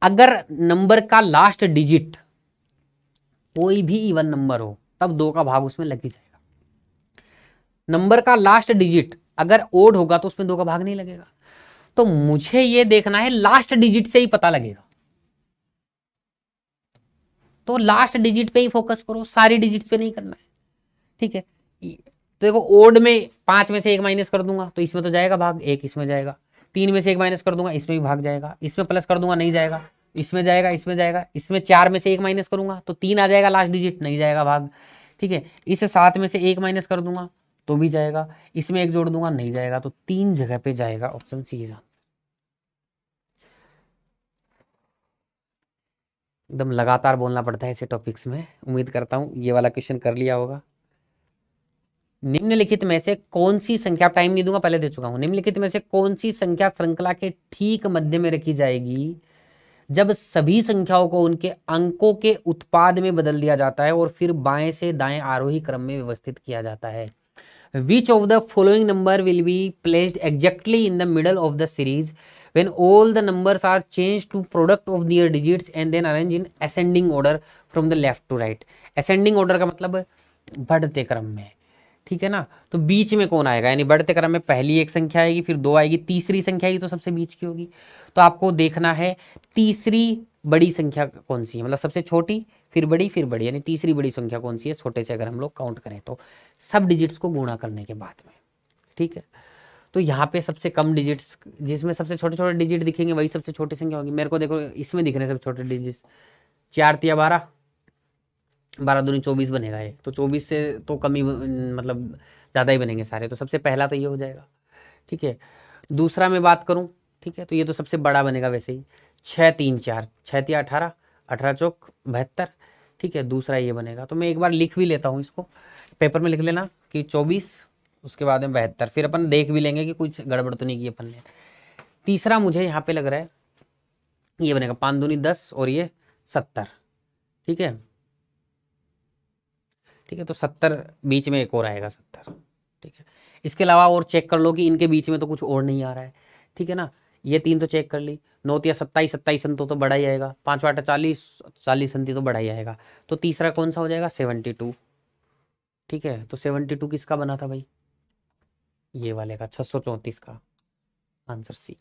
अगर नंबर का लास्ट डिजिट कोई भी इवन नंबर हो तब दो का भाग उसमें लग ही जाएगा नंबर का लास्ट डिजिट अगर ओड होगा तो उसमें दो का भाग नहीं लगेगा तो मुझे यह देखना है लास्ट डिजिट से ही पता लगेगा तो लास्ट डिजिट पे ही फोकस करो सारी डिजिट पे नहीं करना है ठीक है तो देखो ओड में पांच में से एक माइनस कर दूंगा तो इसमें तो जाएगा भाग एक इसमें जाएगा तीन में से एक माइनस कर दूंगा इसमें भी भाग जाएगा इसमें प्लस कर दूंगा नहीं जाएगा इसमें जाएगा इसमें जाएगा इसमें चार में से एक माइनस करूंगा तो तीन आ जाएगा लास्ट डिजिट नहीं जाएगा भाग ठीक है इसे सात में से एक माइनस कर दूंगा तो भी जाएगा इसमें एक जोड़ दूंगा नहीं जाएगा तो तीन जगह पे जाएगा ऑप्शन सी इज आंसर एकदम लगातार बोलना पड़ता है ऐसे टॉपिक्स में उम्मीद करता हूं ये वाला क्वेश्चन कर लिया होगा निम्नलिखित में से कौन सी संख्या टाइम नहीं दूंगा पहले दे चुका हूं निम्नलिखित में से कौन सी संख्या श्रृंखला के ठीक मध्य में रखी जाएगी जब सभी संख्याओं को उनके अंकों के उत्पाद में बदल दिया जाता है और फिर बाएं से दाएं आरोही क्रम में व्यवस्थित किया जाता है which of the following number will be placed exactly in the middle of the series when all the numbers are changed to product of their digits and then arranged in ascending order from the left to right ascending order का मतलब बढ़ते क्रम में ठीक है ना तो बीच में कौन आएगा यानी बढ़ते क्रम में पहली एक संख्या आएगी फिर दो आएगी तीसरी संख्या आएगी तो सबसे बीच की होगी तो आपको देखना है तीसरी बड़ी संख्या कौन सी है मतलब सबसे छोटी फिर बड़ी फिर बड़ी यानी तीसरी बड़ी संख्या कौन सी है छोटे से अगर हम लोग काउंट करें तो सब डिजिट्स को गुणा करने के बाद में ठीक है तो यहाँ पे सबसे कम डिजिट्स जिसमें सबसे छोटे छोटे डिजिट दिखेंगे वही सबसे छोटी संख्या होगी मेरे को देखो इसमें दिख रहे हैं सबसे छोटे डिजिट्स चार तिया बारह बारह दूनी चौबीस बनेगा ये तो चौबीस से तो कमी मतलब ज़्यादा ही बनेंगे सारे तो सबसे पहला तो ये हो जाएगा ठीक है दूसरा मैं बात करूँ ठीक है तो ये तो सबसे बड़ा बनेगा वैसे ही छः तीन चार छः तीन अठारह अठारह चौक बहत्तर ठीक है दूसरा ये बनेगा तो मैं एक बार लिख भी लेता हूँ इसको पेपर में लिख लेना कि चौबीस उसके बाद में बहत्तर फिर अपन देख भी लेंगे कि कुछ गड़बड़ तो नहीं की अपन ने तीसरा मुझे यहाँ पे लग रहा है ये बनेगा पाँच दूनी दस और ये सत्तर ठीक है ठीक है तो सत्तर बीच में एक और आएगा सत्तर ठीक है इसके अलावा और चेक कर लो कि इनके बीच में तो कुछ और नहीं आ रहा है ठीक है ना ये तीन तो चेक कर ली नौतिया तो सत्ताईस सत्ताईस अंतों तो बढ़ा ही आएगा पाँच वाटा चालीस चालीस अंति तो बढ़ा ही आएगा तो तीसरा कौन सा हो जाएगा सेवनटी टू ठीक है तो सेवनटी टू किसका बना था भाई ये वाले का छह सौ चौंतीस का आंसर सी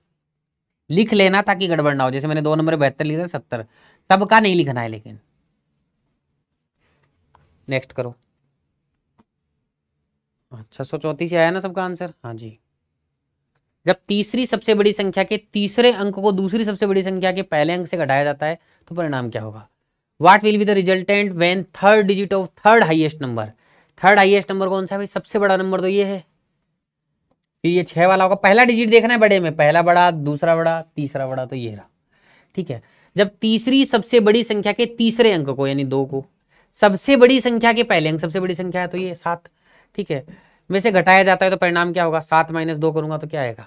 लिख लेना ताकि गड़बड़ ना हो जैसे मैंने दो नंबर बेहतर लिखा सत्तर सबका नहीं लिखना है लेकिन नेक्स्ट करो अच्छा सौ चौंतीस आया ना सबका आंसर हाँ जी जब तीसरी सबसे बड़ी संख्या के तीसरे अंक को दूसरी सबसे बड़ी संख्या के पहले अंक से घटाया जाता है तो परिणाम क्या होगा what will be the resultant when third digit of third highest number third highest number कौन सा है भाई सबसे बड़ा नंबर तो ये है ये छह वाला होगा पहला डिजिट देखना है बड़े में पहला बड़ा दूसरा बड़ा तीसरा बड़ा तो ये रहा ठीक है जब तीसरी सबसे बड़ी संख्या के तीसरे अंक को यानी दो को सबसे बड़ी संख्या के पहले अंक सबसे बड़ी संख्या है तो ये सात ठीक है में से घटाया जाता है तो परिणाम क्या होगा सात माइनस दो करूंगा तो क्या आएगा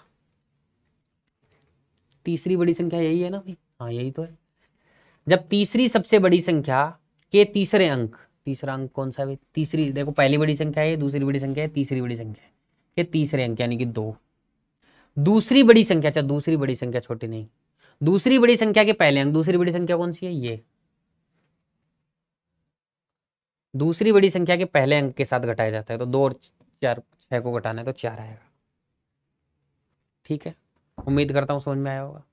तीसरी बड़ी संख्या यही है ना भाई हाँ यही तो है जब तीसरी सबसे बड़ी संख्या के तीसरे अंक तीसरा अंक कौन सा है तीसरी देखो पहली बड़ी संख्या है दूसरी बड़ी संख्या है तीसरी बड़ी संख्या है ये तीसरे अंक यानी कि दो दूसरी बड़ी संख्या अच्छा दूसरी बड़ी संख्या छोटी नहीं दूसरी बड़ी संख्या के पहले अंक दूसरी बड़ी संख्या कौन सी है ये दूसरी बड़ी संख्या के पहले अंक के साथ घटाया जाता है तो दो और चार छः को घटाना है तो चार आएगा ठीक है उम्मीद करता हूँ समझ में आया होगा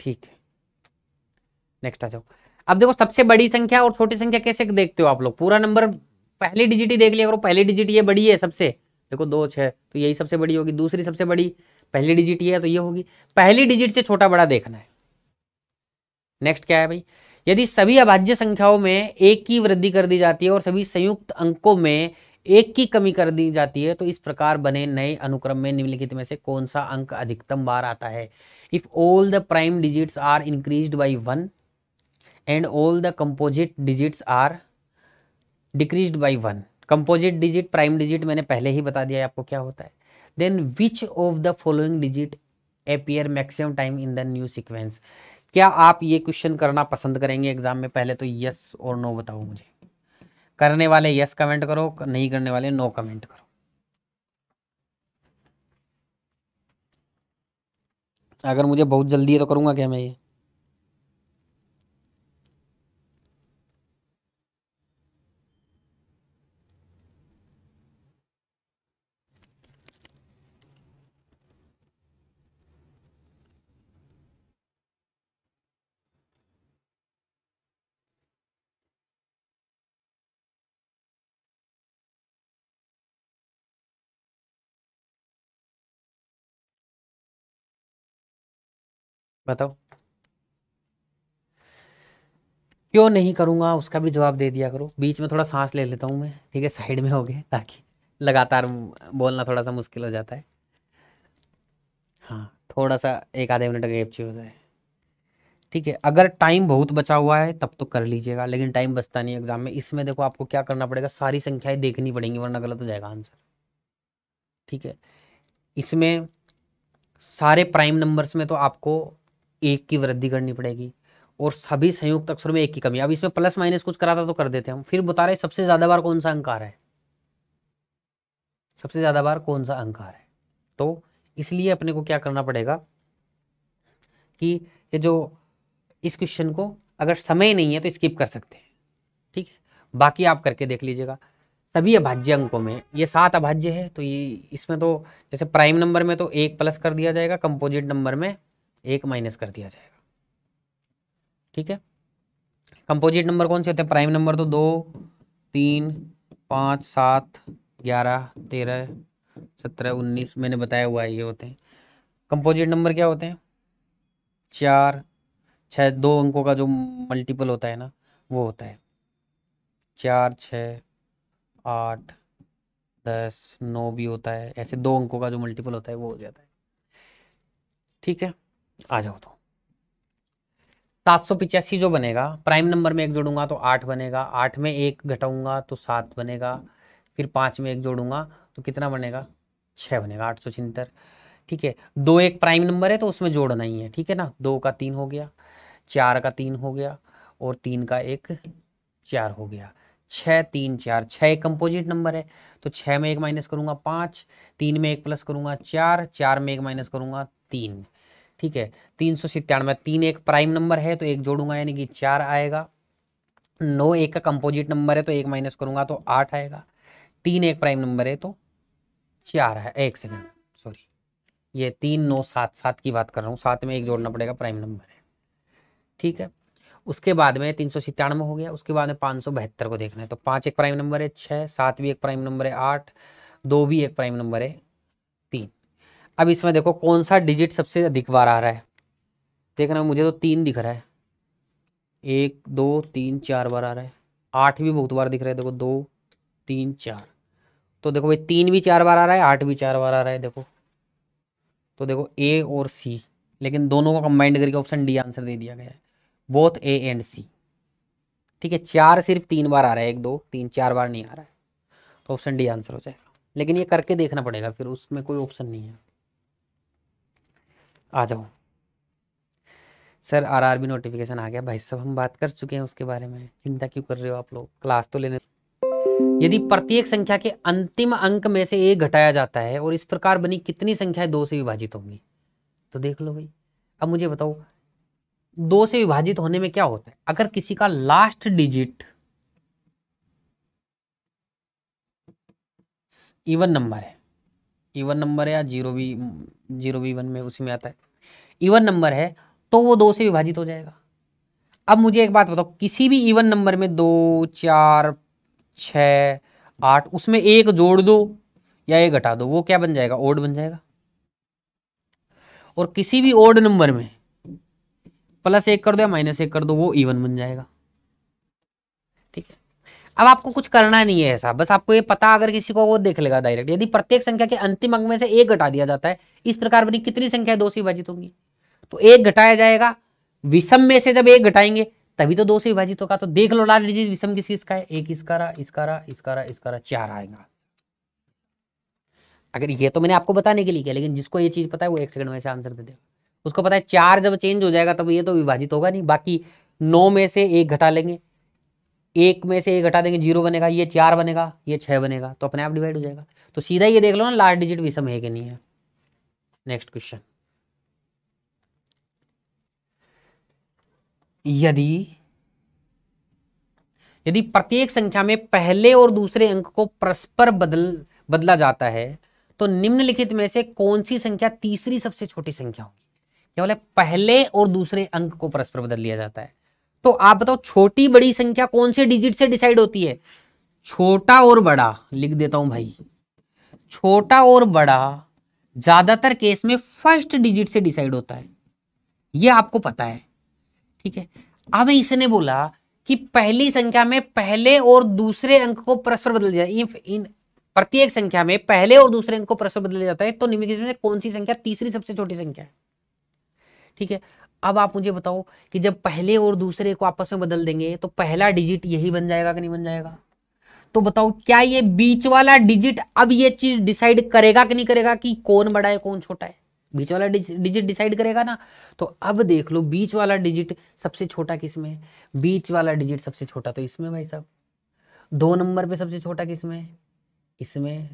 ठीक है नेक्स्ट आ जाओ अब देखो सबसे बड़ी संख्या और छोटी संख्या कैसे देखते हो आप लोग पूरा नंबर पहली डिजिट ही देख लिया करो पहली डिजिट ये बड़ी है सबसे देखो दो छः तो यही सबसे बड़ी होगी दूसरी सबसे बड़ी पहली डिजिट ये है तो ये होगी पहली डिजिट से छोटा बड़ा देखना है नेक्स्ट क्या है भाई यदि सभी अभाज्य संख्याओं में एक की वृद्धि कर दी जाती है और सभी संयुक्त अंकों में एक की कमी कर दी जाती है तो इस प्रकार बने नए अनुक्रम में निम्नलिखित में से कौन सा अंक अधिकतम बार आता है if all the prime digits are increase by one and all the composite digits are decrease by one composite digit prime digit मैंने पहले ही बता दिया है आपको क्या होता है then which of the following digit appear maximum time in the new sequence क्या आप ये क्वेश्चन करना पसंद करेंगे एग्जाम में पहले तो यस और नो बताओ मुझे करने वाले यस कमेंट करो नहीं करने वाले नो कमेंट करो अगर मुझे बहुत जल्दी है तो करूँगा क्या मैं ये बताओ क्यों नहीं करूंगा उसका भी जवाब दे दिया करो बीच में थोड़ा सांस ले लेता हूं मैं ठीक है साइड में हो गए ताकि लगातार बोलना थोड़ा सा मुश्किल हो जाता है हाँ थोड़ा सा एक आधे मिनट गैप चाहिए होता है ठीक है अगर टाइम बहुत बचा हुआ है तब तो कर लीजिएगा लेकिन टाइम बचता नहीं एग्जाम में इसमें देखो आपको क्या करना पड़ेगा सारी संख्याएं देखनी पड़ेंगी वरना गलत हो जाएगा आंसर ठीक है इसमें सारे प्राइम नंबर्स में तो आपको एक की वृद्धि करनी पड़ेगी और सभी संयुक्त अक्षरों में एक की कमी अब इसमें प्लस माइनस कुछ कराता तो कर देते हैं हम फिर बता रहे सबसे ज्यादा बार कौन सा अंकार है सबसे ज्यादा बार कौन सा अंकार है तो इसलिए अपने को क्या करना पड़ेगा कि ये जो इस क्वेश्चन को अगर समय नहीं है तो स्किप कर सकते हैं ठीक है बाकी आप करके देख लीजिएगा सभी अभाज्य अंकों में ये सात अभाज्य है तो ये इसमें तो जैसे प्राइम नंबर में तो एक प्लस कर दिया जाएगा कंपोजिट नंबर में एक माइनस कर दिया जाएगा ठीक है कंपोजिट नंबर कौन से होते हैं प्राइम नंबर तो दो तीन पाँच सात ग्यारह तेरह सत्रह उन्नीस मैंने बताया हुआ है ये होते हैं कंपोजिट नंबर क्या होते हैं चार छः दो अंकों का जो मल्टीपल होता है ना वो होता है चार छ आठ दस नौ भी होता है ऐसे दो अंकों का जो मल्टीपल होता है वो हो जाता है ठीक है आ जाओ तो सात सौ पिचासी जो बनेगा प्राइम नंबर में एक जोड़ूंगा तो आठ बनेगा आठ में एक घटाऊंगा तो सात बनेगा फिर पाँच में एक जोड़ूंगा तो कितना बनेगा छः बनेगा आठ सौ छिहत्तर ठीक है दो एक प्राइम नंबर है तो उसमें जोड़ना ही है ठीक है ना दो का तीन हो गया चार का तीन हो गया और तीन का एक चार हो गया छः तीन चार छः एक कंपोजिट नंबर है तो छः में एक माइनस करूंगा पाँच तीन में एक प्लस करूंगा चार चार में एक माइनस करूँगा तीन ठीक है तीन सौ सितानवे तीन एक प्राइम नंबर है तो एक जोड़ूंगा यानी कि चार आएगा नौ एक का कंपोजिट नंबर है तो एक माइनस करूंगा तो आठ आएगा तीन एक प्राइम नंबर है तो चार है एक सेकेंड सॉरी ये तीन नौ सात सात की बात कर रहा हूँ सात में एक जोड़ना पड़ेगा प्राइम नंबर है ठीक है उसके बाद में तीन सौ सितानवे हो गया उसके बाद में पाँच सौ बहत्तर को देखना है तो पाँच एक प्राइम नंबर है छः सात भी एक प्राइम नंबर है आठ दो भी एक प्राइम नंबर है अब इसमें देखो कौन सा डिजिट सबसे अधिक बार आ रहा है देखना मुझे तो तीन दिख रहा है एक दो तीन चार बार आ रहा है आठ भी बहुत बार दिख रहा है देखो दो तीन चार तो देखो भाई तीन भी चार बार आ रहा है आठ भी चार बार आ रहा है देखो तो देखो ए और सी लेकिन दोनों को कंबाइंड करके ऑप्शन डी आंसर दे दिया गया है बोथ ए एंड सी ठीक है चार सिर्फ तीन बार आ रहा है एक दो तीन चार बार नहीं आ रहा है तो ऑप्शन डी आंसर हो जाएगा लेकिन ये करके देखना पड़ेगा फिर उसमें कोई ऑप्शन नहीं है आ जाओ सर आरआरबी नोटिफिकेशन आ गया भाई सब हम बात कर चुके हैं उसके बारे में चिंता क्यों कर रहे हो आप लोग क्लास तो लेने यदि प्रत्येक संख्या के अंतिम अंक में से एक घटाया जाता है और इस प्रकार बनी कितनी संख्याएं दो से विभाजित होंगी तो देख लो भाई अब मुझे बताओ दो से विभाजित होने में क्या होता है अगर किसी का लास्ट डिजिट इवन नंबर है इवन e नंबर है या जीरो भी जीरो भी वन में उसी में आता है इवन e नंबर है तो वो दो से विभाजित हो जाएगा अब मुझे एक बात बताओ किसी भी इवन e नंबर में दो चार छ आठ उसमें एक जोड़ दो या एक घटा दो वो क्या बन जाएगा ओड बन जाएगा और किसी भी ओड नंबर में प्लस एक कर दो या माइनस एक कर दो वो इवन बन जाएगा अब आपको कुछ करना नहीं है ऐसा बस आपको ये पता अगर किसी को वो देख लेगा डायरेक्ट यदि प्रत्येक संख्या के अंतिम अंग में से एक घटा दिया जाता है इस प्रकार बनी कितनी संख्या दो से विभाजित होंगी तो एक घटाया जाएगा विषम में से जब एक घटाएंगे तभी तो दो से विभाजित होगा तो देख लो लाल डिजिट विषम किस इसका है एक इसका रहा इसका रहा इसका रहा इसका रहा चार आएगा अगर ये तो मैंने आपको बताने के लिए किया लेकिन जिसको ये चीज पता है वो एक सेकंड में आंसर दे देगा उसको पता है चार जब चेंज हो जाएगा तब ये तो विभाजित होगा नहीं बाकी नौ में से एक घटा लेंगे एक में से एक घटा देंगे जीरो बनेगा ये चार बनेगा ये छः बनेगा तो अपने आप डिवाइड हो जाएगा तो सीधा ये देख लो ना लास्ट डिजिट विषम है कि नहीं है नेक्स्ट क्वेश्चन यदि यदि प्रत्येक संख्या में पहले और दूसरे अंक को परस्पर बदल बदला जाता है तो निम्नलिखित में से कौन सी संख्या तीसरी सबसे छोटी संख्या होगी क्या बोले पहले और दूसरे अंक को परस्पर बदल लिया जाता है तो आप बताओ छोटी बड़ी संख्या कौन से डिजिट से डिसाइड होती है छोटा और बड़ा लिख देता हूं भाई छोटा और बड़ा ज्यादातर केस में फर्स्ट डिजिट से डिसाइड होता है ये आपको पता है ठीक है अब इसने बोला कि पहली संख्या में पहले और दूसरे अंक को परस्पर बदल जाए इफ इन प्रत्येक संख्या में पहले और दूसरे अंक को परस्पर बदल जाता है तो निम्नलिखित में कौन सी संख्या तीसरी सबसे छोटी संख्या है ठीक है अब आप मुझे बताओ कि जब पहले और दूसरे को आपस में बदल देंगे तो पहला डिजिट यही बन जाएगा कि नहीं बन जाएगा तो बताओ क्या ये बीच वाला डिजिट अब ये चीज डिसाइड करेगा कि नहीं करेगा कि कौन बड़ा है कौन छोटा है बीच वाला डिजिट डिसाइड करेगा ना तो अब देख लो बीच वाला डिजिट सबसे छोटा किसमें है बीच वाला डिजिट सबसे छोटा तो इसमें भाई साहब दो नंबर पे सबसे छोटा किसमें है इसमें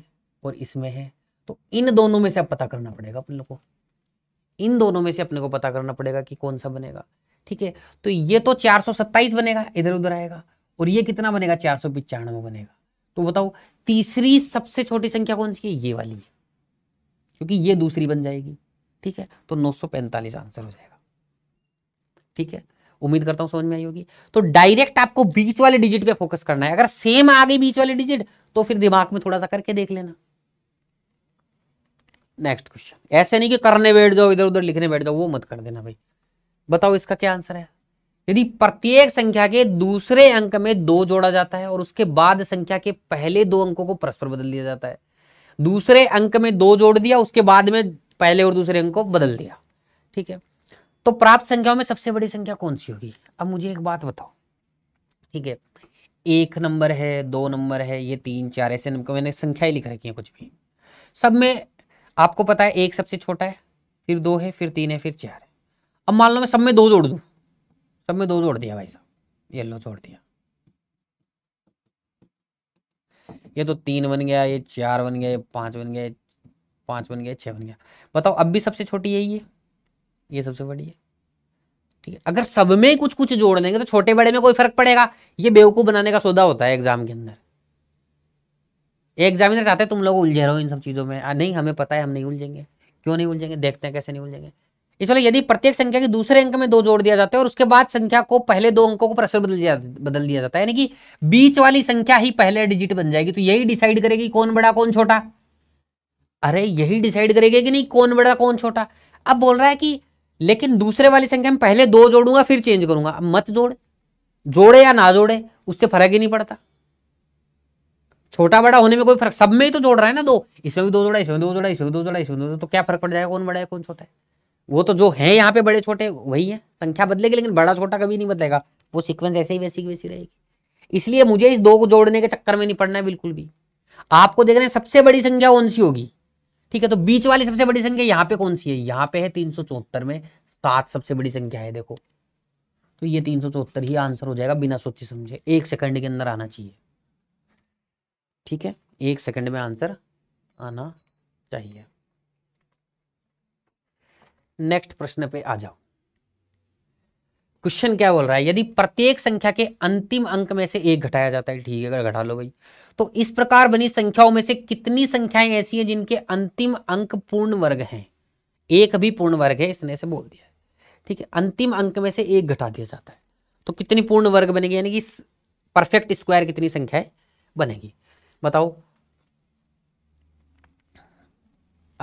और इसमें है तो इन दोनों में से अब पता करना पड़ेगा अपन लोगों को इन दोनों में से अपने को पता करना पड़ेगा कि कौन सा बनेगा ठीक है तो ये तो 427 बनेगा इधर उधर आएगा और ये कितना बनेगा चार सौ बनेगा तो बताओ तीसरी सबसे छोटी संख्या कौन सी है ये वाली है क्योंकि ये दूसरी बन जाएगी ठीक है तो 945 आंसर हो जाएगा ठीक है उम्मीद करता हूं समझ में आई होगी तो डायरेक्ट आपको बीच वाले डिजिट पे फोकस करना है अगर सेम आ गई बीच वाले डिजिट तो फिर दिमाग में थोड़ा सा करके देख लेना नेक्स्ट क्वेश्चन ऐसे नहीं कि करने बैठ जाओ इधर उधर लिखने बैठ जाओ वो मत कर देना भाई बताओ इसका क्या आंसर है यदि प्रत्येक संख्या के दूसरे अंक में दो जोड़ा जाता है और उसके बाद संख्या के पहले दो अंकों को परस्पर बदल दिया जाता है दूसरे अंक में दो जोड़ दिया उसके बाद में पहले और दूसरे अंक को बदल दिया ठीक है तो प्राप्त संख्याओं में सबसे बड़ी संख्या कौन सी होगी अब मुझे एक बात बताओ ठीक है एक नंबर है दो नंबर है ये तीन चार ऐसे नंबर मैंने संख्या ही लिख रखी है कुछ भी सब में आपको पता है एक सबसे छोटा है फिर दो है फिर तीन है फिर चार है अब मान लो मैं सब में दो जोड़ दूँ सब में दो जोड़ दिया भाई साहब लो जोड़ दिया ये तो तीन बन गया ये चार बन गया ये पाँच बन गया पांच पाँच बन गया छः बन गया बताओ अब भी सबसे छोटी यही है ये सबसे बड़ी है ठीक है अगर सब में कुछ कुछ जोड़ देंगे तो छोटे बड़े में कोई फर्क पड़ेगा ये बेवकूफ़ बनाने का सौदा होता है एग्जाम के अंदर एग्जामिनर चाहते हैं तुम लोग उलझे रहो इन सब चीज़ों में आ, नहीं हमें पता है हम नहीं उलझेंगे क्यों नहीं उलझेंगे देखते हैं कैसे नहीं उलझेंगे इस वाले यदि प्रत्येक संख्या के दूसरे अंक में दो जोड़ दिया जाता है और उसके बाद संख्या को पहले दो अंकों को प्रसर बदल दिया बदल दिया जाता है यानी कि बीच वाली संख्या ही पहले डिजिट बन जाएगी तो यही डिसाइड करेगी कौन बड़ा कौन छोटा अरे यही डिसाइड करेगी कि नहीं कौन बड़ा कौन छोटा अब बोल रहा है कि लेकिन दूसरे वाली संख्या में पहले दो जोड़ूंगा फिर चेंज करूंगा मत जोड़ जोड़े या ना जोड़े उससे फर्क ही नहीं पड़ता छोटा बड़ा होने में कोई फर्क सब में ही तो जोड़ रहा है ना दो इसमें भी दो जोड़ा इसमें दो जोड़ा इसमें दो जोड़ा इसमें दो तो क्या फर्क पड़ जाएगा कौन बड़ा है कौन छोटा है वो तो जो है यहाँ पे बड़े छोटे वही है संख्या बदलेगी लेकिन बड़ा छोटा कभी नहीं बदलेगा वो सिक्वेंस ऐसे ही वैसी की वैसी रहेगी इसलिए मुझे इस दो को जोड़ने के चक्कर में नहीं पड़ना है बिल्कुल भी आपको देख रहे हैं सबसे बड़ी संख्या कौन सी होगी ठीक है तो बीच वाली सबसे बड़ी संख्या यहाँ पे कौन सी है यहाँ पे है तीन में सात सबसे बड़ी संख्या है देखो तो ये तीन ही आंसर हो जाएगा बिना सोचे समझे एक सेकंड के अंदर आना चाहिए ठीक है एक सेकंड में आंसर आना चाहिए नेक्स्ट प्रश्न पे आ जाओ क्वेश्चन क्या बोल रहा है यदि प्रत्येक संख्या के अंतिम अंक में से एक घटाया जाता है ठीक है अगर घटा लो भाई तो इस प्रकार बनी संख्याओं में से कितनी संख्याएं ऐसी हैं जिनके अंतिम अंक पूर्ण वर्ग हैं एक भी पूर्ण वर्ग है इसने से बोल दिया ठीक है अंतिम अंक में से एक घटा दिया जाता है तो कितनी पूर्ण वर्ग बनेगी यानी कि परफेक्ट स्क्वायर कितनी संख्याएं बनेगी बताओ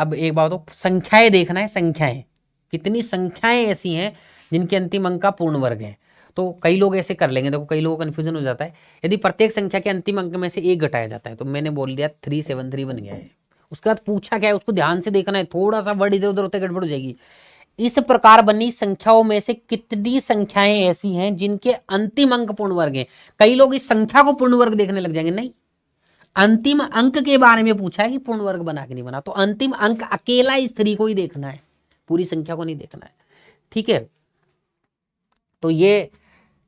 अब एक बात हो संख्याएं देखना है संख्याएं कितनी संख्याएं ऐसी हैं जिनके अंतिम अंक का पूर्ण वर्ग है तो कई लोग ऐसे कर लेंगे देखो कई लोगों का कन्फ्यूजन हो जाता है यदि प्रत्येक संख्या के अंतिम अंक में से एक घटाया जाता है तो मैंने बोल दिया थ्री सेवन थ्री बन गया है उसके बाद पूछा क्या है उसको ध्यान से देखना है थोड़ा सा वर्ड इधर उधर होते गड़बड़ हो जाएगी इस प्रकार बनी संख्याओं में से कितनी संख्याएं ऐसी हैं जिनके अंतिम अंक पूर्ण वर्ग हैं कई लोग इस संख्या को पूर्ण वर्ग देखने लग जाएंगे नहीं अंतिम अंक के बारे में पूछा है कि पूर्ण वर्ग बना के नहीं बना तो अंतिम अंक अकेला स्त्री को ही देखना है पूरी संख्या को नहीं देखना है ठीक है तो ये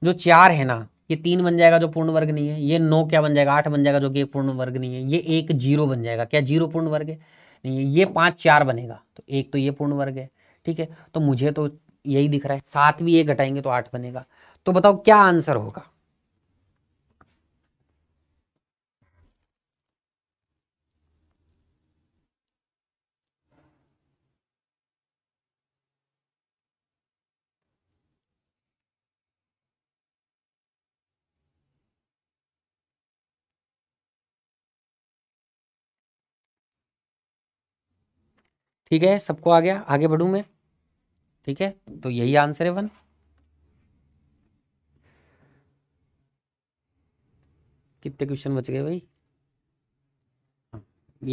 जो चार है ना ये तीन बन जाएगा जो पूर्ण वर्ग नहीं है ये नौ क्या बन जाएगा आठ बन जाएगा जो कि पूर्ण वर्ग नहीं है ये एक जीरो बन जाएगा क्या जीरो पूर्ण वर्ग है नहीं है ये पांच चार बनेगा तो एक तो ये पूर्ण वर्ग है ठीक है तो मुझे तो यही दिख रहा है सात भी एक घटाएंगे तो आठ बनेगा तो बताओ क्या आंसर होगा ठीक है सबको आ गया आगे बढ़ू मैं ठीक है तो यही आंसर है वन कितने क्वेश्चन बच गए भाई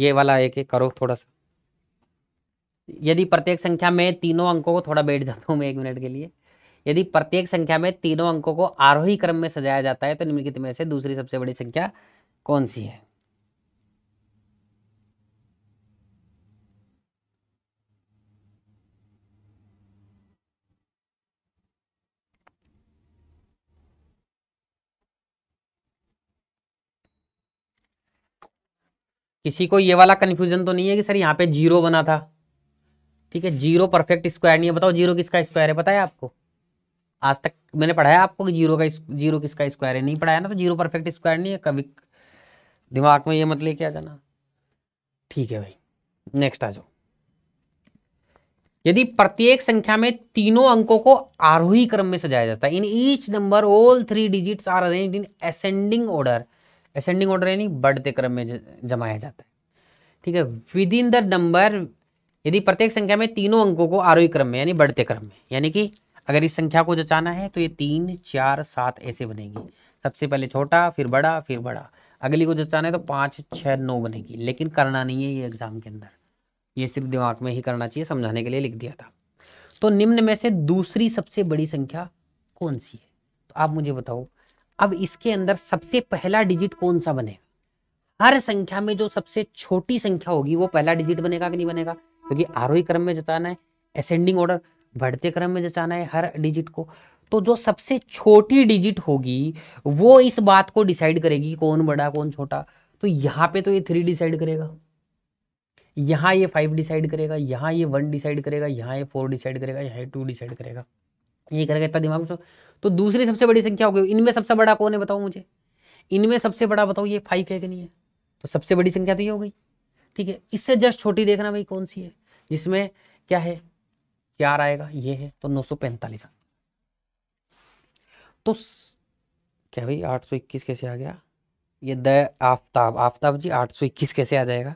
ये वाला एक एक करो थोड़ा सा यदि प्रत्येक संख्या में तीनों अंकों को थोड़ा बैठ जाता हूँ मैं एक मिनट के लिए यदि प्रत्येक संख्या में तीनों अंकों को आरोही क्रम में सजाया जाता है तो निम्नलिखित में से दूसरी सबसे बड़ी संख्या कौन सी है किसी को ये वाला कन्फ्यूजन तो नहीं है कि सर यहाँ पे जीरो बना था ठीक है जीरो परफेक्ट स्क्वायर नहीं है बताओ जीरो किसका स्क्वायर है बताया आपको आज तक मैंने पढ़ाया आपको कि जीरो का जीरो किसका स्क्वायर है नहीं पढ़ाया ना तो जीरो परफेक्ट स्क्वायर नहीं है कभी दिमाग में ये मत लेके आ जाना ठीक है भाई नेक्स्ट आ जाओ यदि प्रत्येक संख्या में तीनों अंकों को आरोही क्रम में सजाया जाता है in each number all three digits are arrange in ascending order ascending order यानी बढ़ते क्रम में जमाया जाता है ठीक है विद इन द नंबर यदि प्रत्येक संख्या में तीनों अंकों को आरोही क्रम में यानी बढ़ते क्रम में यानी कि अगर इस संख्या को जचाना है तो ये तीन चार सात ऐसे बनेगी सबसे पहले छोटा फिर बड़ा फिर बड़ा अगली को जचाना है तो पाँच छः नौ बनेगी लेकिन करना नहीं है ये एग्ज़ाम के अंदर ये सिर्फ दिमाग में ही करना चाहिए समझाने के लिए लिख दिया था तो निम्न में से दूसरी सबसे बड़ी संख्या कौन सी है तो आप मुझे बताओ अब इसके अंदर सबसे पहला डिजिट कौन सा बनेगा हर संख्या में जो सबसे छोटी संख्या होगी वो पहला डिजिट बनेगा कि नहीं बनेगा क्योंकि आरोही क्रम में जताना है असेंडिंग ऑर्डर बढ़ते क्रम में जताना है हर डिजिट को तो जो सबसे छोटी डिजिट होगी वो इस बात को डिसाइड करेगी कौन बड़ा कौन छोटा तो यहाँ पे तो ये थ्री डिसाइड करेगा यहाँ ये फाइव डिसाइड करेगा यहाँ ये वन डिसाइड करेगा यहाँ ये फोर डिसाइड करेगा यहाँ टू डिसाइड करेगा ये करेगा इतना दिमाग में तो तो दूसरी सबसे बड़ी संख्या हो गई इनमें सबसे बड़ा कौन है बताओ मुझे इनमें सबसे बड़ा बताओ ये फाइव है कि नहीं है तो सबसे बड़ी संख्या तो ये हो गई ठीक है इससे जस्ट छोटी देखना भाई कौन सी है जिसमें क्या है चार आएगा ये है तो नौ सौ पैंतालीस तो क्या भाई आठ सौ इक्कीस कैसे आ गया ये द आफ्ताब आफ्ताब जी आठ सौ इक्कीस कैसे आ जाएगा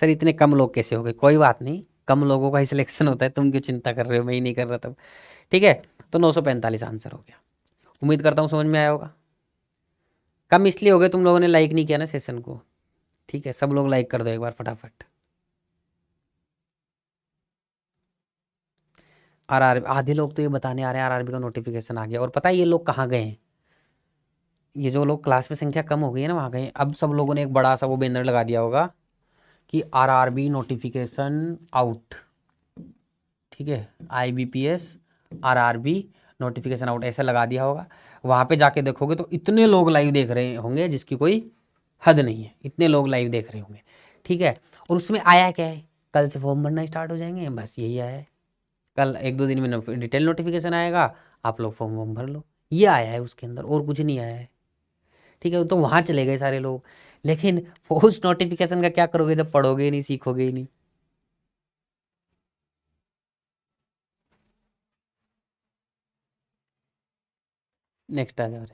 सर इतने कम लोग कैसे हो गए कोई बात नहीं कम लोगों का ही सिलेक्शन होता है तुम क्यों चिंता कर रहे हो मैं ही नहीं कर रहा था ठीक है तो पैंतालीस आंसर हो गया उम्मीद करता हूँ समझ में आया होगा कम इसलिए हो गया तुम लोगों ने लाइक नहीं किया ना सेशन को ठीक है सब लोग लाइक कर दो एक बार फटाफट आर आर आधे लोग तो ये बताने आ रहे हैं आर आर का नोटिफिकेशन आ गया और पता है ये लोग कहाँ गए हैं ये जो लोग क्लास में संख्या कम हो गई है ना वहाँ गए अब सब लोगों ने एक बड़ा सा वो बैनर लगा दिया होगा कि R R B notification out ठीक है I B P S RRB notification out ऐसा लगा दिया होगा वहाँ पे जाके देखोगे तो इतने लोग लाइव देख रहे होंगे जिसकी कोई हद नहीं है इतने लोग लाइव देख रहे होंगे ठीक है और उसमें आया क्या है कल से फॉर्म भरना स्टार्ट हो जाएंगे बस यही आया है कल एक दो दिन में डिटेल नोटिफिकेशन आएगा आप लोग फॉर्म वॉर्म भर लो ये आया है उसके अंदर और कुछ नहीं आया है ठीक है तो वहाँ चले गए सारे लोग लेकिन उस नोटिफिकेशन का क्या करोगे जब पढ़ोगे नहीं सीखोगे ही नहीं नेक्स्ट आ जा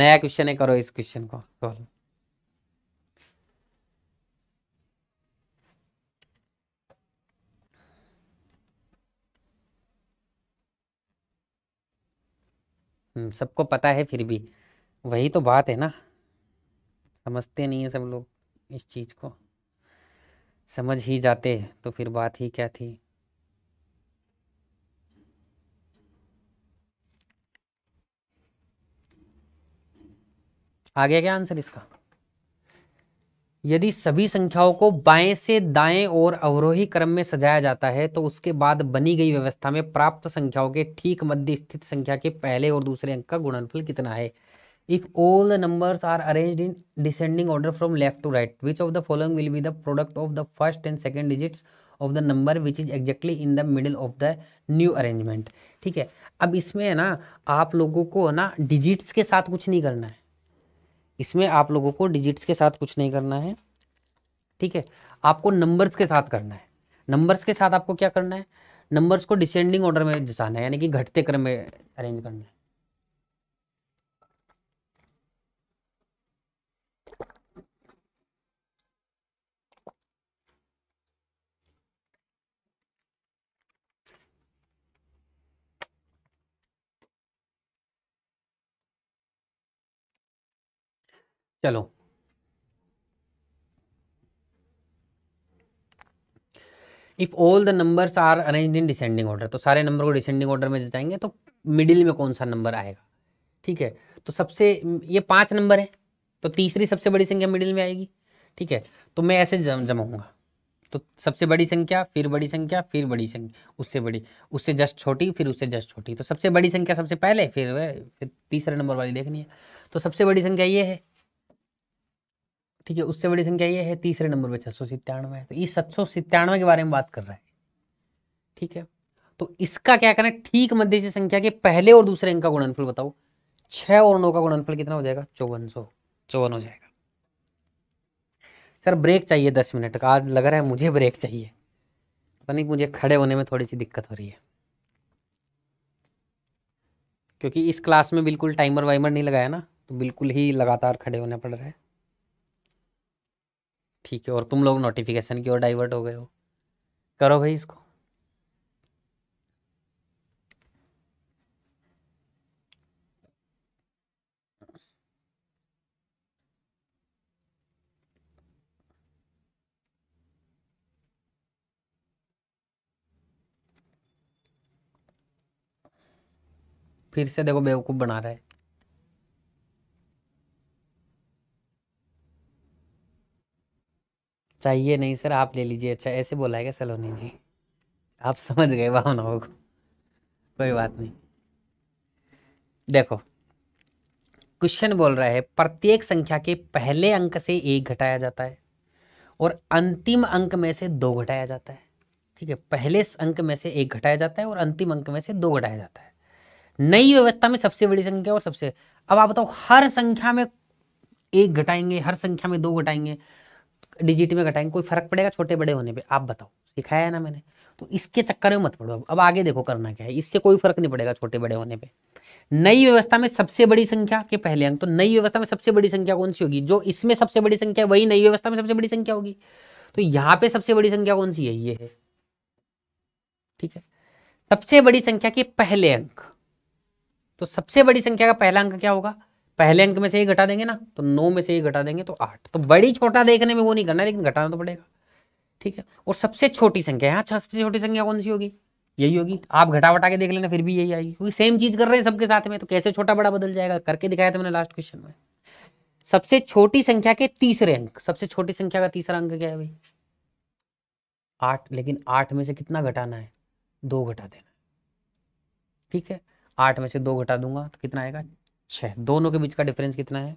नया क्वेश्चन है करो इस क्वेश्चन को सॉल्व हम्म, सबको पता है फिर भी वही तो बात है ना समझते नहीं है सब लोग इस चीज़ को समझ ही जाते तो फिर बात ही क्या थी आ गया क्या आंसर इसका यदि सभी संख्याओं को बाएं से दाएं और अवरोही क्रम में सजाया जाता है तो उसके बाद बनी गई व्यवस्था में प्राप्त संख्याओं के ठीक मध्य स्थित संख्या के पहले और दूसरे अंक का गुणनफल कितना है if all the numbers are arranged in descending order from left to right which of the following will be the product of the first and second digits of the number which is exactly in the middle of the new arrangement ठीक है अब इसमें है ना आप लोगों को ना डिजिट्स के साथ कुछ नहीं करना है इसमें आप लोगों को डिजिट्स के साथ कुछ नहीं करना है ठीक है आपको नंबर्स के साथ करना है नंबर्स के साथ आपको क्या करना है नंबर्स को डिसेंडिंग ऑर्डर में जसाना है यानी कि घटते क्रम में अरेंज करना है चलो if all the numbers are arrange in descending order तो सारे नंबर को डिसेंडिंग ऑर्डर में जताएंगे तो मिडिल में कौन सा नंबर आएगा ठीक है तो सबसे ये पांच नंबर है तो तीसरी सबसे बड़ी संख्या मिडिल में आएगी ठीक है तो मैं ऐसे जम जमाऊंगा तो सबसे बड़ी संख्या फिर बड़ी संख्या फिर बड़ी संख्या उससे बड़ी उससे जस्ट छोटी फिर उससे जस्ट छोटी तो सबसे बड़ी संख्या सबसे पहले फिर फिर तीसरे नंबर वाली देखनी है तो सबसे बड़ी संख्या ये है ठीक है उससे बड़ी संख्या ये है तीसरे नंबर पे छह सौ सितानवे तो ये सत सौ सितानवे के बारे में बात कर रहा है ठीक है तो इसका क्या करना है ठीक मध्य से संख्या के पहले और दूसरे अंक का गुणनफल बताओ छह और नौ का गुणनफल कितना हो जाएगा चौवन सौ चौवन हो जाएगा सर ब्रेक चाहिए दस मिनट का आज लग रहा है मुझे ब्रेक चाहिए पता नहीं मुझे खड़े होने में थोड़ी सी दिक्कत हो रही है क्योंकि इस क्लास में बिल्कुल टाइमर वाइमर नहीं लगाया ना तो बिल्कुल ही लगातार खड़े होने पड़ रहे हैं ठीक है और तुम लोग नोटिफिकेशन की ओर डाइवर्ट हो गए हो करो भाई इसको फिर से देखो बेवकूफ़ बना रहा है चाहिए नहीं सर आप ले लीजिए अच्छा ऐसे बोला है क्या सलोनी जी आप समझ गए भावनाओं को कोई बात नहीं देखो क्वेश्चन बोल रहा है प्रत्येक संख्या के पहले अंक से एक घटाया जाता है और अंतिम अंक में से दो घटाया जाता है ठीक है पहले अंक में से एक घटाया जाता है और अंतिम अंक में से दो घटाया जाता है नई व्यवस्था में सबसे बड़ी संख्या और सबसे अब आप बताओ हर संख्या में एक घटाएंगे हर संख्या में दो घटाएंगे डिजिट में घटाएंगे कोई फर्क पड़ेगा छोटे बड़े होने पे आप बताओ सिखाया है ना मैंने तो इसके चक्कर में मत पड़ो अब आगे देखो करना क्या है इससे कोई फर्क नहीं पड़ेगा छोटे बड़े होने पे नई व्यवस्था में सबसे बड़ी संख्या के पहले अंक तो नई व्यवस्था में सबसे बड़ी संख्या कौन सी होगी जो इसमें सबसे बड़ी संख्या वही नई व्यवस्था में सबसे बड़ी संख्या होगी तो यहाँ पे सबसे बड़ी संख्या कौन सी है ये है ठीक है सबसे बड़ी संख्या के पहले अंक तो सबसे बड़ी संख्या का पहला अंक क्या होगा पहले अंक में से ही घटा देंगे ना तो नौ में से ही घटा देंगे तो आठ तो बड़ी छोटा देखने में वो नहीं करना लेकिन घटाना तो पड़ेगा ठीक है और सबसे छोटी संख्या है अच्छा सबसे छोटी संख्या कौन सी होगी यही होगी आप घटा वटा के देख लेना फिर भी यही आएगी क्योंकि सेम चीज कर रहे हैं सबके साथ में तो कैसे छोटा बड़ा बदल जाएगा करके दिखाया था मैंने लास्ट क्वेश्चन में सबसे छोटी संख्या के तीसरे अंक सबसे छोटी संख्या का तीसरा अंक क्या है भाई आठ लेकिन आठ में से कितना घटाना है दो घटा देना ठीक है आठ में से दो घटा दूंगा तो कितना आएगा छः दोनों के बीच का डिफरेंस कितना है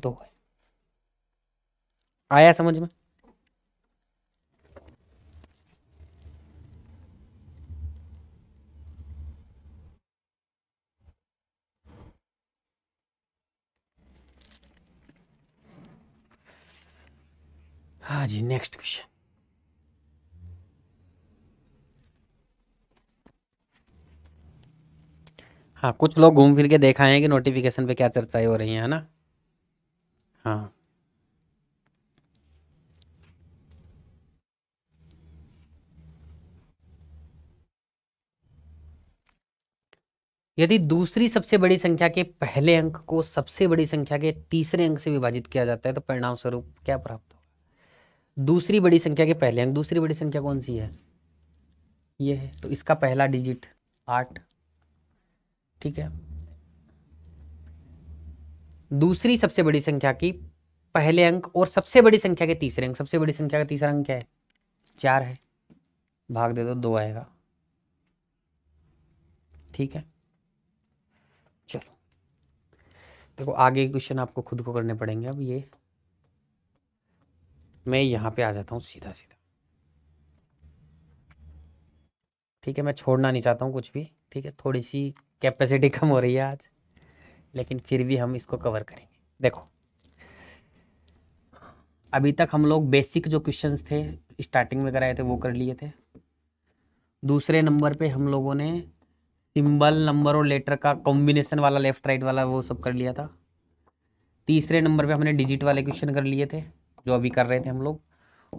दो है आया समझ में हाँ जी नेक्स्ट क्वेश्चन हाँ कुछ लोग घूम फिर के देखा है कि नोटिफिकेशन पे क्या चर्चाएं हो रही है ना हाँ यदि दूसरी सबसे बड़ी संख्या के पहले अंक को सबसे बड़ी संख्या के तीसरे अंक से विभाजित किया जाता है तो परिणाम स्वरूप क्या प्राप्त होगा दूसरी बड़ी संख्या के पहले अंक दूसरी बड़ी संख्या कौन सी है ये है तो इसका पहला डिजिट आठ ठीक है दूसरी सबसे बड़ी संख्या की पहले अंक और सबसे बड़ी संख्या के तीसरे अंक सबसे बड़ी संख्या का तीसरा अंक क्या है चार है भाग दे दो दो आएगा ठीक है चलो देखो आगे के क्वेश्चन आपको खुद को करने पड़ेंगे अब ये मैं यहां पे आ जाता हूं सीधा सीधा ठीक है मैं छोड़ना नहीं चाहता हूँ कुछ भी ठीक है थोड़ी सी कैपेसिटी कम हो रही है आज लेकिन फिर भी हम इसको कवर करेंगे देखो अभी तक हम लोग बेसिक जो क्वेश्चंस थे स्टार्टिंग में कराए थे वो कर लिए थे दूसरे नंबर पे हम लोगों ने सिंबल नंबर और लेटर का कॉम्बिनेशन वाला लेफ्ट राइट वाला वो सब कर लिया था तीसरे नंबर पे हमने डिजिट वाले क्वेश्चन कर लिए थे जो अभी कर रहे थे हम लोग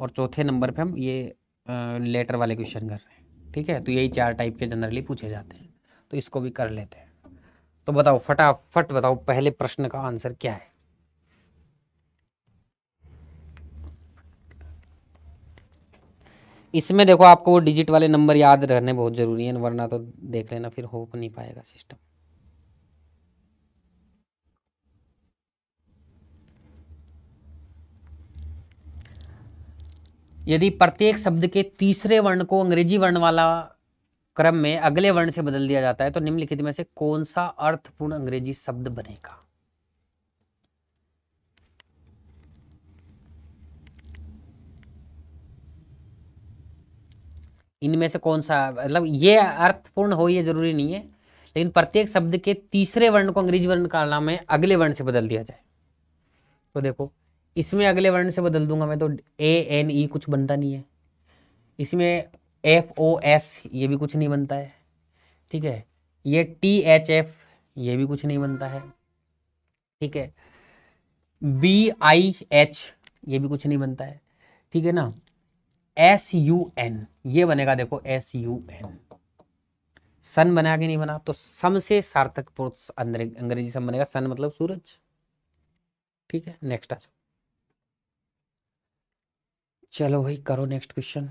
और चौथे नंबर पे हम ये लेटर वाले क्वेश्चन कर रहे हैं ठीक है तो यही चार टाइप के जनरली पूछे जाते हैं तो इसको भी कर लेते हैं तो बताओ फटाफट बताओ पहले प्रश्न का आंसर क्या है इसमें देखो आपको वो डिजिट वाले नंबर याद रहने बहुत जरूरी है वरना तो देख लेना फिर हो नहीं पाएगा सिस्टम यदि प्रत्येक शब्द के तीसरे वर्ण को अंग्रेजी वर्ण वाला क्रम में अगले वर्ण से बदल दिया जाता है तो निम्नलिखित में से कौन सा अर्थपूर्ण अंग्रेजी शब्द बनेगा इनमें से कौन सा मतलब ये अर्थपूर्ण हो ये जरूरी नहीं है लेकिन प्रत्येक शब्द के तीसरे वर्ण को अंग्रेजी वर्ण का नाम है अगले वर्ण से बदल दिया जाए तो देखो इसमें अगले वर्ण से बदल दूंगा मैं तो ए एन ई कुछ बनता नहीं है इसमें एफ ओ एस ये भी कुछ नहीं बनता है ठीक है ये टी एच एफ ये भी कुछ नहीं बनता है ठीक है बी आई एच ये भी कुछ नहीं बनता है ठीक है ना एस यू एन ये बनेगा देखो एस यू एन सन बना के नहीं बना तो सम से सार्थक पुरुष अंग्रेजी सम बनेगा सन मतलब सूरज ठीक है नेक्स्ट आ चलो भाई करो नेक्स्ट क्वेश्चन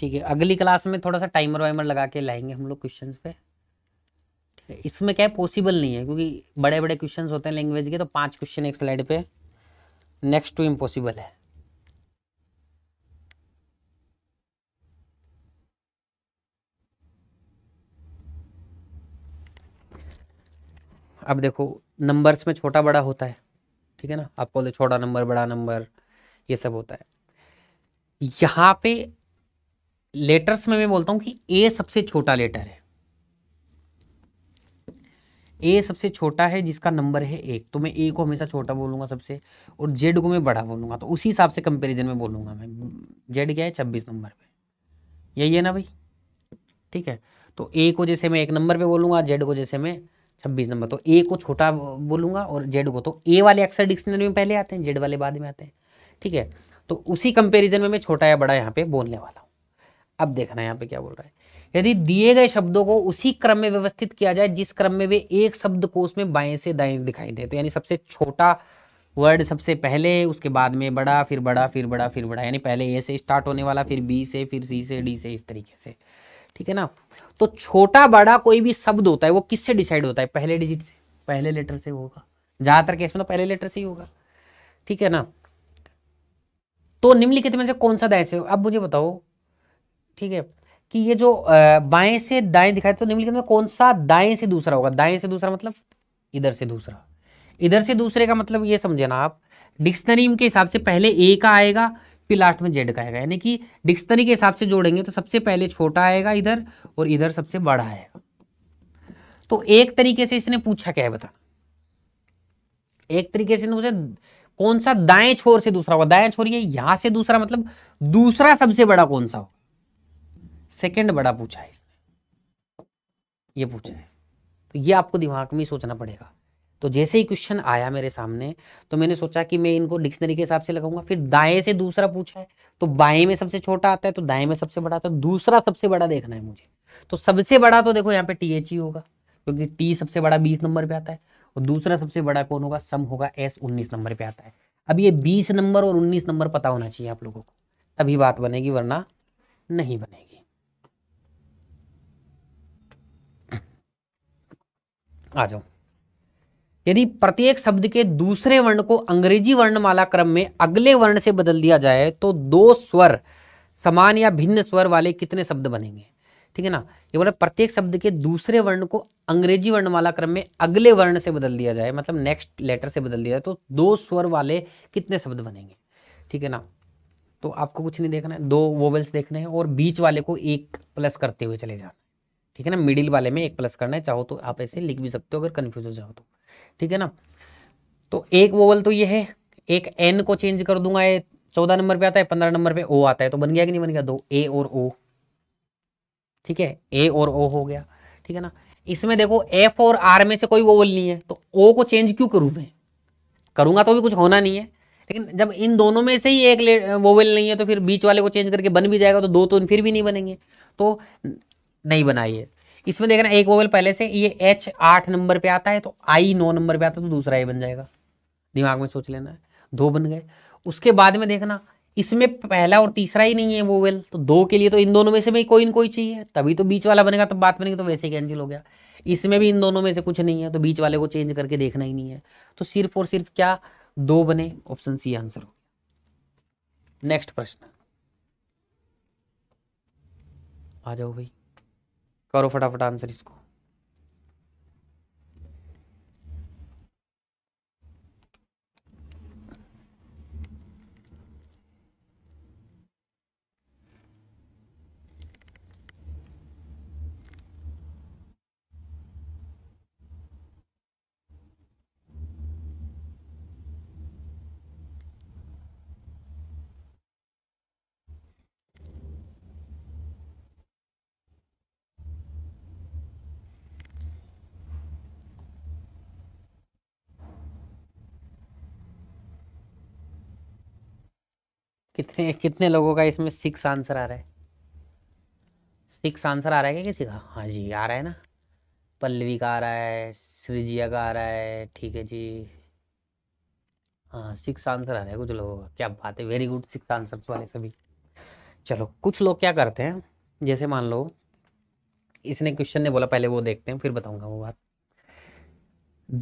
ठीक है अगली क्लास में थोड़ा सा टाइमर वाइमर लगा के लाएंगे हम लोग क्वेश्चन पे ठीक है इसमें क्या है पॉसिबल नहीं है क्योंकि बड़े बड़े क्वेश्चन होते हैं लैंग्वेज के तो पांच क्वेश्चन एक स्लाइड पे नेक्स्ट टू इम्पॉसिबल है अब देखो नंबर्स में छोटा बड़ा होता है ठीक है ना आप बोलते छोटा नंबर बड़ा नंबर ये सब होता है यहाँ पे लेटर्स में मैं बोलता हूं कि ए सबसे छोटा लेटर है ए सबसे छोटा है जिसका नंबर है एक तो मैं ए को हमेशा छोटा बोलूंगा सबसे और जेड को मैं बड़ा बोलूंगा तो उसी हिसाब से कंपेरिजन में बोलूंगा मैं जेड क्या है छब्बीस नंबर पे यही है ना भाई ठीक है तो ए को जैसे मैं एक नंबर पे बोलूंगा जेड को जैसे मैं छब्बीस नंबर तो ए को छोटा बोलूंगा और जेड को तो ए वाले अक्सर डिक्शनरी में पहले आते हैं जेड वाले बाद में आते हैं ठीक है तो उसी कंपेरिजन में मैं छोटा या बड़ा यहाँ पे बोलने वाला हूँ अब देखना यहाँ पे क्या बोल रहा है यदि दिए गए शब्दों को उसी क्रम में व्यवस्थित किया जाए जिस क्रम में वे एक शब्द कोश में बाएं से दाएं दिखाई दे तो यानी सबसे छोटा वर्ड सबसे पहले उसके बाद में बड़ा फिर बड़ा फिर बड़ा फिर बड़ा यानी पहले ए से स्टार्ट होने वाला फिर बी से फिर सी से डी से इस तरीके से ठीक है ना तो छोटा बड़ा कोई भी शब्द होता है वो किससे डिसाइड होता है पहले डिजिट से पहले लेटर से होगा ज़्यादातर केस में तो पहले लेटर से ही होगा ठीक है ना तो निम्नलिखित में से कौन सा दाएं से अब मुझे बताओ ठीक है कि ये जो बाएं से दाएं दिखाई तो निम्नलिखित में कौन सा दाएं से दूसरा होगा दाएं से दूसरा मतलब इधर से दूसरा इधर से दूसरे का मतलब ये समझे ना आप डिक्शनरी के हिसाब से पहले ए का आएगा फिर लास्ट में जेड का आएगा यानी कि डिक्शनरी के हिसाब से जोड़ेंगे तो सबसे पहले छोटा आएगा इधर और इधर सबसे बड़ा आएगा तो एक तरीके से इसने पूछा क्या है बता एक तरीके से मुझे कौन सा दाएं छोर से दूसरा होगा दाएं छोर ये यहां से दूसरा मतलब दूसरा सबसे बड़ा कौन सा होगा सेकेंड बड़ा पूछा है इसने ये पूछा है तो ये आपको दिमाग में सोचना पड़ेगा तो जैसे ही क्वेश्चन आया मेरे सामने तो मैंने सोचा कि मैं इनको डिक्शनरी के हिसाब से लगाऊंगा फिर दाएं से दूसरा पूछा है तो बाएं में सबसे छोटा आता है तो दाएं में सबसे बड़ा आता है तो दूसरा सबसे बड़ा देखना है मुझे तो सबसे बड़ा तो देखो यहाँ पे टी एच ई होगा क्योंकि टी सबसे बड़ा बीस नंबर पे आता है और दूसरा सबसे बड़ा कौन होगा सम होगा एस उन्नीस नंबर पे आता है अब ये बीस नंबर और उन्नीस नंबर पता होना चाहिए आप लोगों को तभी बात बनेगी वरना नहीं बनेगी आ जाओ यदि प्रत्येक शब्द के दूसरे वर्ण को अंग्रेजी वर्णमाला क्रम में अगले वर्ण से बदल दिया जाए तो दो स्वर समान या भिन्न स्वर वाले कितने शब्द बनेंगे ठीक है ना ये बोला प्रत्येक शब्द के दूसरे वर्ण को अंग्रेजी वर्णमाला क्रम में अगले वर्ण से बदल दिया जाए मतलब नेक्स्ट लेटर से बदल दिया जाए तो दो स्वर वाले कितने शब्द बनेंगे ठीक है ना तो आपको कुछ नहीं देखना है दो वोवेल्स देखने हैं और बीच वाले को एक प्लस करते हुए चले जाना ठीक है ना मिडिल वाले में एक प्लस करना है चाहो तो आप ऐसे लिख भी सकते हो अगर कन्फ्यूज हो जाओ तो ठीक है ना तो एक वोवल तो ये है एक एन को चेंज कर दूंगा ये चौदह नंबर पे आता है पंद्रह नंबर पे ओ आता है तो बन गया कि नहीं बन गया दो ए और ओ ठीक है ए और ओ हो गया ठीक है ना इसमें देखो एफ और आर में से कोई वोवल नहीं है तो ओ को चेंज क्यों करूँ मैं करूंगा तो भी कुछ होना नहीं है लेकिन जब इन दोनों में से ही एक वोवल नहीं है तो फिर बीच वाले को चेंज करके बन भी जाएगा तो दो तो फिर भी नहीं बनेंगे तो नहीं बनाई है इसमें देखना एक वोवेल पहले से ये एच आठ नंबर पे आता है तो आई नौ नंबर पे आता है तो दूसरा ए बन जाएगा दिमाग में सोच लेना है दो बन गए उसके बाद में देखना इसमें पहला और तीसरा ही नहीं है वोवेल तो दो के लिए तो इन दोनों में से भी कोई ना कोई चाहिए तभी तो बीच वाला बनेगा तब तो बात बनेगी तो वैसे ही कैंसिल हो गया इसमें भी इन दोनों में से कुछ नहीं है तो बीच वाले को चेंज करके देखना ही नहीं है तो सिर्फ और सिर्फ क्या दो बने ऑप्शन सी आंसर हो नेक्स्ट प्रश्न आ जाओ भाई करो फटाफट आंसर इसको कितने कितने लोगों का इसमें सिक्स आंसर आ रहा है सिक्स आंसर आ रहा है क्या किसी का हाँ जी आ रहा है ना पल्लवी का आ रहा है सृजिया का आ रहा है ठीक है जी हाँ सिक्स आंसर आ रहा है कुछ लोगों का क्या बात है वेरी गुड सिक्स आंसर वाले सभी चलो कुछ लोग क्या करते हैं जैसे मान लो इसने क्वेश्चन ने बोला पहले वो देखते हैं फिर बताऊंगा वो बात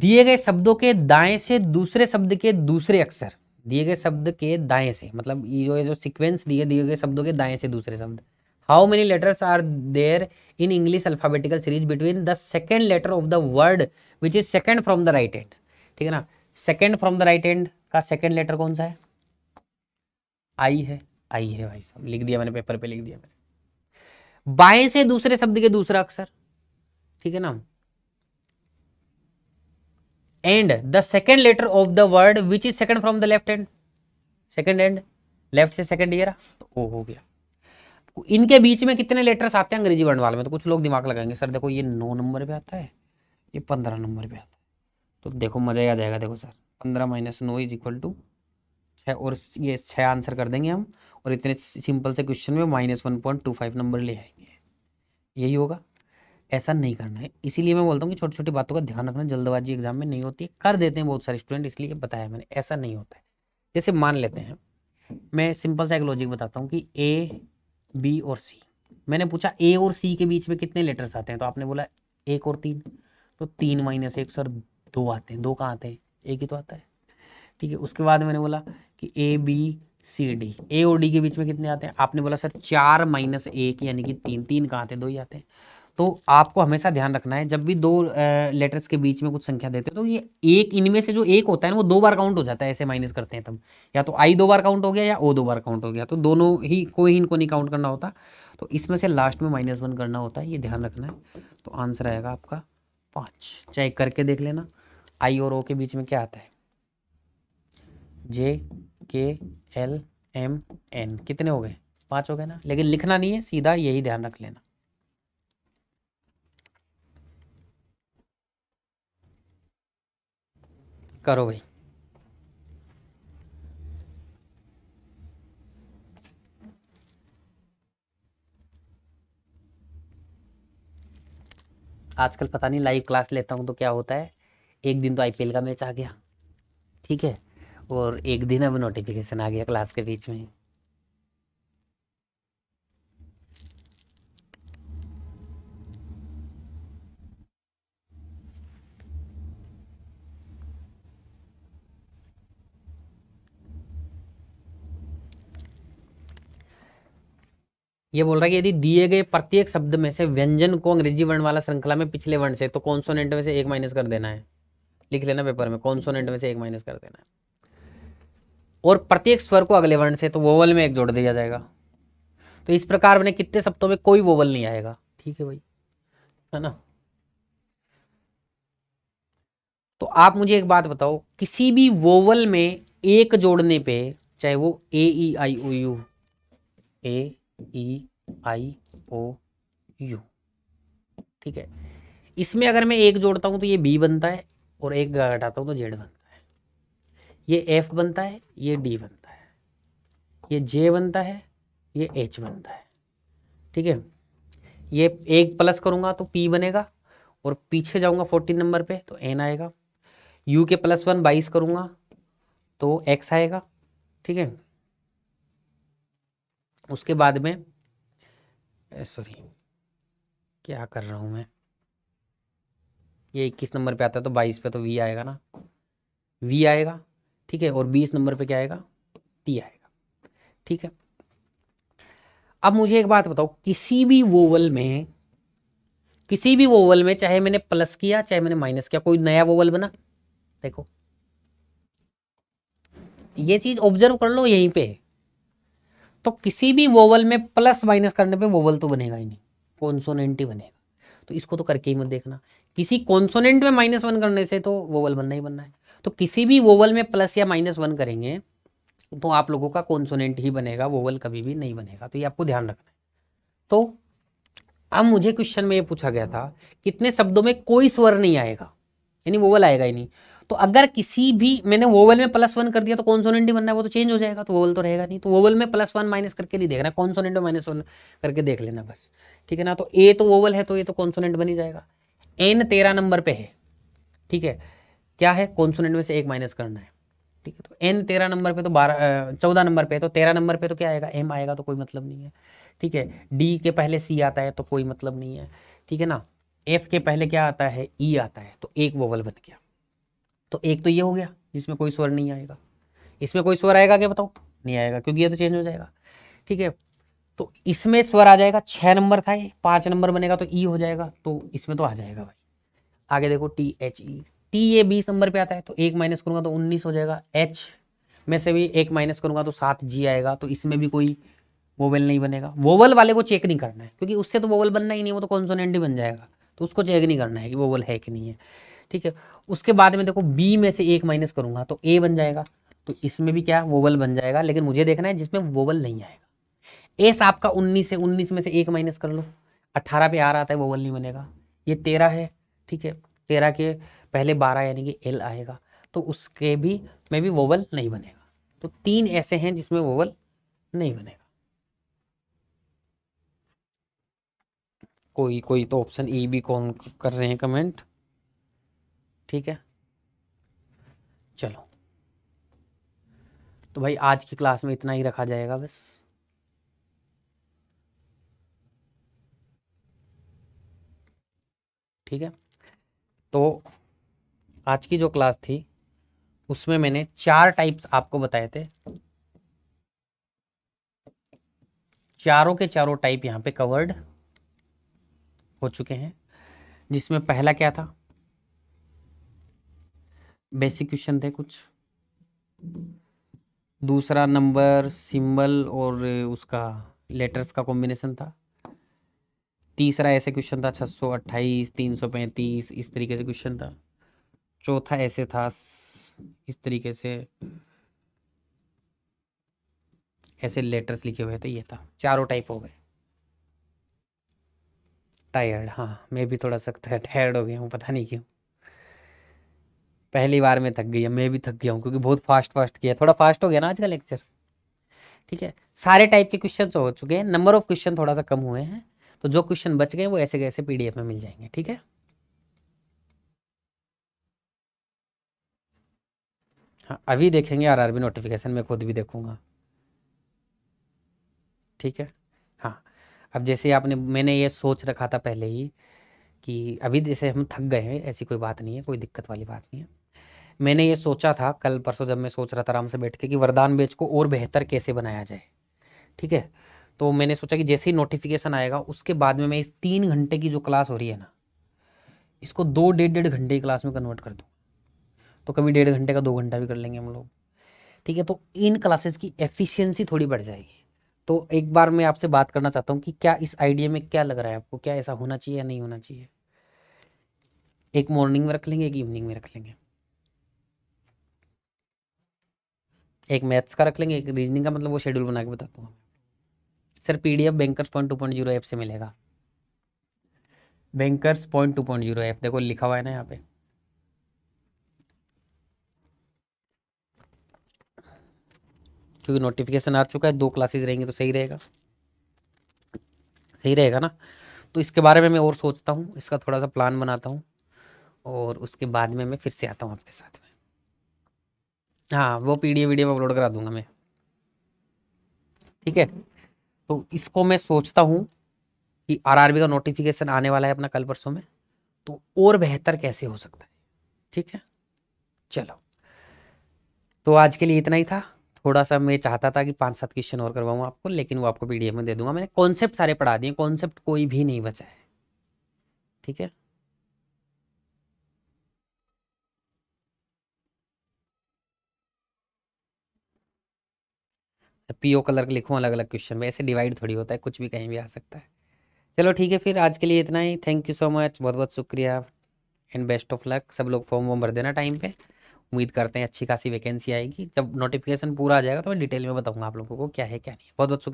दिए गए शब्दों के दाएं से दूसरे शब्द के दूसरे अक्षर दिए गए शब्द के दाएं से मतलब ये जो ये जो सीक्वेंस दिए दिए गए शब्दों के दाएं से दूसरे शब्द how many letters are there in English alphabetical series between the second letter of the word which is second from the right end ठीक है ना second from the right end का सेकेंड लेटर कौन सा है आई है आई है भाई साहब लिख दिया मैंने पेपर पे लिख दिया मैंने बाएं से दूसरे शब्द के दूसरा अक्षर ठीक है ना and the second letter of the word which is second from the left end second end लेफ्ट से सेकेंड ईयर तो ओ हो गया तो इनके बीच में कितने लेटर्स आते हैं अंग्रेजी वाले में तो कुछ लोग दिमाग लगाएंगे सर देखो ये नौ नंबर पे आता है ये पंद्रह नंबर पे आता है तो देखो मज़ा ही आ जाएगा देखो सर पंद्रह minus no is equal to छः और ये छः आंसर कर देंगे हम और इतने सिंपल से क्वेश्चन में minus one point two five number ले आएंगे यही होगा ऐसा नहीं करना है इसीलिए मैं बोलता हूँ कि छोटी छोटी बातों का ध्यान रखना जल्दबाजी एग्जाम में नहीं होती कर देते हैं बहुत सारे स्टूडेंट इसलिए बताया मैंने ऐसा नहीं होता है जैसे मान लेते हैं मैं सिंपल सा एक लॉजिक बताता हूँ कि ए बी और सी मैंने पूछा ए और सी के बीच में कितने लेटर्स आते हैं तो आपने बोला एक और तीन तो तीन माइनस एक सर दो आते हैं दो कहाँ आते हैं एक ही तो आता है ठीक है उसके बाद मैंने बोला कि ए बी सी डी ए और डी के बीच में कितने आते हैं आपने बोला सर चार माइनस एक यानी कि तीन तीन कहाँ आते हैं दो ही आते हैं तो आपको हमेशा ध्यान रखना है जब भी दो लेटर्स के बीच में कुछ संख्या देते हैं तो ये एक इनमें से जो एक होता है ना वो दो बार काउंट हो जाता है ऐसे माइनस करते हैं तब या तो आई दो बार काउंट हो गया या ओ दो बार काउंट हो गया तो दोनों ही कोई ही इनको नहीं काउंट करना होता तो इसमें से लास्ट में माइनस वन करना होता है ये ध्यान रखना है तो आंसर आएगा आपका पाँच चेक करके देख लेना आई और ओ के बीच में क्या आता है जे के एल एम एन कितने हो गए पाँच हो गए ना लेकिन लिखना नहीं है सीधा यही ध्यान रख लेना करो भाई आजकल पता नहीं लाइव क्लास लेता हूँ तो क्या होता है एक दिन तो आईपीएल का मैच आ गया ठीक है और एक दिन अब नोटिफिकेशन आ गया क्लास के बीच में ये बोल रहा है कि यदि दिए गए प्रत्येक शब्द में से व्यंजन को अंग्रेजी वर्ण वाला श्रृंखला में पिछले वर्ण से तो कॉन्सोनेंट में से एक माइनस कर देना है लिख लेना पेपर में कॉन्सोनेंट में से एक माइनस कर देना है और प्रत्येक स्वर को अगले वर्ण से तो वोवल में एक जोड़ दिया जाएगा तो इस प्रकार मैंने कितने शब्दों में कोई वोवल नहीं आएगा ठीक है भाई है ना तो आप मुझे एक बात बताओ किसी भी वोवल में एक जोड़ने पे चाहे वो ए ई आई ओ U A E I O you ठीक है इसमें अगर मैं एक जोड़ता हूँ तो ये बी बनता है और एक घटाता हूँ तो जेड बनता है ये एफ बनता है ये डी बनता है ये जे बनता है ये एच बनता है ठीक है ये एक प्लस करूँगा तो पी बनेगा और पीछे जाऊँगा फोर्टीन नंबर पे तो एन आएगा यू के प्लस वन बाईस करूँगा तो एक्स आएगा ठीक है उसके बाद में सॉरी क्या कर रहा हूँ मैं ये इक्कीस नंबर पे आता है तो बाईस पे तो वी आएगा ना वी आएगा ठीक है और बीस नंबर पे क्या आएगा टी आएगा ठीक है अब मुझे एक बात बताओ किसी भी वोवल में किसी भी वोवल में चाहे मैंने प्लस किया चाहे मैंने माइनस किया कोई नया वोवल बना देखो ये चीज ऑब्जर्व कर लो यहीं पे तो किसी भी वोवल में प्लस माइनस करने पे वोवल तो बनेगा ही नहीं कॉन्सोनेंट ही बनेगा तो इसको तो करके ही मत देखना किसी कॉन्सोनेंट में माइनस वन करने से तो वोवल बनना ही बनना है तो किसी भी वोवल में प्लस या माइनस वन करेंगे तो आप लोगों का कॉन्सोनेंट ही बनेगा वोवल कभी भी नहीं बनेगा तो ये आपको ध्यान रखना है तो अब मुझे क्वेश्चन में ये पूछा गया था कितने शब्दों में कोई स्वर नहीं आएगा यानी वोवल आएगा ही नहीं तो अगर किसी भी मैंने वोवल में प्लस वन कर दिया तो कॉन्सोनेंट ही बनना है वो तो चेंज हो जाएगा तो वोवल तो रहेगा नहीं तो वोवल में प्लस वन माइनस करके नहीं देखना कॉन्सोनेंट में माइनस वन करके देख लेना बस ठीक है ना तो ए तो वोवल है तो ये तो कॉन्सोनेंट बन ही जाएगा एन तेरह नंबर पे है ठीक है क्या है कॉन्सोनेंट में से एक माइनस करना है ठीक है तो एन तेरह नंबर पे तो बारह चौदह नंबर पे तो तेरह नंबर पे तो क्या आएगा एम आएगा तो कोई मतलब नहीं है ठीक है डी के पहले सी आता है तो कोई मतलब नहीं है ठीक है ना एफ के पहले क्या आता है ई e आता है तो एक वोवल बन गया तो एक तो ये हो गया जिसमें कोई स्वर नहीं आएगा इसमें कोई स्वर आएगा क्या बताओ नहीं आएगा क्योंकि ये तो चेंज हो जाएगा ठीक है तो इसमें स्वर आ जाएगा छः नंबर था ये पाँच नंबर बनेगा तो ई e हो जाएगा तो इसमें तो आ जाएगा भाई आगे देखो टी एच ई टी ये बीस नंबर पे आता है तो एक माइनस करूँगा तो उन्नीस हो जाएगा एच में से भी एक माइनस करूँगा तो सात जी आएगा तो इसमें भी कोई वोवल नहीं बनेगा वोवल वाले को चेक नहीं करना है क्योंकि उससे तो वोवल बनना ही नहीं वो तो कॉन्सोनेंट ही बन जाएगा तो उसको चेक नहीं करना है कि वोवल है कि नहीं है ठीक है उसके बाद में देखो बी में से एक माइनस करूंगा तो ए बन जाएगा तो इसमें भी क्या वोवल बन जाएगा लेकिन मुझे देखना है जिसमें वोवल नहीं आएगा एस आपका उन्नीस है उन्नीस में से एक माइनस कर लो अट्ठारह पे आ रहा था वोवल नहीं बनेगा ये तेरह है ठीक है तेरह के पहले बारह यानी कि एल आएगा तो उसके भी में भी वोवल नहीं बनेगा तो तीन ऐसे हैं जिसमें वोवल नहीं बनेगा कोई कोई तो ऑप्शन ई भी कौन कर रहे हैं कमेंट ठीक है चलो तो भाई आज की क्लास में इतना ही रखा जाएगा बस ठीक है तो आज की जो क्लास थी उसमें मैंने चार टाइप्स आपको बताए थे चारों के चारों टाइप यहां पे कवर्ड हो चुके हैं जिसमें पहला क्या था बेसिक क्वेश्चन थे कुछ दूसरा नंबर सिंबल और उसका लेटर्स का कॉम्बिनेशन था तीसरा ऐसे क्वेश्चन था 628 335 इस तरीके से क्वेश्चन था चौथा ऐसे था इस तरीके से ऐसे लेटर्स लिखे हुए थे ये था चारों टाइप हो गए टायर्ड हाँ मैं भी थोड़ा सा टायर्ड हो गया हूँ पता नहीं क्यों पहली बार में थक गई है मैं भी थक गया हूँ क्योंकि बहुत फास्ट फास्ट किया थोड़ा फास्ट हो गया ना आज का लेक्चर ठीक है सारे टाइप के क्वेश्चन हो चुके हैं नंबर ऑफ क्वेश्चन थोड़ा सा कम हुए हैं तो जो क्वेश्चन बच गए वो ऐसे कैसे पी में मिल जाएंगे ठीक है हाँ अभी देखेंगे आरआरबी नोटिफिकेशन मैं खुद भी देखूंगा ठीक है हाँ अब जैसे आपने मैंने ये सोच रखा था पहले ही कि अभी जैसे हम थक गए हैं ऐसी कोई बात नहीं है कोई दिक्कत वाली बात नहीं है मैंने ये सोचा था कल परसों जब मैं सोच रहा था आराम से बैठ के कि वरदान बेच को और बेहतर कैसे बनाया जाए ठीक है तो मैंने सोचा कि जैसे ही नोटिफिकेशन आएगा उसके बाद में मैं इस तीन घंटे की जो क्लास हो रही है ना इसको दो डेढ़ डेढ़ घंटे की क्लास में कन्वर्ट कर दूँ तो कभी डेढ़ घंटे का दो घंटा भी कर लेंगे हम लोग ठीक है तो इन क्लासेस की एफिशिएंसी थोड़ी बढ़ जाएगी तो एक बार मैं आपसे बात करना चाहता हूँ कि क्या इस आइडिया में क्या लग रहा है आपको क्या ऐसा होना चाहिए या नहीं होना चाहिए एक मॉर्निंग में रख लेंगे एक इवनिंग में रख लेंगे एक मैथ्स का रख लेंगे एक रीजनिंग का मतलब वो शेड्यूल बना के बता दूंगा sir PDF bankers point two point zero app से मिलेगा bankers point two point zero app देखो लिखा हुआ है ना यहाँ पे क्योंकि नोटिफिकेशन आ चुका है दो क्लासेज रहेंगे तो सही रहेगा सही रहेगा ना तो इसके बारे में मैं और सोचता हूँ इसका थोड़ा सा प्लान बनाता हूँ और उसके बाद में मैं फिर से आता हूँ आपके साथ हाँ वो पी डी वीडियो अपलोड करा दूंगा मैं ठीक है तो इसको मैं सोचता हूँ कि आरआरबी का नोटिफिकेशन आने वाला है अपना कल परसों में तो और बेहतर कैसे हो सकता है ठीक है चलो तो आज के लिए इतना ही था थोड़ा सा मैं चाहता था कि पाँच सात क्वेश्चन और करवाऊँ आपको लेकिन वो आपको पीडीएफ में दे दूंगा मैंने कॉन्सेप्ट सारे पढ़ा दिए कॉन्सेप्ट कोई भी नहीं बचा है ठीक है पीओ कलर के लिखूँ अलग अलग क्वेश्चन में ऐसे डिवाइड थोड़ी होता है कुछ भी कहीं भी आ सकता है चलो ठीक है फिर आज के लिए इतना ही थैंक यू सो मच बहुत बहुत शुक्रिया एंड बेस्ट ऑफ लक सब लोग फॉर्म वॉर्म भर देना टाइम पे उम्मीद करते हैं अच्छी खासी वैकेंसी आएगी जब नोटिफिकेशन पूरा आ जाएगा तो मैं डिटेल में बताऊंगा आप लोगों को क्या है क्या नहीं बहुत बहुत शुक्रिया